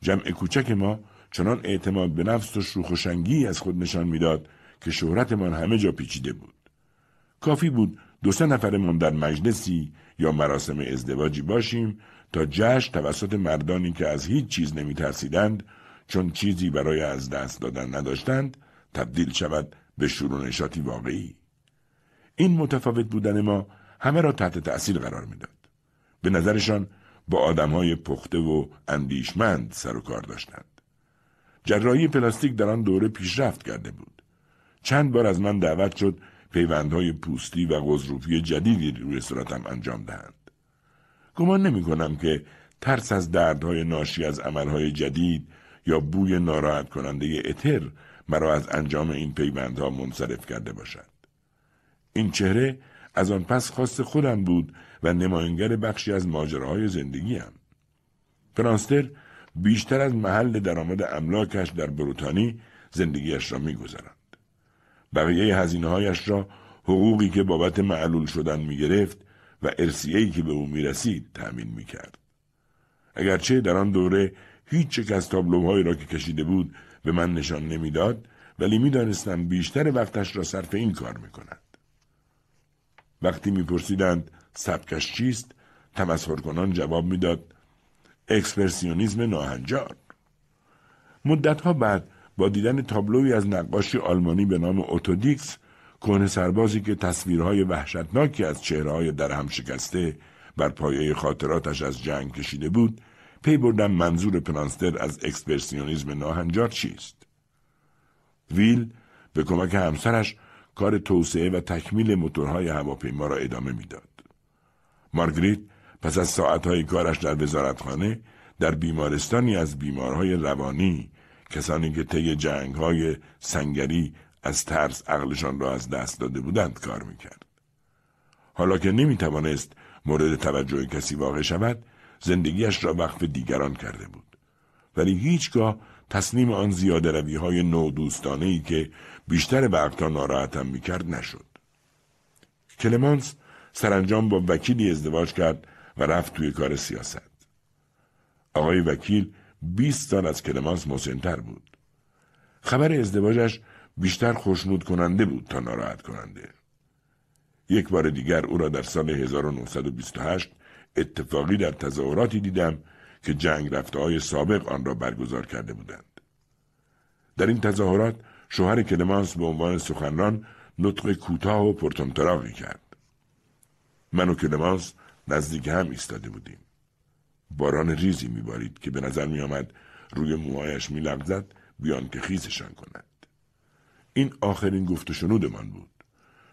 جمع کوچک ما چنان اعتماد به نفس و شوخ و شنگی از خود نشان میداد که شهرتمان همه جا پیچیده بود. کافی بود دو سه نفرمان در مجلسی یا مراسم ازدواجی باشیم تا جشن توسط مردانی که از هیچ چیز نمی ترسیدند چون چیزی برای از دست دادن نداشتند تبدیل شود به شور واقعی این متفاوت بودن ما همه را تحت تأثیر قرار میداد به نظرشان با آدمهای پخته و اندیشمند سر و کار داشتند جراحی پلاستیک در آن دوره پیشرفت کرده بود چند بار از من دعوت شد پیوندهای پوستی و غزروفی جدیدی روی صورتم انجام دهند گمان نمی کنم که ترس از دردهای ناشی از عملهای جدید یا بوی ناراحت کننده اتر مرا از انجام این پیوندها منصرف کرده باشد این چهره از آن پس خواست خودم بود و نماینگر بخشی از ماجراهای زندگیم فرانستر بیشتر از محل درآمد املاکش در بروتانی زندگیش را میگذراند بقیه هایش را حقوقی که بابت معلول شدن میگرفت و ارسیهای که به او میرسید تأمین میکرد اگرچه در آن دوره هیچ یک از تابلوهایی را که کشیده بود به من نشان نمیداد ولی میدانستم بیشتر وقتش را صرف این کار می کند. وقتی میپرسیدند سبکش چیست کنان جواب میداد اکسپرسیونیزم ناهنجار مدتها بعد با دیدن تابلوی از نقاشی آلمانی به نام اوتودیکس کون سربازی که تصویرهای وحشتناکی از چهرههای در هم شکسته بر پایه خاطراتش از جنگ کشیده بود پی بردم منظور پرانستر از اکسپرسیونیزم ناهنجار چیست ویل به کمک همسرش کار توسعه و تکمیل موتورهای هواپیما را ادامه میداد مارگریت پس از ساعتهای کارش در وزارتخانه در بیمارستانی از بیمارهای روانی کسانی که طی جنگهای سنگری از ترس عقلشان را از دست داده بودند کار میکرد حالا که نمیتوانست مورد توجه کسی واقع شود زندگیش را وقف دیگران کرده بود ولی هیچگاه تصمیم آن زیاده روی های دوستانه ای که بیشتر وقتا ناراحتم ناراحتم میکرد نشد کلمانس سرانجام با وکیلی ازدواج کرد و رفت توی کار سیاست آقای وکیل 20 سال از کلمانس مسنتر بود خبر ازدواجش بیشتر خوشنود کننده بود تا ناراحت کننده یک بار دیگر او را در سال 1928 اتفاقی در تظاهراتی دیدم که جنگ رفته های سابق آن را برگزار کرده بودند. در این تظاهرات شوهر کلمانس به عنوان سخنران نطق کوتاه و پرتمتراغی کرد. من و کلمانس نزدیک هم ایستاده بودیم. باران ریزی میبارید که به نظر میآمد روی موهایش لغزد بیان که خیزشان کند. این آخرین گفت بود.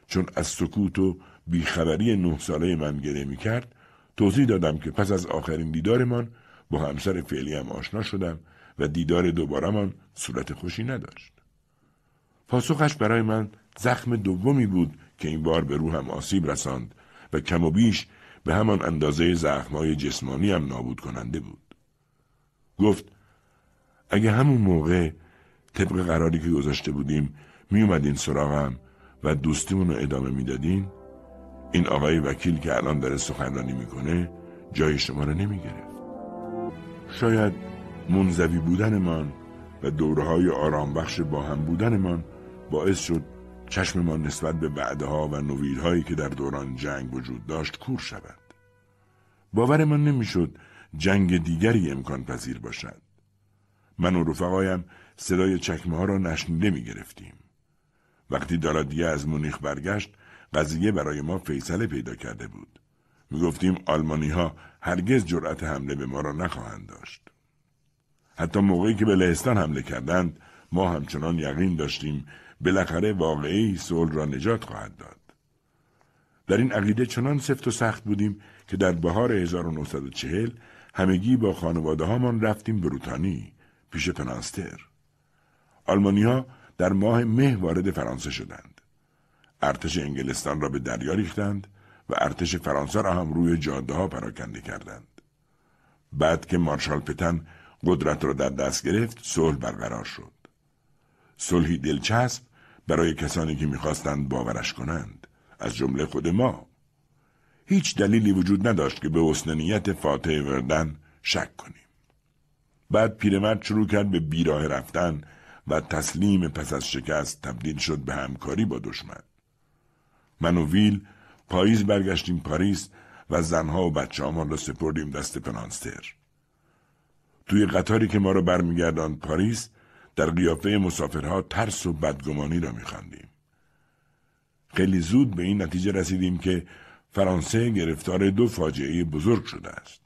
چون از سکوت و بیخبری نه ساله من گره می کرد توضیح دادم که پس از آخرین دیدارمان با همسر فعلی هم آشنا شدم و دیدار دوبارهمان صورت خوشی نداشت. پاسخش برای من زخم دومی بود که این بار به روحم آسیب رساند و کم و بیش به همان اندازه زخمهای جسمانی هم نابود کننده بود. گفت اگه همون موقع طبق قراری که گذاشته بودیم می اومدین سراغم و دوستیمون رو ادامه میدادین این آقای وکیل که الان داره سخنرانی میکنه جای شما را نمیگرفت شاید منزوی بودنمان و دوره های آرام بخش با هم بودنمان باعث شد چشممان نسبت به بعدها و نویرهایی که در دوران جنگ وجود داشت کور شود باورمان نمیشد جنگ دیگری امکان پذیر باشد من و رفقایم صدای چکمه ها را نشنیده می گرفتیم. وقتی دالادیه از مونیخ برگشت قضیه برای ما فیصله پیدا کرده بود. می گفتیم آلمانی ها هرگز جرأت حمله به ما را نخواهند داشت. حتی موقعی که به لهستان حمله کردند ما همچنان یقین داشتیم بالاخره واقعی صلح را نجات خواهد داد. در این عقیده چنان سفت و سخت بودیم که در بهار 1940 همگی با خانواده هامان رفتیم بروتانی پیش پناستر. آلمانی ها در ماه مه وارد فرانسه شدند. ارتش انگلستان را به دریا ریختند و ارتش فرانسه را هم روی جاده ها پراکنده کردند. بعد که مارشال پتن قدرت را در دست گرفت صلح برقرار شد. صلحی دلچسب برای کسانی که میخواستند باورش کنند از جمله خود ما هیچ دلیلی وجود نداشت که به نیت فاتح وردن شک کنیم بعد پیرمرد شروع کرد به بیراه رفتن و تسلیم پس از شکست تبدیل شد به همکاری با دشمن من و ویل پاییز برگشتیم پاریس و زنها و بچه همان را سپردیم دست پنانستر. توی قطاری که ما را برمیگرداند پاریس در قیافه مسافرها ترس و بدگمانی را میخواندیم. خیلی زود به این نتیجه رسیدیم که فرانسه گرفتار دو فاجعه بزرگ شده است.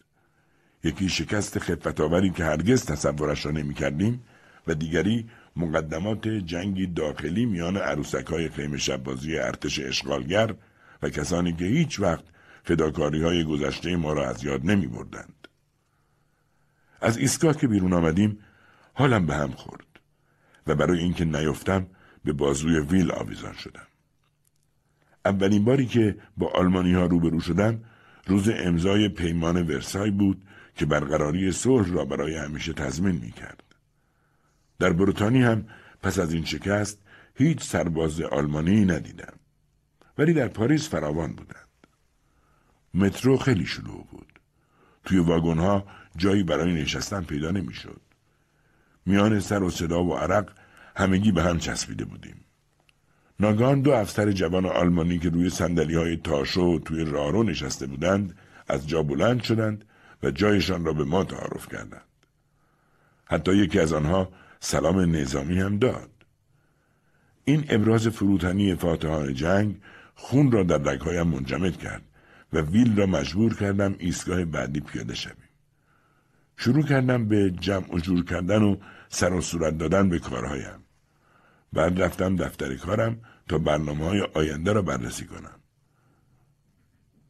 یکی شکست خفتآوری که هرگز تصورش را نمیکردیم و دیگری مقدمات جنگی داخلی میان عروسک های خیمه شبازی ارتش اشغالگر و کسانی که هیچ وقت فداکاری های گذشته ما را از یاد نمی بردند. از ایستگاه که بیرون آمدیم حالم به هم خورد و برای اینکه نیفتم به بازوی ویل آویزان شدم. اولین باری که با آلمانی ها روبرو شدم روز امضای پیمان ورسای بود که برقراری صلح را برای همیشه تضمین می کرد. در بروتانی هم پس از این شکست هیچ سرباز آلمانی ندیدم ولی در پاریس فراوان بودند مترو خیلی شلوغ بود توی واگن ها جایی برای نشستن پیدا نمیشد میان سر و صدا و عرق همگی به هم چسبیده بودیم ناگان دو افسر جوان آلمانی که روی سندلی های تاشو توی رارو نشسته بودند از جا بلند شدند و جایشان را به ما تعارف کردند حتی یکی از آنها سلام نظامی هم داد این ابراز فروتنی فاتحان جنگ خون را در رگهایم منجمد کرد و ویل را مجبور کردم ایستگاه بعدی پیاده شویم شروع کردم به جمع و جور کردن و سر و صورت دادن به کارهایم بعد رفتم دفتر کارم تا برنامه های آینده را بررسی کنم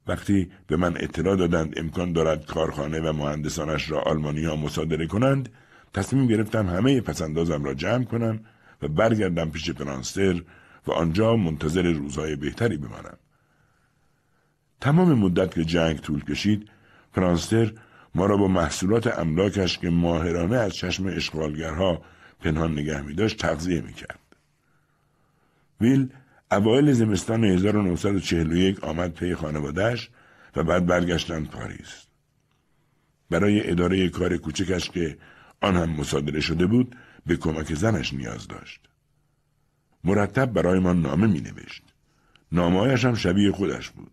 وقتی به من اطلاع دادند امکان دارد کارخانه و مهندسانش را آلمانی ها مصادره کنند تصمیم گرفتم همه پسندازم را جمع کنم و برگردم پیش پرانستر و آنجا منتظر روزهای بهتری بمانم. تمام مدت که جنگ طول کشید پرانستر ما را با محصولات املاکش که ماهرانه از چشم اشغالگرها پنهان نگه می داشت تغذیه می کرد. ویل اوایل زمستان 1941 آمد پی خانوادهش و بعد برگشتن پاریس. برای اداره کار کوچکش که آن هم مصادره شده بود به کمک زنش نیاز داشت. مرتب برای من نامه می نوشت. هم شبیه خودش بود.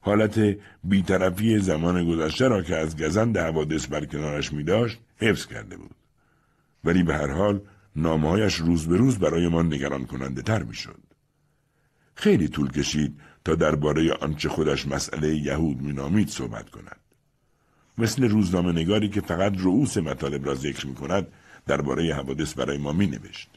حالت بیطرفی زمان گذشته را که از گزند حوادث بر کنارش می داشت حفظ کرده بود. ولی به هر حال نامهایش روز به روز برای ما نگران کننده تر می شد. خیلی طول کشید تا درباره آنچه خودش مسئله یهود نامید صحبت کند. مثل روزنامه نگاری که فقط رؤوس مطالب را ذکر می کند درباره حوادث برای ما می نوشت.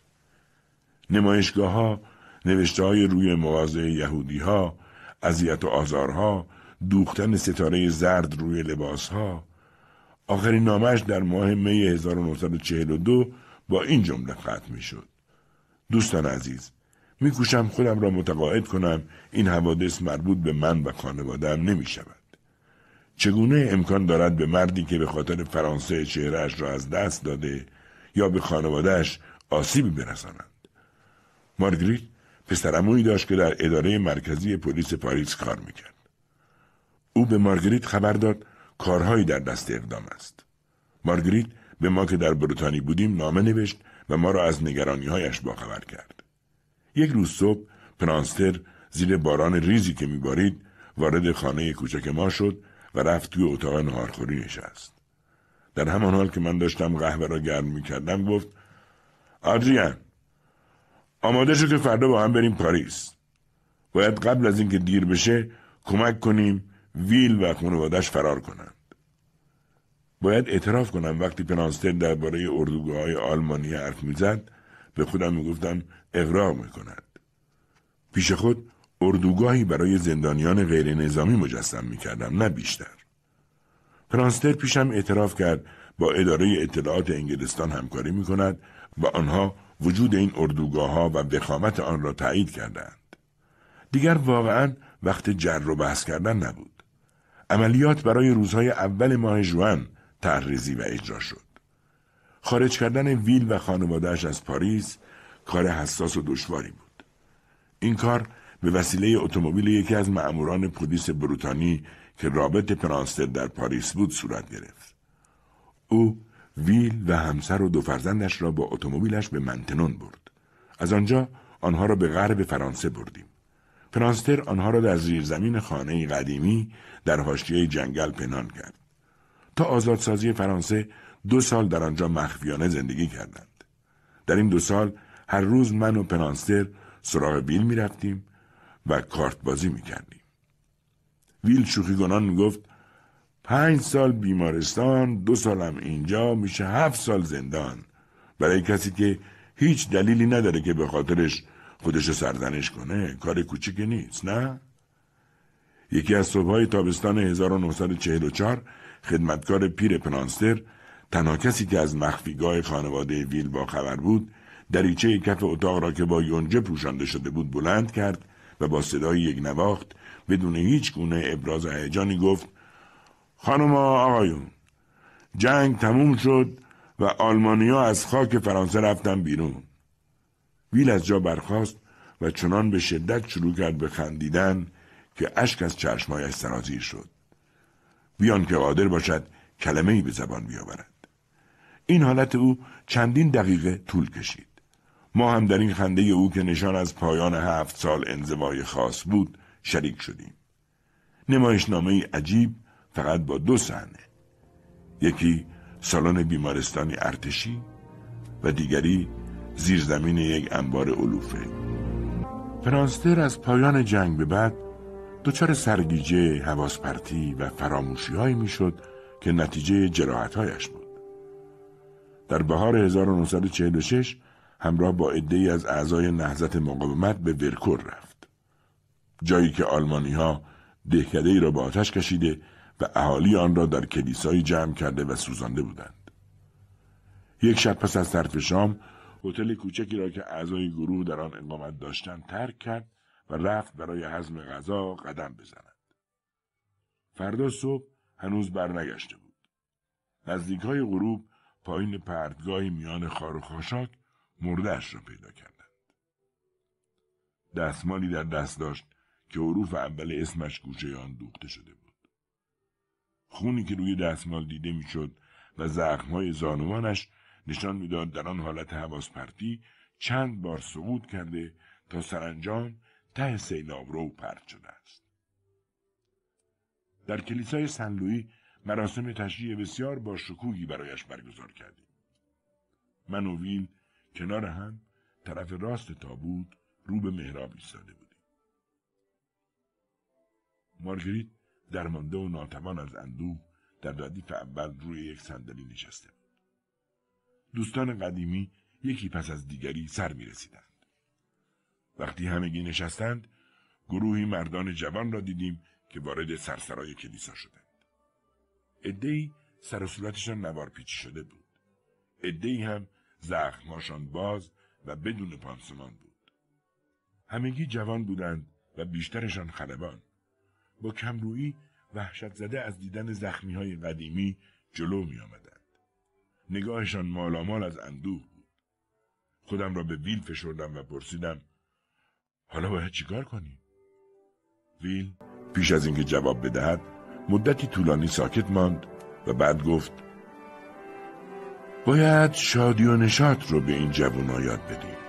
نمایشگاه ها، نوشته های روی موازه یهودی ها، اذیت و آزارها، دوختن ستاره زرد روی لباس ها. آخرین نامش در ماه می 1942 با این جمله ختم می شد. دوستان عزیز، میکوشم خودم را متقاعد کنم این حوادث مربوط به من و خانوادهام نمی شود. چگونه امکان دارد به مردی که به خاطر فرانسه چهرهش را از دست داده یا به خانوادهش آسیبی برسانند مارگریت پسرمویی داشت که در اداره مرکزی پلیس پاریس کار میکرد او به مارگریت خبر داد کارهایی در دست اقدام است مارگریت به ما که در بروتانی بودیم نامه نوشت و ما را از نگرانیهایش باخبر کرد یک روز صبح پرانستر زیر باران ریزی که میبارید وارد خانه کوچک ما شد و رفت توی اتاق نهارخوری نشست در همان حال که من داشتم قهوه را گرم میکردم گفت آدریان آماده شو که فردا با هم بریم پاریس باید قبل از اینکه دیر بشه کمک کنیم ویل و خانوادش فرار کنند باید اعتراف کنم وقتی پنانستر درباره اردوگاه های آلمانی حرف میزد به خودم میگفتم اغراق میکند پیش خود اردوگاهی برای زندانیان غیر نظامی مجسم می کردم نه بیشتر. ترانستر پیشم اعتراف کرد با اداره اطلاعات انگلستان همکاری می کند و آنها وجود این اردوگاه ها و وخامت آن را تایید کردند. دیگر واقعا وقت جر و بحث کردن نبود. عملیات برای روزهای اول ماه جوان تحریزی و اجرا شد. خارج کردن ویل و خانوادهش از پاریس کار حساس و دشواری بود. این کار به وسیله اتومبیل یکی از معموران پلیس بروتانی که رابط پرانستر در پاریس بود صورت گرفت. او ویل و همسر و دو فرزندش را با اتومبیلش به منتنون برد. از آنجا آنها را به غرب فرانسه بردیم. پرانستر آنها را در زمین خانه قدیمی در حاشیه جنگل پنهان کرد. تا آزادسازی فرانسه دو سال در آنجا مخفیانه زندگی کردند. در این دو سال هر روز من و پرانستر سراغ ویل می و کارت بازی میکردیم ویل شوخی گنان میگفت پنج سال بیمارستان دو سالم اینجا میشه هفت سال زندان برای کسی که هیچ دلیلی نداره که به خاطرش خودش سرزنش کنه کار کوچیکی نیست نه؟ یکی از صبحهای تابستان 1944 خدمتکار پیر پنانستر تنها کسی که از مخفیگاه خانواده ویل با خبر بود دریچه کف اتاق را که با یونجه پوشانده شده بود بلند کرد و با صدای یک نواخت بدون هیچ گونه ابراز هیجانی گفت خانم آقایون جنگ تموم شد و آلمانیا از خاک فرانسه رفتن بیرون ویل از جا برخاست و چنان به شدت شروع کرد به خندیدن که اشک از چشمایش سرازیر شد بیان که قادر باشد کلمه ای به زبان بیاورد این حالت او چندین دقیقه طول کشید ما هم در این خنده او که نشان از پایان هفت سال انزوای خاص بود شریک شدیم. نمایشنامه عجیب فقط با دو صحنه. یکی سالن بیمارستانی ارتشی و دیگری زیرزمین یک انبار علوفه. فرانستر از پایان جنگ به بعد دچار سرگیجه، حواس و می میشد که نتیجه جراحتهایش بود. در بهار 1946 همراه با عدهای از اعضای نهضت مقاومت به ورکور رفت جایی که آلمانی ها دهکده ای را به آتش کشیده و اهالی آن را در کلیسایی جمع کرده و سوزانده بودند یک شب پس از طرف شام هتل کوچکی را که اعضای گروه در آن اقامت داشتند ترک کرد و رفت برای حزم غذا قدم بزند فردا صبح هنوز برنگشته بود نزدیک های غروب پایین پردگاهی میان خار و خاشاک مردهش را پیدا کردند دستمالی در دست داشت که عروف اول اسمش گوشه آن دوخته شده بود خونی که روی دستمال دیده میشد و زخمهای زانوانش نشان میداد در آن حالت حواس پرتی چند بار سقوط کرده تا سرانجام ته سیلاب رو پرت شده است در کلیسای سنلویی مراسم تشییع بسیار با شکوهی برایش برگزار کردیم من کنار هم طرف راست تابوت رو به مهراب ایستاده بودیم مارگریت درمانده و ناتوان از اندوه در ردیف اول روی یک صندلی نشسته بود دوستان قدیمی یکی پس از دیگری سر می رسیدند. وقتی همگی نشستند گروهی مردان جوان را دیدیم که وارد سرسرای کلیسا شدند عدهای سر و صورتشان نوار شده بود عدهای هم زخمهاشان باز و بدون پانسمان بود. همگی جوان بودند و بیشترشان خلبان. با کمرویی وحشت زده از دیدن زخمی های قدیمی جلو می آمدند. نگاهشان مالامال از اندوه بود. خودم را به ویل فشردم و پرسیدم حالا باید چیکار کنیم؟ ویل پیش از اینکه جواب بدهد مدتی طولانی ساکت ماند و بعد گفت باید شادی و نشاط رو به این جوونا یاد بدیم